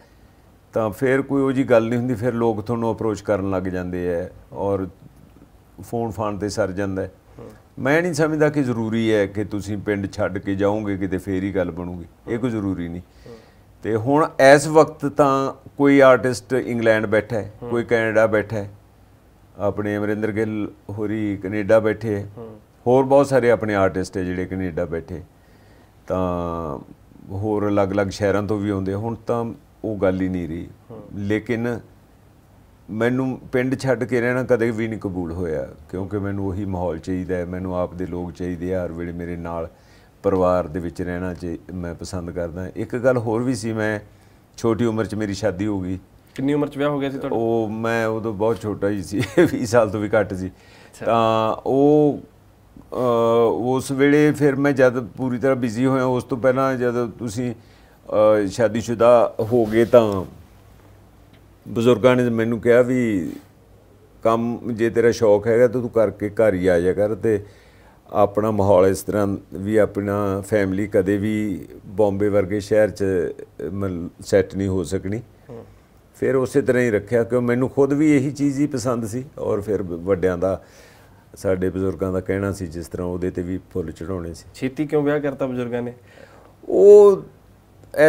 ਤਾਂ ਫਿਰ ਕੋਈ ਉਹ ਜੀ ਗੱਲ ਨਹੀਂ ਹੁੰਦੀ ਫਿਰ ਲੋਕ ਤੁਹਾਨੂੰ ਅਪਰੋਚ ਕਰਨ ਲੱਗ ਜਾਂਦੇ ਆ ਔਰ ਫੋਨ ਫਾਨ ਤੇ ਸਰ ਜਾਂਦਾ ਮੈਂ ਨਹੀਂ ਸਮਝਦਾ ਕਿ ਜ਼ਰੂਰੀ ਹੈ ਕਿ ਤੁਸੀਂ ਪਿੰਡ ਛੱਡ ਕੇ ਜਾਓਗੇ ਕਿਤੇ ਫੇਰ ਹੀ ਗੱਲ ਬਣੂਗੀ ਇਹ ਕੋਈ ਜ਼ਰੂਰੀ ਨਹੀਂ ਤੇ ਹੁਣ ਇਸ ਵਕਤ ਤਾਂ ਕੋਈ ਆਰਟਿਸਟ ਇੰਗਲੈਂਡ ਬੈਠਾ ਹੈ ਕੋਈ ਕੈਨੇਡਾ ਬੈਠਾ ਹੈ ਆਪਣੇ ਅਮਰਿੰਦਰ ਗਿੱਲ ਹੋਰੀ ਕੈਨੇਡਾ ਬੈਠੇ ਹੋਰ ਬਹੁਤ ਸਾਰੇ ਆਪਣੇ ਆਰਟਿਸਟ ਹੈ ਜਿਹੜੇ ਕੈਨੇਡਾ ਬੈਠੇ ਤਾਂ ਹੋਰ ਅਲੱਗ-ਅਲੱਗ ਸ਼ਹਿਰਾਂ ਤੋਂ ਵੀ ਆਉਂਦੇ ਹੁਣ ਤਾਂ ਉਹ ਗੱਲ ਹੀ ਨਹੀਂ ਰਹੀ ਲੇਕਿਨ ਮੈਨੂੰ ਪਿੰਡ ਛੱਡ ਕੇ ਰਹਿਣਾ ਕਦੇ ਵੀ ਨਹੀਂ ਕਬੂਲ ਹੋਇਆ ਕਿਉਂਕਿ ਮੈਨੂੰ ਉਹੀ ਮਾਹੌਲ ਚਾਹੀਦਾ ਹੈ ਮੈਨੂੰ ਆਪ ਦੇ ਲੋਕ ਚਾਹੀਦੇ ਆ ਹਰ ਵੇਲੇ ਮੇਰੇ ਨਾਲ ਪਰਿਵਾਰ ਦੇ ਵਿੱਚ ਰਹਿਣਾ ਮੈਂ ਪਸੰਦ ਕਰਦਾ ਇੱਕ ਗੱਲ ਹੋਰ ਵੀ ਸੀ ਮੈਂ ਛੋਟੀ ਉਮਰ 'ਚ ਮੇਰੀ ਸ਼ਾਦੀ ਹੋ ਗਈ ਕਿੰਨੀ ਉਮਰ 'ਚ ਵਿਆਹ ਹੋ ਗਿਆ ਸੀ ਤੁਹਾਡਾ ਉਹ ਮੈਂ ਉਦੋਂ ਬਹੁਤ ਛੋਟਾ ਹੀ ਸੀ 20 ਸਾਲ ਤੋਂ ਵੀ ਘੱਟ ਸੀ ਤਾਂ ਉਹ ਉਸ ਵੇਲੇ ਫਿਰ ਮੈਂ ਜਦ ਪੂਰੀ ਤਰ੍ਹਾਂ ਬਿਜ਼ੀ ਹੋਇਆ ਉਸ ਤੋਂ ਪਹਿਲਾਂ ਜਦ ਤੁਸੀਂ ਸ਼ਾਦੀशुदा ਹੋ ਗਏ ਤਾਂ ਬਜ਼ੁਰਗਾਂ ਨੇ ਮੈਨੂੰ ਕਿਹਾ ਵੀ ਕੰਮ ਜੇ ਤੇਰਾ ਸ਼ੌਕ ਹੈਗਾ ਤਾਂ ਤੂੰ ਕਰਕੇ ਘਰ ਹੀ ਆ ਜਾ ਕਰ ਤੇ ਆਪਣਾ ਮਾਹੌਲ ਇਸ ਤਰ੍ਹਾਂ ਵੀ ਆਪਣਾ ਫੈਮਿਲੀ ਕਦੇ ਵੀ ਬੰਬੇ ਵਰਗੇ ਸ਼ਹਿਰ 'ਚ ਸੈੱਟ ਨਹੀਂ ਹੋ ਸਕਣੀ ਫਿਰ ਉਸੇ ਤਰ੍ਹਾਂ ਹੀ ਰੱਖਿਆ ਕਿਉਂ ਮੈਨੂੰ ਖੁਦ ਵੀ ਇਹੀ ਚੀਜ਼ ਹੀ ਪਸੰਦ ਸੀ ਔਰ ਫਿਰ ਵੱਡਿਆਂ ਦਾ ਸਾਡੇ ਬਜ਼ੁਰਗਾਂ ਦਾ ਕਹਿਣਾ ਸੀ ਜਿਸ ਤਰ੍ਹਾਂ ਉਹਦੇ ਤੇ ਵੀ ਫੁੱਲ ਚੜਾਉਣੇ ਸੀ ਛੇਤੀ ਕਿਉਂ ਵਿਆਹ ਕਰਤਾ ਬਜ਼ੁਰਗਾਂ ਨੇ ਉਹ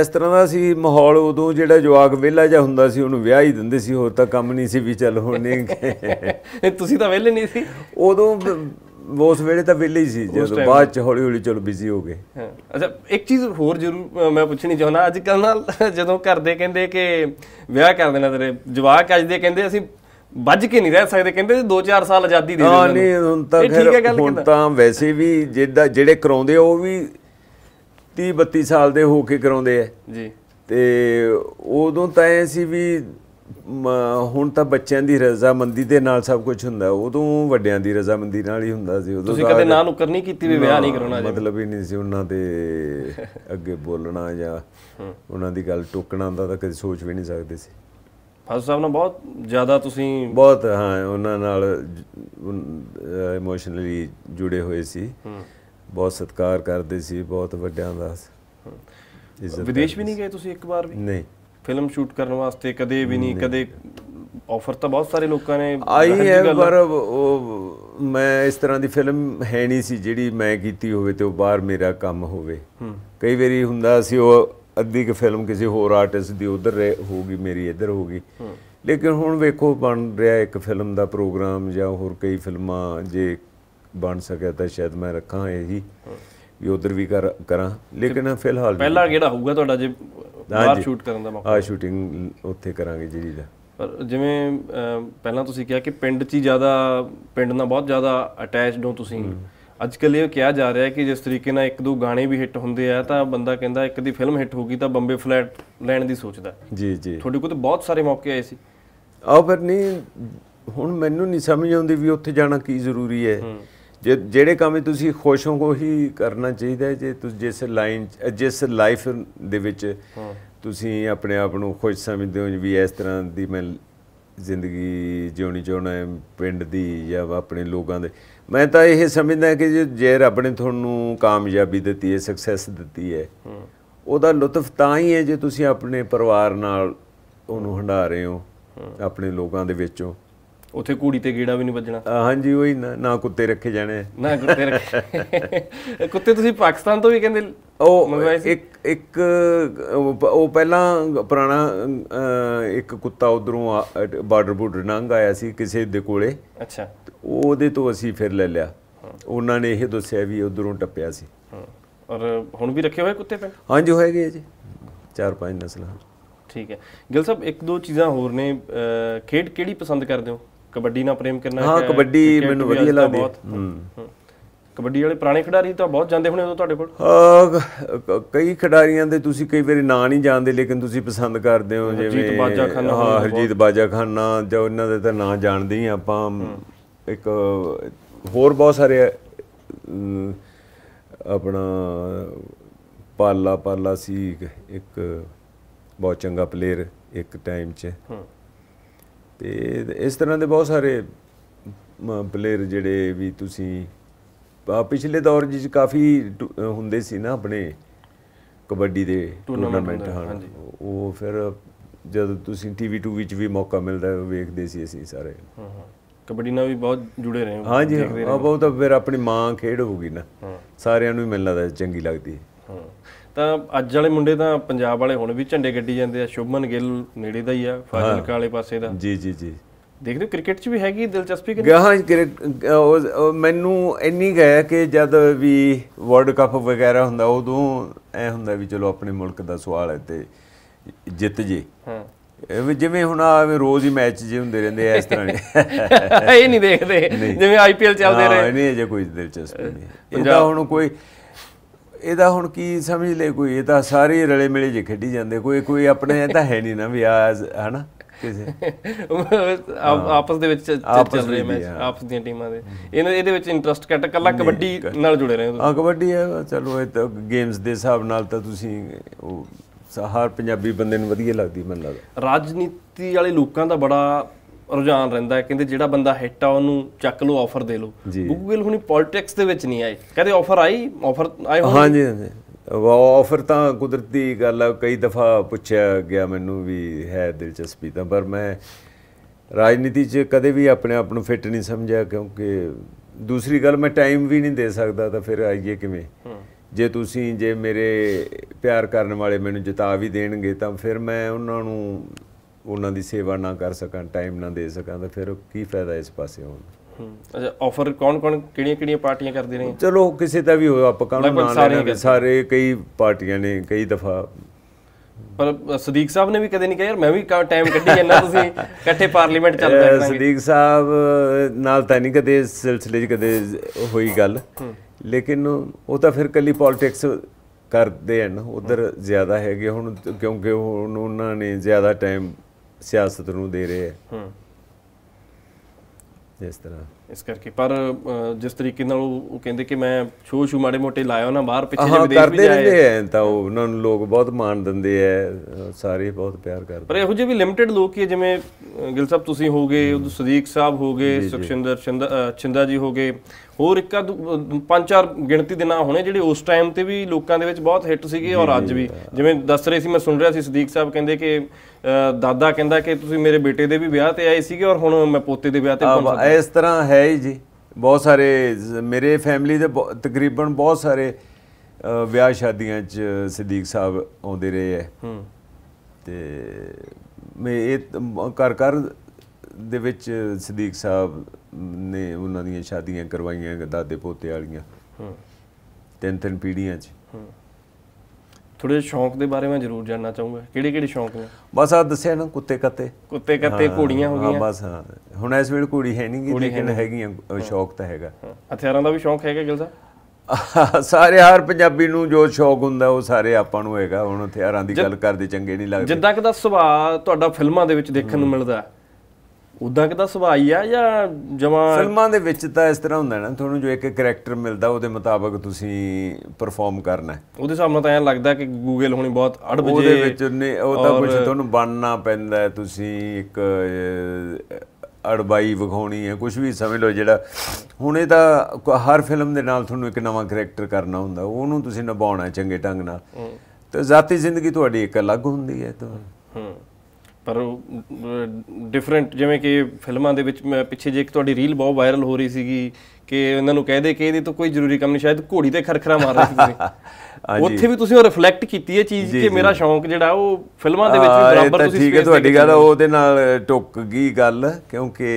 ਇਸ ਤਰ੍ਹਾਂ ਦਾ ਸੀ ਮਾਹੌਲ ਉਦੋਂ ਜਿਹੜਾ ਜਵਾਕ ਵਿਹਲਾ ਜਾਂ ਹੁੰਦਾ ਸੀ ਉਹਨੂੰ ਵਿਆਹ ਹੀ ਦਿੰਦੇ ਸੀ ਹੋਰ ਤਾਂ ਕੰਮ ਨਹੀਂ ਸੀ ਵੀ ਚੱਲ ਹੁਣ ਨਹੀਂ ਤੁਸੀਂ ਤਾਂ ਵਿਹਲੇ ਨਹੀਂ ਸੀ ਉਦੋਂ ਉਸ ਵੇਲੇ ਤਾਂ ਵਿਹਲੇ ਹੀ ਸੀ ਜਦੋਂ ਬਾਅਦ ਚ ਹੌਲੀ ਹੌਲੀ ਚਲੋ ਬਿਜ਼ੀ ਹੋ ਗਏ ਅੱਛਾ ਇੱਕ ਚੀਜ਼ ਹੋਰ ਜ਼ਰੂਰ ਮੈਂ ਪੁੱਛਣੀ ਚਾਹੁੰਦਾ ਅੱਜ ਕੱਲ ਨਾਲ ਜਦੋਂ ਘਰ ਦੇ ਕਹਿੰਦੇ ਕਿ ਵਿਆਹ ਕਰ ਦੇਣਾ ਤੇਰੇ ਜਵਾਕ ਅੱਜ ਦੇ ਕਹਿੰਦੇ ਅਸੀਂ ਵੱਜ ਕੇ ਨਹੀਂ ਰਹਿ ਸਕਦੇ ਕਹਿੰਦੇ 2-4 ਸਾਲ ਆਜ਼ਾਦੀ ਦੇ ਦੇ ਹਾਂ ਨਹੀਂ ਹੁਣ ਤਾਂ ਫਿਰ ਹੁਣ ਤਾਂ ਵੈਸੇ ਵੀ ਜਿਹੜਾ ਜਿਹੜੇ ਕਰਾਉਂਦੇ ਉਹ ਵੀ 30 32 ਸਾਲ ਦੇ ਹੋ ਕੇ ਕਰਾਉਂਦੇ ਆ ਜੀ ਤੇ ਉਦੋਂ ਤਾਂ ਐ ਸੀ ਵੀ ਹੁਣ ਤਾਂ ਬੱਚਿਆਂ ਦੀ ਰਜ਼ਾਮੰਦੀ ਦੇ ਨਾਲ ਸਭ ਕੁਝ ਹੁੰਦਾ ਉਦੋਂ ਵੱਡਿਆਂ ਦੀ ਰਜ਼ਾਮੰਦੀ ਨਾਲ ਹੀ ਹੁੰਦਾ ਸੀ ਉਦੋਂ ਤੁਸੀਂ ਕਦੇ ਨਾ ਨੁਕਰ ਨਹੀਂ ਕੀਤੀ ਵੀ ਵਿਆਹ ਨਹੀਂ ਕਰਾਉਣਾ ਜੀ ਮਤਲਬ ਹੀ ਨਹੀਂ ਸੀ ਉਹਨਾਂ ਦੇ ਅੱਗੇ ਬੋਲਣਾ ਜਾਂ ਉਹਨਾਂ ਦੀ ਗੱਲ ਟੋਕਣਾ ਦਾ ਤਾਂ ਕਦੇ ਸੋਚ ਵੀ ਨਹੀਂ ਸਕਦੇ ਸੀ ਫਾਜ਼ਲ ਸਾਹਿਬ ਨਾਲ ਬਹੁਤ ਜ਼ਿਆਦਾ ਤੁਸੀਂ ਬਹੁਤ ਹਾਂ ਉਹਨਾਂ ਨਾਲ ਇਮੋਸ਼ਨਲੀ ਜੁੜੇ ਹੋਏ ਸੀ ਹੂੰ ਬਹੁਤ ਸਤਿਕਾਰ ਕਰਦੇ ਸੀ ਬਹੁਤ ਵੱਡਿਆਂ ਦਾ ਵਿਦੇਸ਼ ਵੀ ਨਹੀਂ ਗਏ ਤੁਸੀਂ ਇੱਕ ਵਾਰ ਵੀ ਨਹੀਂ ਫਿਲਮ ਸ਼ੂਟ ਕਰਨ ਵਾਸਤੇ ਕਦੇ ਵੀ ਨਹੀਂ ਕਦੇ ਆਫਰ ਤਾਂ ਬਹੁਤ ਸਾਰੇ ਲੋਕਾਂ ਨੇ ਆਈ ਹੈ ਪਰ ਉਹ ਮੈਂ ਇਸ ਤਰ੍ਹਾਂ ਦੀ ਫਿਲਮ ਹੈ ਨਹੀਂ ਸੀ ਜਿਹੜੀ ਮੈਂ ਕੀਤੀ ਹੋਵੇ ਤੇ ਉਹ ਬਾਹਰ ਮੇਰਾ ਕੰਮ ਹੋਵੇ ਕਈ ਵਾਰੀ ਹੁੰਦਾ ਸੀ ਉਹ ਅੱਧੀ ਕਿ ਫਿਲਮ ਕਿਸੇ ਹੋਰ ਆਰਟਿਸਟ ਦੀ ਉਧਰ ਹੋਊਗੀ ਮੇਰੀ ਇੱਧਰ ਹੋਊਗੀ ਲੇਕਿਨ ਹੁਣ ਵੇਖੋ ਬਣ ਰਿਹਾ ਇੱਕ ਫਿਲਮ ਦਾ ਪ੍ਰੋਗਰਾਮ ਜਾਂ ਹੋਰ ਕਈ ਫਿਲਮਾਂ ਜੇ ਬਣ ਸਕਿਆ ਤਾਂ ਸ਼ਾਇਦ ਮੈਂ ਰੱਖਾਂ ਹੀ ਵੀ ਉਧਰ ਵੀ ਕਰਾਂ ਲੇਕਿਨ ਫਿਲਹਾਲ ਪਹਿਲਾ ਕਿਹੜਾ ਹੋਊਗਾ ਤੁਹਾਡਾ ਜੇ ਬਾਹਰ ਸ਼ੂਟ ਕਰਨ ਦਾ ਮੌਕਾ ਆ ਸ਼ੂਟਿੰਗ ਉੱਥੇ ਕਰਾਂਗੇ ਜਿਹੜੀ ਦਾ ਪਰ ਜਿਵੇਂ ਪਹਿਲਾਂ ਤੁਸੀਂ ਕਿਹਾ ਕਿ ਪਿੰਡ 'ਚ ਹੀ ਜ਼ਿਆਦਾ ਪਿੰਡ ਨਾਲ ਬਹੁਤ ਜ਼ਿਆਦਾ ਅਟੈਚਡ ਹੋ ਤੁਸੀਂ ਅੱਜ ਕੱਲ ਇਹ ਕਿਹਾ ਜਾ ਰਿਹਾ ਹੈ ਕਿ ਜਿਸ ਤਰੀਕੇ ਨਾਲ ਇੱਕ ਦੋ ਗਾਣੇ ਵੀ ਹਿੱਟ ਹੁੰਦੇ ਆ ਤਾਂ ਬੰਦਾ ਕਹਿੰਦਾ ਇੱਕ ਦੀ ਫਿਲਮ ਹਿੱਟ ਹੋ ਗਈ ਤਾਂ ਬੰਬੇ ਫਲੈਟ ਲੈਣ ਦੀ ਸੋਚਦਾ ਜੀ ਜੀ ਤੁਹਾਡੇ ਕੋਲ ਤਾਂ ਬਹੁਤ ਸਾਰੇ ਮੌਕੇ ਆਏ ਸੀ ਆ ਪਰ ਨਹੀਂ ਹੁਣ ਮੈਨੂੰ ਨਹੀਂ ਸਮਝ ਆਉਂਦੀ ਵੀ ਉੱਥੇ ਜਾਣਾ ਕੀ ਜ਼ਰੂਰੀ ਹੈ ਜੇ ਜਿਹੜੇ ਕੰਮ ਤੁਸੀਂ ਖੁਸ਼ ਹੋ ਹੀ ਕਰਨਾ ਚਾਹੀਦਾ ਜੇ ਤੁਸੀਂ ਜਿਸ ਲਾਈਨ ਜਿਸ ਲਾਈਫ ਦੇ ਵਿੱਚ ਤੁਸੀਂ ਆਪਣੇ ਆਪ ਨੂੰ ਖੁਸ਼ ਸਮਝਦੇ ਹੋ ਵੀ ਇਸ ਤਰ੍ਹਾਂ ਦੀ ਮੈਂ ਜ਼ਿੰਦਗੀ ਜਿਉਣੀ ਚਾਹਣਾ ਹੈ ਪਿੰਡ ਦੀ ਜਾਂ ਆਪਣੇ ਲੋਕਾਂ ਦੇ ਮੈਂ ਤਾਂ ਇਹ ਸਮਝਦਾ ਕਿ ਜੇ ਰੱਬ ਨੇ ਤੁਹਾਨੂੰ ਕਾਮਯਾਬੀ ਦਿੱਤੀ ਹੈ ਸਕਸੈਸ ਦਿੱਤੀ ਹੈ ਉਹਦਾ ਲੁਤਫ ਤਾਂ ਹੀ ਹੈ ਜੇ ਤੁਸੀਂ ਆਪਣੇ ਪਰਿਵਾਰ ਨਾਲ ਉਹਨੂੰ ਹੰਡਾ ਰਹੇ ਹੋ ਆਪਣੇ ਲੋਕਾਂ ਦੇ ਵਿੱਚੋਂ ਉੱਥੇ ਕੂੜੀ ਤੇ ਗੇੜਾ ਵੀ ਨਹੀਂ ਵੱਜਣਾ ਹਾਂਜੀ ਉਹੀ ਨਾ ਕੁੱਤੇ ਰੱਖੇ ਜਾਣੇ ਨਾ ਕੁੱਤੇ ਰੱਖੇ ਕੁੱਤੇ ਤੁਸੀਂ ਪਾਕਿਸਤਾਨ ਤੋਂ ਵੀ ਕਹਿੰਦੇ ਉਹ ਇੱਕ ਇੱਕ ਉਹ ਪਹਿਲਾਂ ਪੁਰਾਣਾ ਇੱਕ ਕੁੱਤਾ ਉਧਰੋਂ ਬਾਰਡਰ ਬੋਰਡਰ ਨੰਗ ਆਇਆ ਸੀ ਕਿਸੇ ਦੇ ਕੋਲੇ ਅੱਛਾ ਉਹਦੇ ਤੋਂ ਅਸੀਂ ਫਿਰ ਲੈ ਲਿਆ ਉਹਨਾਂ ਨੇ ਇਹ ਦੱਸਿਆ ਵੀ ਉਧਰੋਂ ਟੱਪਿਆ ਸੀ ਔਰ ਹੁਣ ਵੀ ਰੱਖੇ ਹੋਏ ਕੁੱਤੇ ਪਿੰਡ ਹਾਂਜੀ ਹੋਏਗੇ ਜੀ ਚਾਰ ਪੰਜ ਨਸਲਾਂ ਠੀਕ ਹੈ ਗਿਲ ਸਾਹਿਬ ਇੱਕ ਦੋ ਚੀਜ਼ਾਂ ਹੋਰ ਨੇ ਖੇਡ ਕਿਹੜੀ ਪਸੰਦ ਕਰਦੇ ਹੋ ਕਬੱਡੀ ਨਾਲ ਪ੍ਰੇਮ ਕਰਨਾ ਹਾਂ ਕਬੱਡੀ ਮੈਨੂੰ ਵਧੀਆ ਲੱਗਦੀ ਹੈ ਕਬੱਡੀ ਵਾਲੇ ਪੁਰਾਣੇ ਖਿਡਾਰੀ ਤਾਂ ਬਹੁਤ ਜਾਂਦੇ ਹੋਣੇ ਉਦੋਂ ਤੁਹਾਡੇ ਕੋਲ ਕਈ ਖਿਡਾਰੀਆਂ ਦੇ ਤੁਸੀਂ ਕਈ ਵਾਰੀ ਨਾਂ ਨਹੀਂ ਜਾਣਦੇ ਲੇਕਿਨ ਤੁਸੀਂ ਪਸੰਦ ਕਰਦੇ ਹੋ ਜਿਵੇਂ ਹਰਜੀਤ ਬਾਜਾ ਖਾਨਾ ਹਾਂ ਹਰਜੀਤ ਬਾਜਾ ਖਾਨਾ ਜੋ ਇਹਨਾਂ ਦੇ ਤਾਂ ਨਾਂ ਜਾਣਦੇ ਹੀ ਆਪਾਂ ਇੱਕ ਹੋਰ ਬਹੁਤ ਸਾਰੇ ਆਪਣਾ ਪਾਲਾ ਪਾਲਾ ਸੀ ਇੱਕ ਬਹੁਤ ਚੰਗਾ ਪਲੇਅਰ ਇੱਕ ਟਾਈਮ 'ਚ ਤੇ ਇਸ ਤਰ੍ਹਾਂ ਦੇ ਬਹੁਤ ਸਾਰੇ ਪਲੇਅਰ ਜਿਹੜੇ ਵੀ ਤੁਸੀਂ ਪਿਛਲੇ ਦੌਰ ਵਿੱਚ ਕਾਫੀ ਹੁੰਦੇ ਸੀ ਨਾ ਆਪਣੇ ਕਬੱਡੀ ਦੇ ਟੂਰਨਾਮੈਂਟ ਹਾਂ ਉਹ ਫਿਰ ਜਦ ਤੁਸੀਂ ਟੀਵੀ 2 ਵਿੱਚ ਵੀ ਮੌਕਾ ਮਿਲਦਾ ਵੇਖਦੇ ਸੀ ਅਸੀਂ ਸਾਰੇ ਹਾਂ ਹਾਂ ਕਬੱਡੀ ਨਾਲ ਵੀ ਬਹੁਤ ਜੁੜੇ ਰਹੇ ਹਾਂ ਜੀ ਹਾਂ ਬਹੁਤ ਫਿਰ ਆਪਣੀ ਮਾਂ ਖੇਡ ਹੋਊਗੀ ਨਾ ਸਾਰਿਆਂ ਨੂੰ ਹੀ ਮਿਲਣਾ ਚੰਗੀ ਲੱਗਦੀ ਹਾਂ ਤਾਂ ਅੱਜ ਵਾਲੇ ਮੁੰਡੇ ਤਾਂ ਪੰਜਾਬ ਵਾਲੇ ਹੁਣ ਵੀ ਝੰਡੇ ਗੱਡੀ ਜਾਂਦੇ ਆ ਸ਼ੁਭਮਨ ਗਿੱਲ ਨੇੜੇ ਦਾ ਹੀ ਆ ਫਾਜ਼ਿਲਕਾ ਵਾਲੇ ਪਾਸੇ ਦਾ ਜੀ ਜੀ ਜੀ ਦੇਖਦੇ ਕ੍ਰਿਕਟ 'ਚ ਵੀ ਹੈਗੀ ਦਿਲਚਸਪੀ ਕਿ ਹਾਂ ਮੈਨੂੰ ਇੰਨੀ ਗਿਆ ਕਿ ਜਦ ਵੀ ਵਰਲਡ ਕੱਪ ਵਗੈਰਾ ਹੁੰਦਾ ਉਦੋਂ ਐ ਹੁੰਦਾ ਵੀ ਚਲੋ ਆਪਣੇ ਮੁਲਕ ਦਾ ਸਵਾਲ ਹੈ ਤੇ ਜਿੱਤ ਜੇ ਹਾਂ ਜਿਵੇਂ ਹੁਣ ਆ ਰੋਜ਼ ਹੀ ਮੈਚ ਜੇ ਹੁੰਦੇ ਰਹਿੰਦੇ ਐ ਇਸ ਤਰ੍ਹਾਂ ਇਹ ਨਹੀਂ ਦੇਖਦੇ ਜਿਵੇਂ ਆਈਪੀਐਲ ਚੱਲਦੇ ਰਹੇ ਨਹੀਂ ਜੇ ਕੋਈ ਦਿਲਚਸਪੀ ਨਹੀਂ ਇਹਦਾ ਹੁਣ ਕੋਈ ਇਹਦਾ ਹੁਣ ਕੀ ਸਮਝ ਲੈ ਕੋਈ ਇਹ ਤਾਂ ਸਾਰੇ ਰਲੇ ਮਿਲੇ ਜੇ ਖੇਡੀ ਜਾਂਦੇ ਕੋਈ ਕੋਈ ਆਪਣੇ ਇਹ ਤਾਂ ਹੈ ਨਹੀਂ ਨਾ ਵੀ ਹਨਾ ਕਿਸੇ ਆਪਸ ਦੇ ਵਿੱਚ ਚੱਲ ਰਹੇ ਮੈਚ ਆਪਸ ਦੀਆਂ ਟੀਮਾਂ ਦੇ ਇਹਨਾਂ ਇਹਦੇ ਵਿੱਚ ਇੰਟਰਸਟ ਘਟ ਕੱਲਾ ਕਬੱਡੀ ਨਾਲ ਜੁੜੇ ਰਹੇ ਤੁਸੀਂ ਹਾਂ ਕਬੱਡੀ ਹੈ ਚਲੋ ਇਹ ਤਾਂ ਗੇਮਸ ਦੇ ਹਿਸਾਬ ਨਾਲ ਤਾਂ ਤੁਸੀਂ ਉਹ ਸਹਾਰ ਪੰਜਾਬੀ ਬੰਦੇ ਨੂੰ ਵਧੀਆ ਲੱਗਦੀ ਮੈਨੂੰ ਲੱਗਦਾ ਰਾਜਨੀਤੀ ਵਾਲੇ ਲੋਕਾਂ ਦਾ ਬੜਾ ਰੁਝਾਨ ਰਹਿੰਦਾ ਹੈ ਕਹਿੰਦੇ ਜਿਹੜਾ ਬੰਦਾ ਹਿੱਟ ਆ ਉਹਨੂੰ ਚੱਕ ਲਓ ਆਫਰ ਦੇ ਲਓ ਗੂਗਲ ਹੁਣੀ ਪੋਲਿਟਿਕਸ ਦੇ ਵਿੱਚ ਨਹੀਂ ਆਏ ਕਹਿੰਦੇ ਆਫਰ ਆਈ ਆਫਰ ਆਏ ਹਾਂਜੀ ਹਾਂਜੀ ਹਾਂਜੀ ਆਫਰ ਤਾਂ ਕੁਦਰਤੀ ਗੱਲ ਆ ਕਈ ਦਫਾ ਪੁੱਛਿਆ ਗਿਆ ਮੈਨੂੰ ਵੀ ਹੈ ਦਿਲਚਸਪੀ ਤਾਂ ਪਰ ਮੈਂ ਰਾਜਨੀਤੀ 'ਚ ਕਦੇ ਵੀ ਆਪਣੇ ਆਪ ਨੂੰ ਫਿੱਟ ਨਹੀਂ ਸਮਝਿਆ ਕਿਉਂਕਿ ਦੂਸਰੀ ਗੱਲ ਮੈਂ ਟਾਈਮ ਵੀ ਨਹੀਂ ਦੇ ਸਕਦਾ ਤਾਂ ਫਿਰ ਆਈਏ ਕਿਵੇਂ ਜੇ ਤੁਸੀਂ ਜੇ ਮੇਰੇ ਪਿਆਰ ਕਰਨ ਵਾਲੇ ਮੈਨੂੰ ਜਿਤਾ ਵੀ ਦੇਣਗੇ ਤਾਂ ਫਿਰ ਮੈਂ ਉਹਨਾਂ ਨੂੰ ਉਹਨਾਂ ਦੀ ਸੇਵਾ ਨਾ ਕਰ ਸਕਾਂ ਟਾਈਮ ਨਾ ਦੇ ਸਕਾਂ ਤਾਂ ਫਿਰ ਕੀ ਫਾਇਦਾ ਇਸ ਪਾਸੇ ਹੋਣ ਅੱਛਾ ਆਫਰ ਕੌਣ-ਕੌਣ ਕਿਹੜੀਆਂ-ਕਿਹੜੀਆਂ ਪਾਰਟੀਆਂ ਕਰਦੇ ਨੇ ਚਲੋ ਕਿਸੇ ਦਾ ਵੀ ਹੋਇਆ ਆਪਾਂ ਕਾਹਨੂੰ ਨਾ ਸਾਰੇ ਸਾਰੇ ਕਈ ਪਾਰਟੀਆਂ ਨੇ ਕਈ ਦਫਾ ਪਰ ਸਦੀਕ ਸਾਹਿਬ ਨੇ ਵੀ ਕਦੇ ਨਹੀਂ ਕਿਹਾ ਯਾਰ ਮੈਂ ਵੀ ਟਾਈਮ ਕੱਢੀ ਜਾਂਦਾ ਤੁਸੀਂ ਇਕੱਠੇ ਪਾਰਲੀਮੈਂਟ ਚੱਲ ਜਾਣਾਂਗੇ ਸਦੀਕ ਸਾਹਿਬ ਨਾਲ ਤਾਂ ਨਹੀਂ ਕਦੇ ਇਸ ਸਿਲਸਿਲੇ 'ਚ ਕਦੇ ਹੋਈ ਗੱਲ ਲੇਕਿਨ ਉਹ ਤਾਂ ਫਿਰ ਕੱਲੀ ਪੋਲਿਟਿਕਸ ਕਰਦੇ ਹਨ ਉਧਰ ਜ਼ਿਆਦਾ ਹੈਗੇ ਹੁਣ ਕਿਉਂਕਿ ਉਹਨਾਂ ਨੇ ਜ਼ਿਆਦਾ ਟਾਈਮ ਸਿਆਸਤ ਨੂੰ ਦੇ ਰਹੇ ਹੈ ਹਾਂ ਇਸ ਤਰ੍ਹਾਂ ਇਸ ਕਰਕੇ ਪਰ ਜਿਸ ਤਰੀਕੇ ਨਾਲ ਉਹ ਕਹਿੰਦੇ ਕਿ ਮੈਂ ਸ਼ੋ ਸ਼ੂ ਮਾੜੇ ਮੋਟੇ ਲਾਇਆ ਨਾ ਬਾਹਰ ਪਿੱਛੇ ਜਿਵੇਂ ਵਿਦੇਸ਼ ਵੀ ਜਾਏ ਕਰਦੇ ਐ ਤਾਂ ਉਹ ਉਹਨਾਂ ਨੂੰ ਲੋਕ ਬਹੁਤ ਮਾਣ ਦਿੰਦੇ ਐ ਸਾਰੇ ਬਹੁਤ ਪਿਆਰ ਕਰਦੇ ਪਰ ਇਹੋ ਜਿਹੇ ਵੀ ਲਿਮਟਿਡ ਲੋਕ ਹੀ ਜਿਵੇਂ ਗਿਲ ਸਾਹਿਬ ਤੁਸੀਂ ਹੋਗੇ ਉਹ ਸਦੀਕ ਸਾਹਿਬ ਹੋਗੇ ਸੁਖਸ਼ਿੰਦਰ ਚਿੰਦਾ ਜੀ ਹੋਗੇ ਹੋਰ ਇੱਕਾ ਪੰਜ ਚਾਰ ਗਿਣਤੀ ਦੇ ਨਾਂ ਹੋਣੇ ਜਿਹੜੇ ਉਸ ਟਾਈਮ ਤੇ ਵੀ ਲੋਕਾਂ ਦੇ ਵਿੱਚ ਬਹੁਤ ਹਿੱਟ ਸੀਗੇ ਔਰ ਅੱਜ ਵੀ ਜਿਵੇਂ ਦੱਸ ਰਹੇ ਸੀ ਮੈਂ ਸੁਣ ਰਿਹਾ ਸੀ ਸਦੀਕ ਸਾਹਿਬ ਕਹਿੰਦੇ ਕਿ ਦਾਦਾ ਕਹਿੰਦਾ ਕਿ ਤੁਸੀਂ ਮੇਰੇ ਬੇਟੇ ਦੇ ਵੀ ਵਿਆਹ ਤੇ ਆਏ ਸੀਗੇ ਔਰ ਹੁਣ ਮੈਂ ਪੋਤੇ ਦੇ ਵਿਆਹ ਤੇ ਪਹੁੰਚ ਇਸ ਤਰ੍ਹਾਂ ਹੈ ਹੈ ਹੀ ਜੀ ਬਹੁਤ ਸਾਰੇ ਮੇਰੇ ਫੈਮਿਲੀ ਦੇ ਤਕਰੀਬਨ ਬਹੁਤ ਸਾਰੇ ਵਿਆਹ ਸ਼ਾਦੀਆਂ 'ਚ ਸਦੀਕ ਸਾਹਿਬ ਆਉਂਦੇ ਰਹੇ ਹੈ ਤੇ ਮੈਂ ਇਹ ਕਰ ਕਰ ਦੇ ਵਿੱਚ ਸਦੀਕ ਸਾਹਿਬ ਨੇ ਉਹਨਾਂ ਦੀਆਂ ਸ਼ਾਦੀਆਂ ਕਰਵਾਈਆਂ ਦਾਦੇ ਪੋਤੇ ਵਾਲੀਆਂ ਤਿੰਨ ਤਿੰਨ ਪੀੜ੍ਹੀਆਂ 'ਚ ਥੋੜੇ ਸ਼ੌਂਕ ਦੇ ਬਾਰੇ ਮੈਂ ਜ਼ਰੂਰ ਜਾਨਣਾ ਚਾਹੂੰਗਾ ਕਿਹੜੇ ਕਿਹੜੇ ਸ਼ੌਂਕ ਨੇ ਬਸ ਆ ਦੱਸਿਆ ਨਾ ਕੁੱਤੇ ਕੱਤੇ ਕੁੱਤੇ ਕੱਤੇ ਘੋੜੀਆਂ ਹੋ ਗਈਆਂ ਹਾਂ ਬਸ ਹਾਂ ਹੁਣ ਇਸ ਵੇਲੇ ਘੋੜੀ ਹੈ ਨਹੀਂ ਕਿ ਲੇਕਿਨ ਹੈਗੀਆਂ ਸ਼ੌਕ ਤਾਂ ਹੈਗਾ ਹਥਿਆਰਾਂ ਦਾ ਵੀ ਸ਼ੌਂਕ ਹੈਗਾ ਗਿਲ ਸਾਹਿਬ ਸਾਰੇ ਹਰ ਪੰਜਾਬੀ ਨੂੰ ਜੋ ਸ਼ੌਕ ਹੁੰਦਾ ਉਹ ਸਾਰੇ ਆਪਾਂ ਨੂੰ ਹੈਗਾ ਹੁਣ ਹਥਿਆਰਾਂ ਦੀ ਗੱਲ ਕਰਦੇ ਚੰਗੇ ਨਹੀਂ ਲੱਗਦੇ ਜਿੱਦਾਂ ਕਿ ਦਾ ਸੁਭਾਅ ਤੁਹਾਡਾ ਫਿਲਮਾਂ ਦੇ ਵਿੱਚ ਦੇਖਣ ਨੂੰ ਮਿਲਦਾ ਹੈ ਉਦਾਂ ਕਿਦਾ ਸੁਭਾਈ ਆ ਜਾਂ ਜਮਾ ਫਿਲਮਾਂ ਦੇ ਵਿੱਚ ਤਾਂ ਇਸ ਤਰ੍ਹਾਂ ਹੁੰਦਾ ਨਾ ਤੁਹਾਨੂੰ ਜੋ ਇੱਕ ਕੈਰੈਕਟਰ ਮਿਲਦਾ ਉਹਦੇ ਮੁਤਾਬਕ ਤੁਸੀਂ ਪਰਫਾਰਮ ਕਰਨਾ ਉਹਦੇ ਸਾਹਮਣੇ ਤਾਂ ਐਂ ਲੱਗਦਾ ਕਿ ਗੂਗਲ ਹੋਣੀ ਬਹੁਤ ਅੜ ਬਜੇ ਉਹਦੇ ਵਿੱਚ ਨੇ ਉਹ ਤਾਂ ਕੁਝ ਤੁਹਾਨੂੰ ਬਣਨਾ ਪੈਂਦਾ ਤੁਸੀਂ ਇੱਕ ਅੜਬਾਈ ਵਿਖਾਉਣੀ ਹੈ ਕੁਝ ਵੀ ਸਮਝ ਲਓ ਜਿਹੜਾ ਹੁਣ ਇਹ ਤਾਂ ਹਰ ਫਿਲਮ ਦੇ ਨਾਲ ਤੁਹਾਨੂੰ ਇੱਕ ਨਵਾਂ ਕੈਰੈਕਟਰ ਕਰਨਾ ਹੁੰਦਾ ਉਹਨੂੰ ਤੁਸੀਂ ਨਿਭਾਉਣਾ ਚੰਗੇ ਢੰਗ ਨਾਲ ਤੇ ਜ਼ਾਤੀ ਜ਼ਿੰਦਗੀ ਤੁਹਾਡੀ ਇੱਕ ਅਲੱਗ ਹੁੰਦੀ ਹੈ ਤਾਂ ਪਰ ਡਿਫਰੈਂਟ ਜਿਵੇਂ ਕਿ ਫਿਲਮਾਂ ਦੇ ਵਿੱਚ ਮੈਂ ਪਿੱਛੇ ਜੇ ਇੱਕ ਤੁਹਾਡੀ ਰੀਲ ਬਹੁਤ ਵਾਇਰਲ ਹੋ ਰਹੀ ਸੀਗੀ ਕਿ ਇਹਨਾਂ ਨੂੰ ਕਹਦੇ ਕਿ ਇਹਦੇ ਤੋਂ ਕੋਈ ਜ਼ਰੂਰੀ ਕੰਮ ਨਹੀਂ ਸ਼ਾਇਦ ਘੋੜੀ ਤੇ ਖਰਖਰਾ ਮਾਰ ਰਹੇ ਸੀ ਉੱਥੇ ਵੀ ਤੁਸੀਂ ਉਹ ਰਿਫਲੈਕਟ ਕੀਤੀ ਹੈ ਚੀਜ਼ ਕਿ ਮੇਰਾ ਸ਼ੌਂਕ ਜਿਹੜਾ ਉਹ ਫਿਲਮਾਂ ਦੇ ਵਿੱਚ ਵੀ ਬਰਾਬਰ ਤੁਸੀਂ ਠੀਕ ਹੈ ਤੁਹਾਡੀ ਗੱਲ ਉਹਦੇ ਨਾਲ ਟੁੱਕ ਗਈ ਗੱਲ ਕਿਉਂਕਿ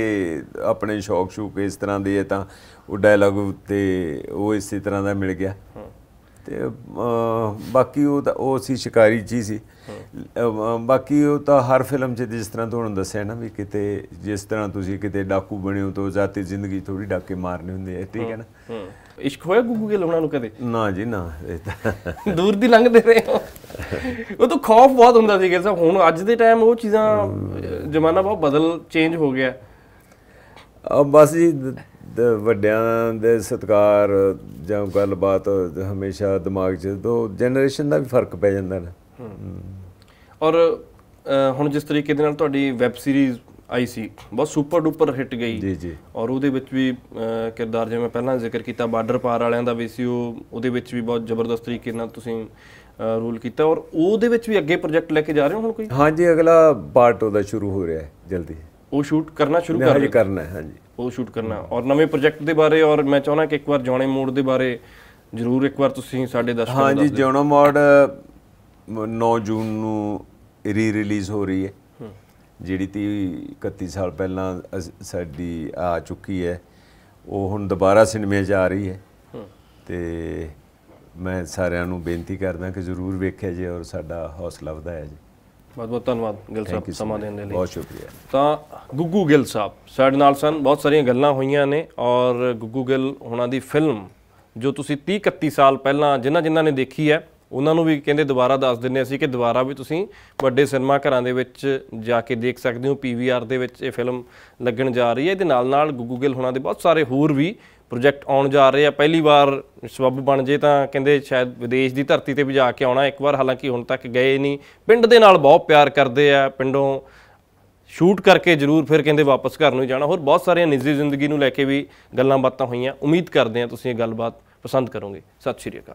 ਆਪਣੇ ਸ਼ੌਕ ਸ਼ੂਕ ਇਸ ਤਰ੍ਹਾਂ ਦੇ ਤਾਂ ਉਹ ਡਾਇਲੌਗ ਉੱਤੇ ਉਹ ਇਸੇ ਤਰ੍ਹਾਂ ਦਾ ਮਿਲ ਗਿਆ ਤੇ ਬਾਕੀ ਉਹ ਤਾਂ ਉਹ ਸੀ ਸ਼ਿਕਾਰੀ ਜੀ ਸੀ ਬਾਕੀ ਉਹ ਤਾਂ ਹਰ ਫਿਲਮ 'ਚ ਜਿਸ ਤਰ੍ਹਾਂ ਤੁਹਾਨੂੰ ਦੱਸਿਆ ਨਾ ਵੀ ਕਿਤੇ ਜਿਸ ਤਰ੍ਹਾਂ ਤੁਸੀਂ ਕਿਤੇ ਡਾਕੂ ਬਣੇ ਹੋ ਤਾਂ ਜ਼ਾਤੀ ਜ਼ਿੰਦਗੀ ਥੋੜੀ ਡਾਕੇ ਮਾਰਨੇ ਹੁੰਦੇ ਆ ਠੀਕ ਹੈ ਨਾ ਇਸ਼ਕ ਹੋਇਆ ਗੁੱਗੂ ਕੇ ਲੋਣਾ ਨੂੰ ਕਦੇ ਨਾ ਜੀ ਨਾ ਦੂਰ ਦੀ ਲੰਘਦੇ ਰਹੇ ਉਹ ਤਾਂ ਖੌਫ ਬਹੁਤ ਹੁੰਦਾ ਸੀ ਕਿ ਹੁਣ ਅੱਜ ਦੇ ਟਾਈਮ ਉਹ ਚੀਜ਼ਾਂ ਜ਼ਮਾਨਾ ਬਹੁਤ ਬਦਲ ਚੇਂਜ ਹੋ ਗਿਆ ਬਸ ਜੀ ਦੇ ਵੱਡਿਆਂ ਦੇ ਸਤਕਾਰ ਜਾਂ ਗੱਲਬਾਤ ਹਮੇਸ਼ਾ ਦਿਮਾਗ 'ਚ ਤੋਂ ਜਨਰੇਸ਼ਨ ਦਾ ਵੀ ਫਰਕ ਪੈ ਜਾਂਦਾ ਨਾ ਔਰ ਹੁਣ ਜਿਸ ਤਰੀਕੇ ਦੇ ਨਾਲ ਤੁਹਾਡੀ ਵੈਬ ਸੀਰੀਜ਼ ਆਈ ਸੀ ਬਹੁਤ ਸੁਪਰ ਡੂਪਰ ਹਿੱਟ ਗਈ ਜੀ ਜੀ ਔਰ ਉਹਦੇ ਵਿੱਚ ਵੀ ਕਿਰਦਾਰ ਜਿਵੇਂ ਪਹਿਲਾਂ ਜ਼ਿਕਰ ਕੀਤਾ ਬਾਰਡਰ ਪਾਰ ਵਾਲਿਆਂ ਦਾ ਵੀ ਸੀ ਉਹ ਉਹਦੇ ਵਿੱਚ ਵੀ ਬਹੁਤ ਜ਼ਬਰਦਸਤ ਤਰੀਕੇ ਨਾਲ ਤੁਸੀਂ ਰੂਲ ਕੀਤਾ ਔਰ ਉਹਦੇ ਵਿੱਚ ਵੀ ਅੱਗੇ ਪ੍ਰੋਜੈਕਟ ਲੈ ਕੇ ਜਾ ਰਹੇ ਹੋ ਹੁਣ ਕੋਈ ਹਾਂਜੀ ਅਗਲਾ ਪਾਰਟ ਉਹਦਾ ਸ਼ੁਰੂ ਹੋ ਰਿਹਾ ਹੈ ਜਲਦੀ ਉਹ ਸ਼ੂਟ ਕਰਨਾ ਸ਼ੁਰੂ ਕਰ ਰਹੇ ਕਰਨਾ ਹੈ ਹਾਂਜੀ ਉਹ ਸ਼ੂਟ ਕਰਨਾ ਔਰ ਨਵੇਂ ਪ੍ਰੋਜੈਕਟ ਦੇ ਬਾਰੇ ਔਰ ਮੈਂ ਚਾਹਣਾ ਕਿ ਇੱਕ ਵਾਰ ਜੌਣੇ ਮੋੜ ਦੇ ਬਾਰੇ ਜ਼ਰੂਰ ਇੱਕ ਵਾਰ ਤੁਸੀਂ ਸਾਡੇ ਦੱਸੋ ਹਾਂ ਜੀ ਜੌਣਾ ਮੋੜ 9 ਜੂਨ ਨੂੰ ਰੀ ਰਿਲੀਜ਼ ਹੋ ਰਹੀ ਹੈ ਜਿਹੜੀ ਤੀ 31 ਸਾਲ ਪਹਿਲਾਂ ਸਾਡੀ ਆ ਚੁੱਕੀ ਹੈ ਉਹ ਹੁਣ ਦੁਬਾਰਾ ਸਿਨੇਮੇ ਜਾ ਰਹੀ ਹੈ ਤੇ ਮੈਂ ਸਾਰਿਆਂ ਨੂੰ ਬੇਨਤੀ ਕਰਦਾ ਕਿ ਜ਼ਰੂਰ ਵੇਖਿਆ ਜੇ ਔਰ ਸਾਡਾ ਹੌਸਲਾ ਵਧਾਇਆ ਜੇ ਬਹੁਤ ਬਹੁਤ ਧੰਨਵਾਦ ਗਿੱਲ ਸਾਹਿਬ ਸਮਾਂ ਦੇਣ ਦੇ ਲਈ ਬਹੁਤ ਸ਼ੁਕਰੀਆ ਤਾਂ ਗੁੱਗੂ ਗਿੱਲ ਸਾਹਿਬ ਸਾਡੇ ਨਾਲ ਸਨ ਬਹੁਤ ਸਾਰੀਆਂ ਗੱਲਾਂ ਹੋਈਆਂ ਨੇ ਔਰ ਗੁੱਗੂ ਗਿੱਲ ਉਹਨਾਂ ਦੀ ਫਿਲਮ ਜੋ ਤੁਸੀਂ 30 31 ਸਾਲ ਪਹਿਲਾਂ ਜਿਨ੍ਹਾਂ ਜਿਨ੍ਹਾਂ ਨੇ ਦੇਖੀ ਹੈ ਉਹਨਾਂ ਨੂੰ ਵੀ ਕਹਿੰਦੇ ਦੁਬਾਰਾ ਦੱਸ ਦਿੰਨੇ ਅਸੀਂ ਕਿ ਦੁਬਾਰਾ ਵੀ ਤੁਸੀਂ ਵੱਡੇ ਸਿਨੇਮਾ ਘਰਾਂ ਦੇ ਵਿੱਚ ਜਾ ਕੇ ਦੇਖ ਸਕਦੇ ਹੋ ਪੀਵੀਆਰ ਦੇ ਵਿੱਚ ਇਹ ਫਿਲਮ ਲੱਗਣ ਜਾ ਰਹੀ ਹੈ ਇਹਦੇ ਨਾਲ ਨਾਲ ਗੁੱਗੂ ਗਿੱਲ ਹੋਣਾ ਦੇ ਬਹੁਤ ਸਾਰੇ ਹੋਰ ਵੀ ਪ੍ਰੋਜੈਕਟ ਆਉਣ ਜਾ ਰਹੇ ਆ ਪਹਿਲੀ ਵਾਰ ਸਬੱਬ ਬਣ ਜੇ ਤਾਂ ਕਹਿੰਦੇ ਸ਼ਾਇਦ ਵਿਦੇਸ਼ ਦੀ ਧਰਤੀ ਤੇ ਵੀ ਜਾ ਕੇ ਆਉਣਾ ਇੱਕ ਵਾਰ ਹਾਲਾਂਕਿ ਹੁਣ ਤੱਕ ਗਏ ਨਹੀਂ ਪਿੰਡ ਦੇ ਨਾਲ ਬਹੁਤ ਪਿਆਰ ਕਰਦੇ ਆ ਪਿੰਡੋਂ ਸ਼ੂਟ ਕਰਕੇ ਜ਼ਰੂਰ ਫਿਰ ਕਹਿੰਦੇ ਵਾਪਸ ਘਰ ਨੂੰ ਜਾਣਾ ਹੋਰ ਬਹੁਤ ਸਾਰੀਆਂ ਨਿੱਜੀ ਜ਼ਿੰਦਗੀ ਨੂੰ ਲੈ ਕੇ ਵੀ ਗੱਲਾਂ ਬਾਤਾਂ ਹੋਈਆਂ ਉਮੀਦ ਕਰਦੇ ਆ ਤੁਸੀਂ ਇਹ ਗੱਲਬਾਤ ਪਸੰਦ ਕਰੋਗੇ ਸਤਿ ਸ਼੍ਰੀ ਅਕਾਲ